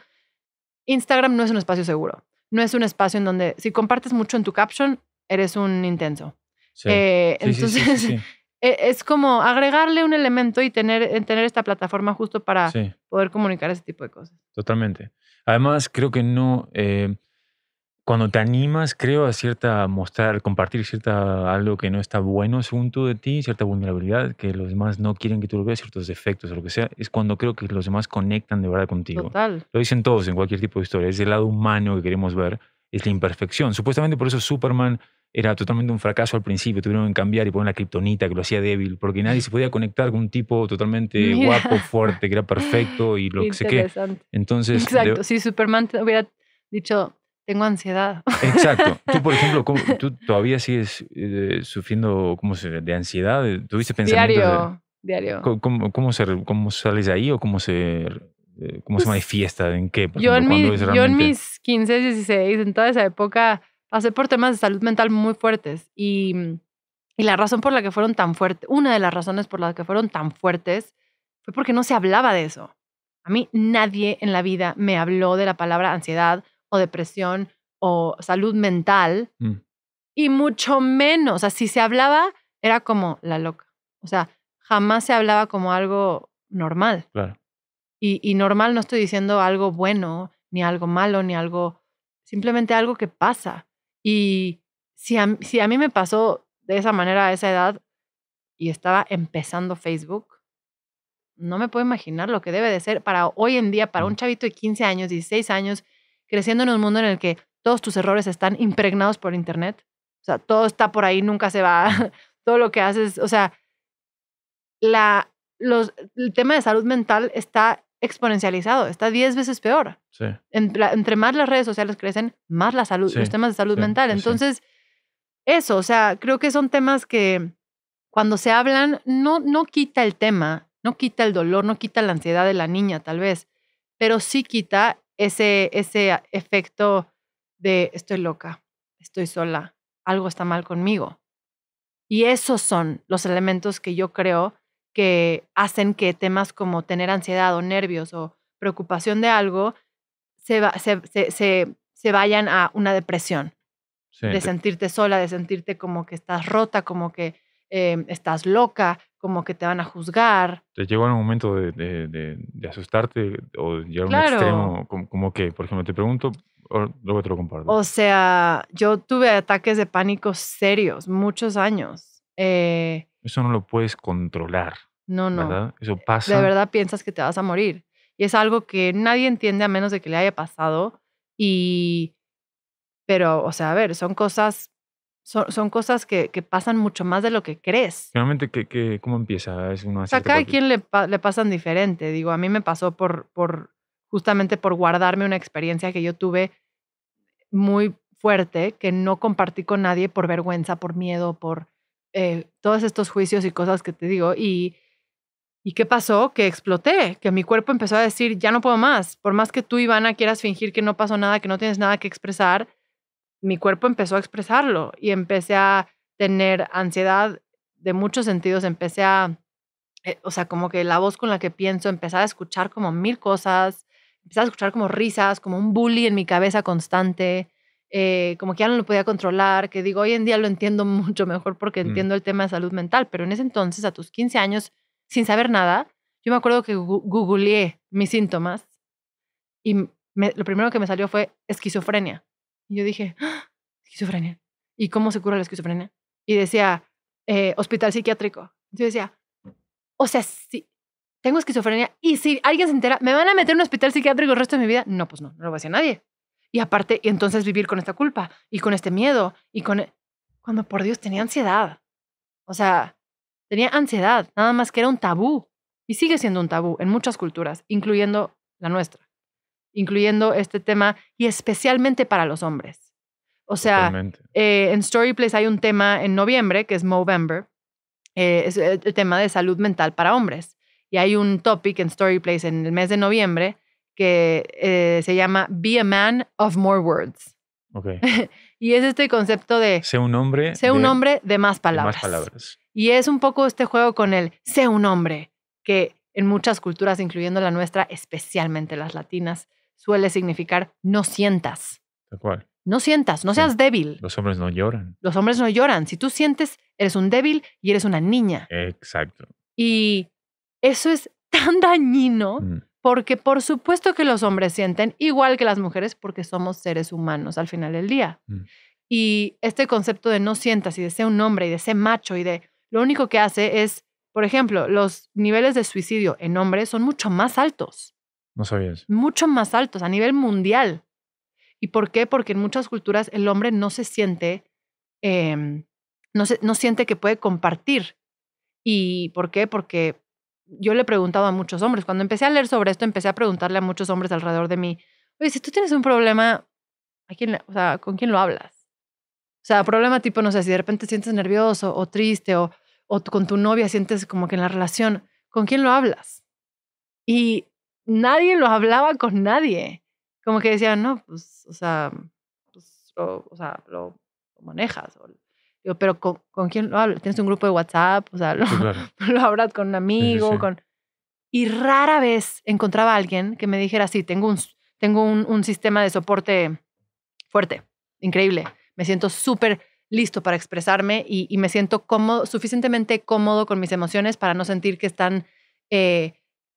Instagram no es un espacio seguro. No es un espacio en donde si compartes mucho en tu caption, eres un intenso. Eh, entonces, e, es como agregarle un elemento y tener, eh, tener esta plataforma justo para poder comunicar ese tipo de cosas. Totalmente. Además, creo que no... Eh, cuando te animas, creo, a cierta mostrar, compartir cierta algo que no está bueno junto de ti, cierta vulnerabilidad, que los demás no quieren que tú lo veas, ciertos defectos o lo que sea, es cuando creo que los demás conectan de verdad contigo. Total. Lo dicen todos en cualquier tipo de historia. Es el lado humano que queremos ver, es la imperfección. Supuestamente por eso Superman era totalmente un fracaso al principio, tuvieron que cambiar y poner la kriptonita que lo hacía débil, porque nadie se podía conectar con un tipo totalmente guapo, fuerte, que era perfecto y lo que sé qué. Entonces, Exacto, si Superman hubiera dicho, tengo ansiedad. Exacto. Tú, por ejemplo, tú todavía sigues eh, sufriendo ¿cómo de ansiedad. Eh, ¿Tuviste pensamientos? Diario, diario. ¿cómo, cómo, se, ¿Cómo sales ahí o cómo se, eh, cómo se pues, manifiesta? ¿En qué? yo, en mis 15, 16, en toda esa época, pasé por temas de salud mental muy fuertes. Y, mm, y la razón por la que fueron tan fuertes, una de las razones por las que fueron tan fuertes fue porque no se hablaba de eso. A mí nadie en la vida me habló de la palabra ansiedad o depresión o salud mental. Mm. Y mucho menos, o sea, si se hablaba, era como la loca. O sea, jamás se hablaba como algo normal. Claro. Y, normal no estoy diciendo algo bueno, ni algo malo, ni algo, simplemente algo que pasa. Y si si a mí me pasó de esa manera a esa edad y estaba empezando Facebook, no me puedo imaginar lo que debe de ser para hoy en día, para un mm. chavito de 15 años, 16 años, creciendo en un mundo en el que todos tus errores están impregnados por Internet. O sea, todo está por ahí, nunca se va. Todo lo que haces, o sea, la, los, el tema de salud mental está exponencializado, está 10 veces peor. entre más las redes sociales crecen, más la salud, los temas de salud mental. Entonces, eso, o sea, creo que son temas que cuando se hablan, no, no quita el tema, no quita el dolor, no quita la ansiedad de la niña, tal vez, pero sí quita ese, efecto de estoy loca, estoy sola, algo está mal conmigo. Y esos son los elementos que yo creo que hacen que temas como tener ansiedad o nervios o preocupación de algo se, vayan a una depresión. de sentirte sola, de sentirte como que estás rota, como que em, estás loca, como que te van a juzgar. Te llegó un momento de, asustarte o llegar un extremo, como, que, por ejemplo, te pregunto, luego te lo comparto. O sea, yo tuve ataques de pánico serios, muchos años. Eh Eso no lo puedes controlar. No, no. ¿verdad? Eso eh, pasa. De verdad piensas que te vas a morir. Y es algo que nadie entiende a menos de que le haya pasado. Y, pero, o sea, a ver, son cosas son, cosas que, pasan mucho más de lo que crees. Realmente, que, ¿cómo empieza? Es una cada quien le, le, pasan diferente. Digo, a mí me pasó por, por justamente por guardarme una experiencia que yo tuve muy fuerte, que no compartí con nadie por vergüenza, por miedo, por eh, todos estos juicios y cosas que te digo. Y, ¿Y qué pasó? Que exploté, que mi cuerpo empezó a decir, ya no puedo más. Por más que tú, Ivana, quieras fingir que no pasó nada, que no tienes nada que expresar, mi cuerpo empezó a expresarlo y empecé a tener ansiedad de muchos sentidos, empecé a, eh, o sea, como que la voz con la que pienso, empecé a escuchar como mil cosas, empecé a escuchar como risas, como un bully en mi cabeza constante, eh, como que ya no lo podía controlar, que digo, hoy en día lo entiendo mucho mejor porque mm. entiendo el tema de salud mental, pero en ese entonces, a tus 15 años, sin saber nada, yo me acuerdo que googleé mis síntomas y lo primero que me salió fue esquizofrenia. Y yo dije, ah, esquizofrenia. ¿Y cómo se cura la esquizofrenia? Y decía, eh, hospital psiquiátrico. Yo decía, o sea, si tengo esquizofrenia y si alguien se entera, ¿me van a meter en un hospital psiquiátrico el resto de mi vida? No, pues no, no lo va a hacer nadie. Y aparte, entonces vivir con esta culpa y con este miedo y con... E, cuando por Dios tenía ansiedad. O sea, tenía ansiedad, nada más que era un tabú. Y sigue siendo un tabú en muchas culturas, incluyendo la nuestra incluyendo este tema y especialmente para los hombres. O sea, eh, en Storyplace hay un tema en noviembre que es Movember, eh, es eh, el tema de salud mental para hombres. Y hay un topic en Storyplace en el mes de noviembre que eh, se llama Be a Man of More Words. Okay. y es este concepto de... Sé un hombre. Sé un hombre de más palabras. De más palabras. Y es un poco este juego con el sé un hombre, que en muchas culturas, incluyendo la nuestra, especialmente las latinas, suele significar no sientas. Tal cual. No sientas, no seas débil. Los hombres no lloran. Los hombres no lloran. Si tú sientes, eres un débil y eres una niña. Exacto. Y eso es tan dañino mm. porque por supuesto que los hombres sienten igual que las mujeres porque somos seres humanos al final del día. Mm. Y este concepto de no sientas y de ser un hombre y de ser macho y de lo único que hace es, por ejemplo, los niveles de suicidio en hombres son mucho más altos. No Mucho más altos a nivel mundial. ¿Y por qué? Porque en muchas culturas el hombre no se siente, em, no, se, no siente que puede compartir. ¿Y por qué? Porque yo le he preguntado a muchos hombres. Cuando empecé a leer sobre esto, empecé a preguntarle a muchos hombres alrededor de mí, oye, si tú tienes un problema, ¿con quién lo hablas? O sea, problema tipo, no sé, si de repente sientes nervioso o triste o, o con tu novia sientes como que en la relación, ¿con quién lo hablas? Y nadie lo hablaba con nadie. Como que decían, no, pues, o sea, pues, lo, sea, lo, manejas. O, pero con, quién lo hablas? ¿Tienes un grupo de WhatsApp? O sea, lo, hablas con un amigo, con... Y rara vez encontraba a alguien que me dijera, sí, tengo un, tengo un, sistema de soporte fuerte, increíble. Me siento súper listo para expresarme y, me siento suficientemente cómodo con mis emociones para no sentir que están... Eh,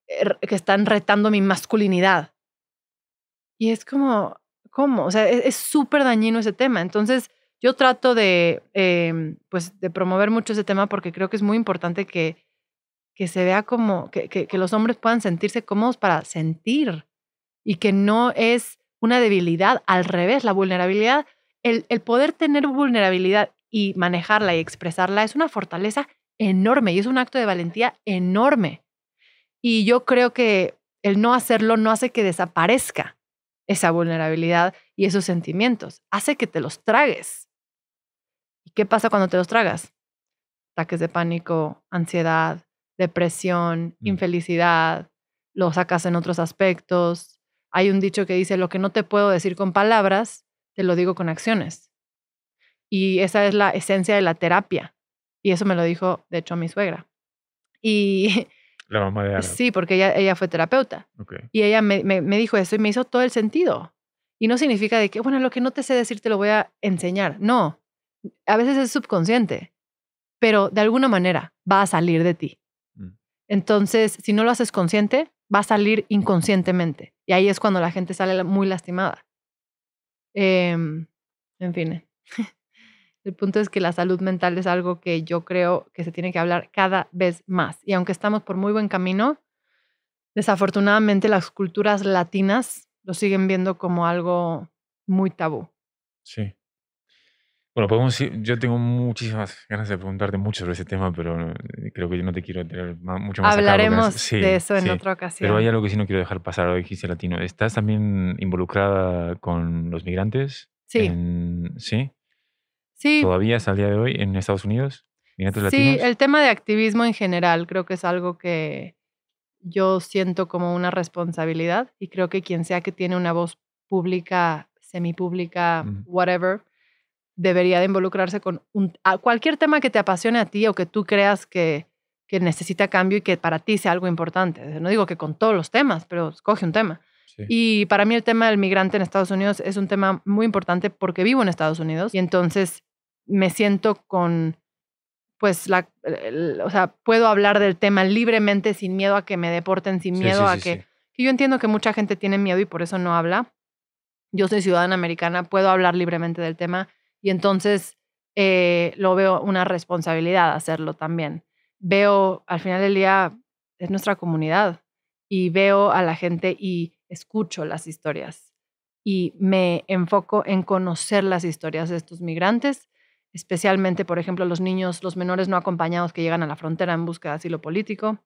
que están retando mi masculinidad. Y es como, ¿cómo? O sea, e, es súper dañino ese tema. Entonces, yo trato de, em, pues, de promover mucho ese tema porque creo que es muy importante que, que se vea como, que, que, los hombres puedan sentirse cómodos para sentir y que no es una debilidad, al revés, la vulnerabilidad, el poder tener vulnerabilidad y manejarla y expresarla es una fortaleza enorme y es un acto de valentía enorme. Y yo creo que el no hacerlo no hace que desaparezca esa vulnerabilidad y esos sentimientos, hace que te los tragues. ¿Y qué pasa cuando te los tragas? Ataques de pánico, ansiedad, depresión, mm. infelicidad, lo sacas en otros aspectos. Hay un dicho que dice, lo que no te puedo decir con palabras, te lo digo con acciones. Y esa es la esencia de la terapia. Y eso me lo dijo, de hecho, mi suegra. Y Sí, porque ella, ella fue terapeuta. Y ella me, dijo eso y me hizo todo el sentido. Y no significa de que, bueno, lo que no te sé decir te lo voy a enseñar. No, a veces es subconsciente, pero de alguna manera va a salir de ti. Mm. Entonces, si no lo haces consciente, va a salir inconscientemente. Y ahí es cuando la gente sale muy lastimada. Em, en fin. El punto es que la salud mental es algo que yo creo que se tiene que hablar cada vez más. Y aunque estamos por muy buen camino, desafortunadamente las culturas latinas lo siguen viendo como algo muy tabú. Sí. Bueno, podemos yo tengo muchísimas ganas de preguntarte mucho sobre ese tema, pero eh, creo que yo no te quiero tener mucho más. Hablaremos de eso en otra ocasión. Pero hay algo que sí no quiero dejar pasar hoy, Gisela Latino. ¿Estás también involucrada con los migrantes? Sí. sí. Sí. Todavía es al día de hoy en Estados Unidos. sí, el tema de activismo en general creo que es algo que yo siento como una responsabilidad y creo que quien sea que tiene una voz pública, semipública, whatever, debería de involucrarse con un, cualquier tema que te apasione a ti o que tú creas que, que, necesita cambio y que para ti sea algo importante. No digo que con todos los temas, pero escoge un tema. Y para mí el tema del migrante en Estados Unidos es un tema muy importante porque vivo en Estados Unidos y entonces me siento con, pues, la, o sea, puedo hablar del tema libremente, sin miedo a que me deporten, sin miedo a que, Yo entiendo que mucha gente tiene miedo y por eso no habla. Yo soy ciudadana americana, puedo hablar libremente del tema y entonces eh, lo veo una responsabilidad hacerlo también. Veo, al final del día, es nuestra comunidad y veo a la gente y escucho las historias y me enfoco en conocer las historias de estos migrantes especialmente, por ejemplo, los niños, los menores no acompañados que llegan a la frontera en busca de asilo político.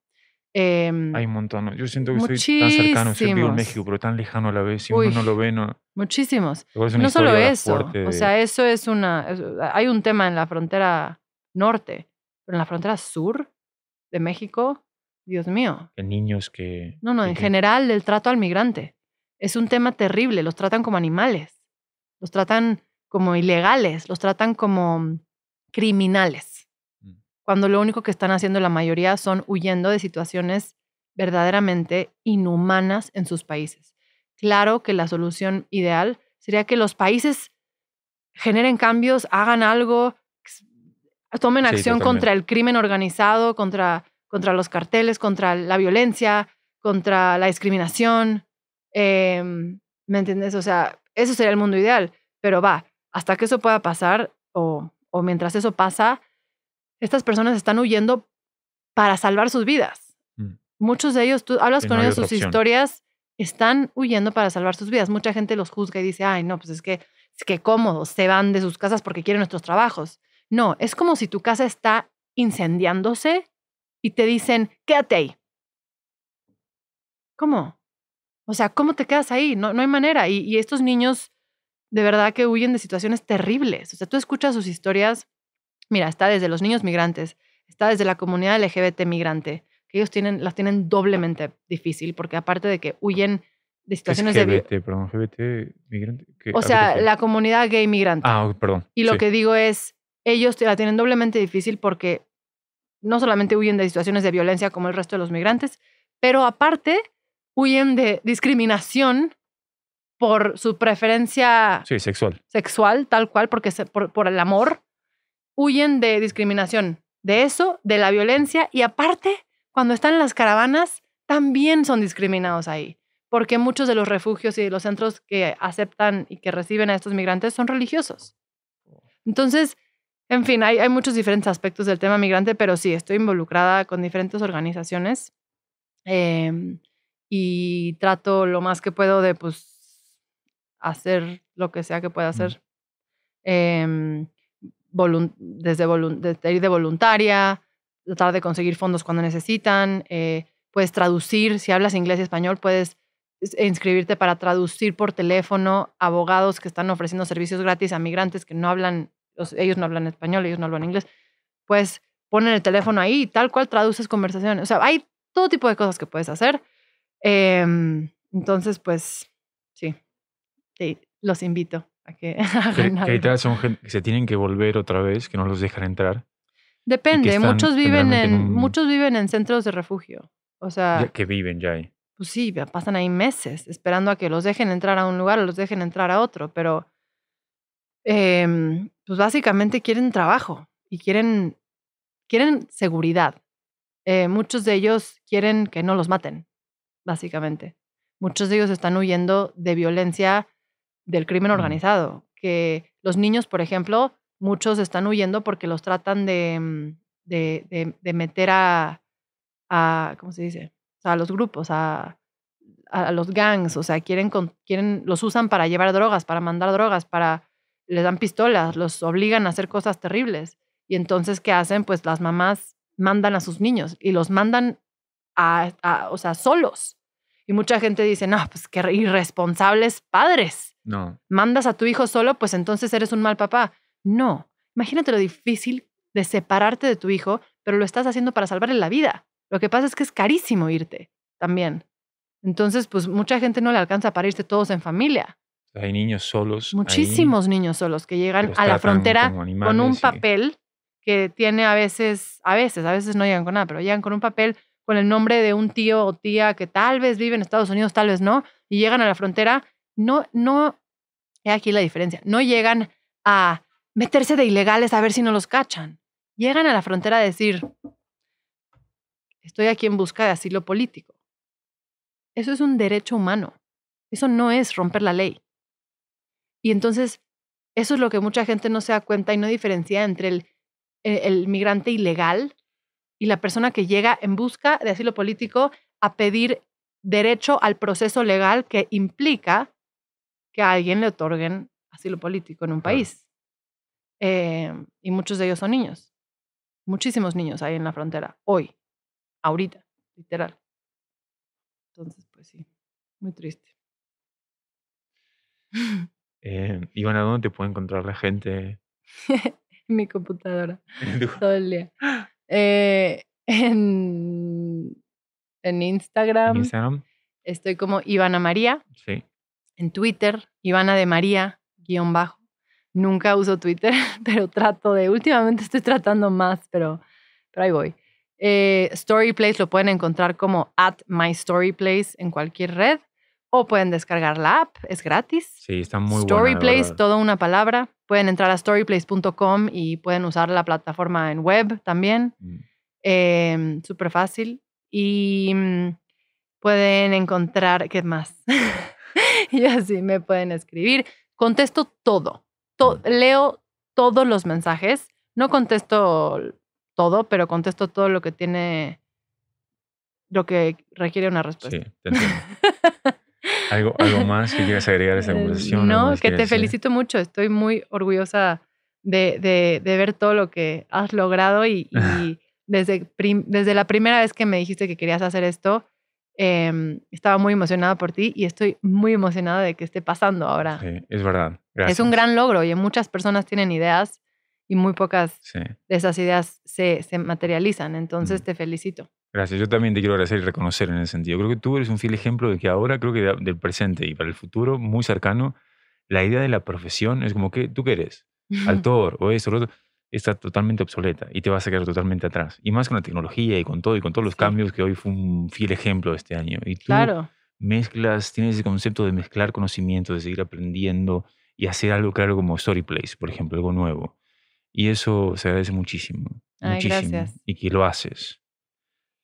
Em, hay un montón. Yo siento que soy tan cercano, soy vivo en México, pero tan lejano a la vez. Si uno no lo ve, no. Muchísimos. No solo eso. O sea, eso es una. Hay un tema en la frontera norte, pero en la frontera sur de México, Dios mío. De niños que. No, no, en general, el trato al migrante. Es un tema terrible. Los tratan como animales. Los tratan como ilegales, los tratan como criminales, mm. cuando lo único que están haciendo la mayoría son huyendo de situaciones verdaderamente inhumanas en sus países. Claro que la solución ideal sería que los países generen cambios, hagan algo, tomen acción contra el crimen organizado, contra, contra los carteles, contra la violencia, contra la discriminación. Em, ¿Me entiendes? O sea, eso sería el mundo ideal, pero va, hasta que eso pueda pasar o, mientras eso pasa, estas personas están huyendo para salvar sus vidas. Mm. Muchos de ellos, tú hablas con ellos, sus historias están huyendo para salvar sus vidas. Mucha gente los juzga y dice, ay, no, pues es que, es que cómodo se van de sus casas porque quieren nuestros trabajos. No, es como si tu casa está incendiándose y te dicen, quédate ahí. ¿Cómo? O sea, ¿cómo te quedas ahí? No, no hay manera. y estos niños de verdad que huyen de situaciones terribles. O sea, tú escuchas sus historias, mira, está desde los niños migrantes, está desde la comunidad LGBT migrante, que ellos tienen, las tienen doblemente difícil, porque aparte de que huyen de situaciones es LGBT, Perdón, LGBT migrante. o sea, la comunidad gay migrante. Ah, perdón. Y lo que digo es, ellos la tienen doblemente difícil porque no solamente huyen de situaciones de violencia como el resto de los migrantes, pero aparte huyen de discriminación por su preferencia sexual. sexual, tal cual, porque por, el amor, huyen de discriminación, de eso, de la violencia y aparte, cuando están en las caravanas, también son discriminados ahí, porque muchos de los refugios y de los centros que aceptan y que reciben a estos migrantes son religiosos. Entonces, en fin, hay, muchos diferentes aspectos del tema migrante, pero sí, estoy involucrada con diferentes organizaciones em, y trato lo más que puedo de pues, hacer lo que sea que pueda hacer. Em, desde, ir de voluntaria, tratar de conseguir fondos cuando necesitan, eh, puedes traducir, si hablas inglés y español, puedes e inscribirte para traducir por teléfono abogados que están ofreciendo servicios gratis a migrantes que no hablan, ellos no hablan español, ellos no hablan inglés, pues ponen el teléfono ahí y tal cual traduces conversaciones. O sea, hay todo tipo de cosas que puedes hacer. Em, entonces, pues los invito a que son gente que se tienen que volver otra vez, que no los dejan entrar? Depende, muchos viven en, muchos viven en centros de refugio. O sea, que viven ya ahí. Pues sí, pasan ahí meses esperando a que los dejen entrar a un lugar o los dejen entrar a otro, pero em, pues básicamente quieren trabajo y quieren, quieren seguridad. Eh, muchos de ellos quieren que no los maten, básicamente. Muchos de ellos están huyendo de violencia del crimen organizado, que los niños, por ejemplo, muchos están huyendo porque los tratan de, mm, meter a, a, ¿cómo se dice? a los grupos, a, los gangs, o sea, quieren, quieren, los usan para llevar drogas, para mandar drogas, para, les dan pistolas, los obligan a hacer cosas terribles. Y entonces, ¿qué hacen? Pues las mamás mandan a sus niños y los mandan a, a o sea, solos. Y mucha gente dice, no, pues qué irresponsables padres no. Mandas a tu hijo solo, pues entonces eres un mal papá. No. Imagínate lo difícil de separarte de tu hijo, pero lo estás haciendo para salvarle la vida. Lo que pasa es que es carísimo irte también. Entonces, pues mucha gente no le alcanza para irse todos en familia. Hay niños solos. Muchísimos niños solos que llegan a la frontera con un papel que tiene a veces, a veces, a veces no llegan con nada, pero llegan con un papel con el nombre de un tío o tía que tal vez vive en Estados Unidos, tal vez no, y llegan a la frontera no, no, he aquí la diferencia, no llegan a meterse de ilegales a ver si no los cachan. Llegan a la frontera a decir, estoy aquí en busca de asilo político. Eso es un derecho humano. Eso no es romper la ley. Y entonces, eso es lo que mucha gente no se da cuenta y no diferencia entre el eh, migrante ilegal y la persona que llega en busca de asilo político a pedir derecho al proceso legal que implica a alguien le otorguen asilo político en un país. Em, y muchos de ellos son niños. Muchísimos niños ahí en la frontera, hoy, ahorita, literal. Entonces, pues sí, muy triste. Ivana, em, ¿dónde te puede encontrar la gente? en Mi computadora. todo el día. Eh, en, en Instagram, Instagram. Estoy como Ivana María. Sí en Twitter, Ivana de María, guión bajo. Nunca uso Twitter, pero trato de, últimamente estoy tratando más, pero, pero ahí voy. Eh, Storyplace lo pueden encontrar como at mystoryplace en cualquier red o pueden descargar la app, es gratis. Sí, está muy Storyplace, toda una palabra. Pueden entrar a storyplace.com y pueden usar la plataforma en web también. Mm. Em, Súper fácil. Y mm, pueden encontrar, ¿qué más? y así me pueden escribir. Contesto todo. Mm. leo todos los mensajes. No contesto todo, pero contesto todo lo que tiene, lo que requiere una respuesta. Sí, te entiendo. ¿Algo, más que quieras agregar a esta eh, conversación? No, que te felicito mucho. Estoy muy orgullosa de, ver todo lo que has logrado y, desde, desde la primera vez que me dijiste que querías hacer esto, Em, estaba muy emocionada por ti y estoy muy emocionada de que esté pasando ahora. Sí, es verdad. Es un gran logro y muchas personas tienen ideas y muy pocas de esas ideas se, se materializan. Entonces mm. te felicito. Gracias. Yo también te quiero agradecer y reconocer en ese sentido. Creo que tú eres un fiel ejemplo de que ahora, creo que del presente y para el futuro, muy cercano, la idea de la profesión es como que tú qué eres, actor o eso, o lo otro está totalmente obsoleta y te vas a quedar totalmente atrás. Y más con la tecnología y con todo y con todos los cambios que hoy fue un fiel ejemplo este año. Y tú claro. mezclas, tienes ese concepto de mezclar conocimiento de seguir aprendiendo y hacer algo claro como Story Place, por ejemplo, algo nuevo. Y eso se agradece muchísimo. muchísimo. Y que lo haces.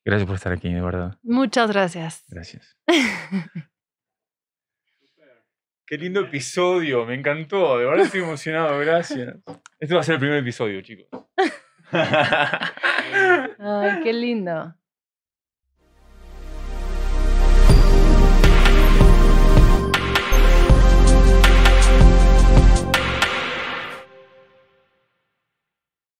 Gracias por estar aquí, de verdad. Muchas gracias. Gracias. Qué lindo episodio, me encantó. De verdad estoy emocionado, gracias. Este va a ser el primer episodio, chicos. Ay, qué lindo.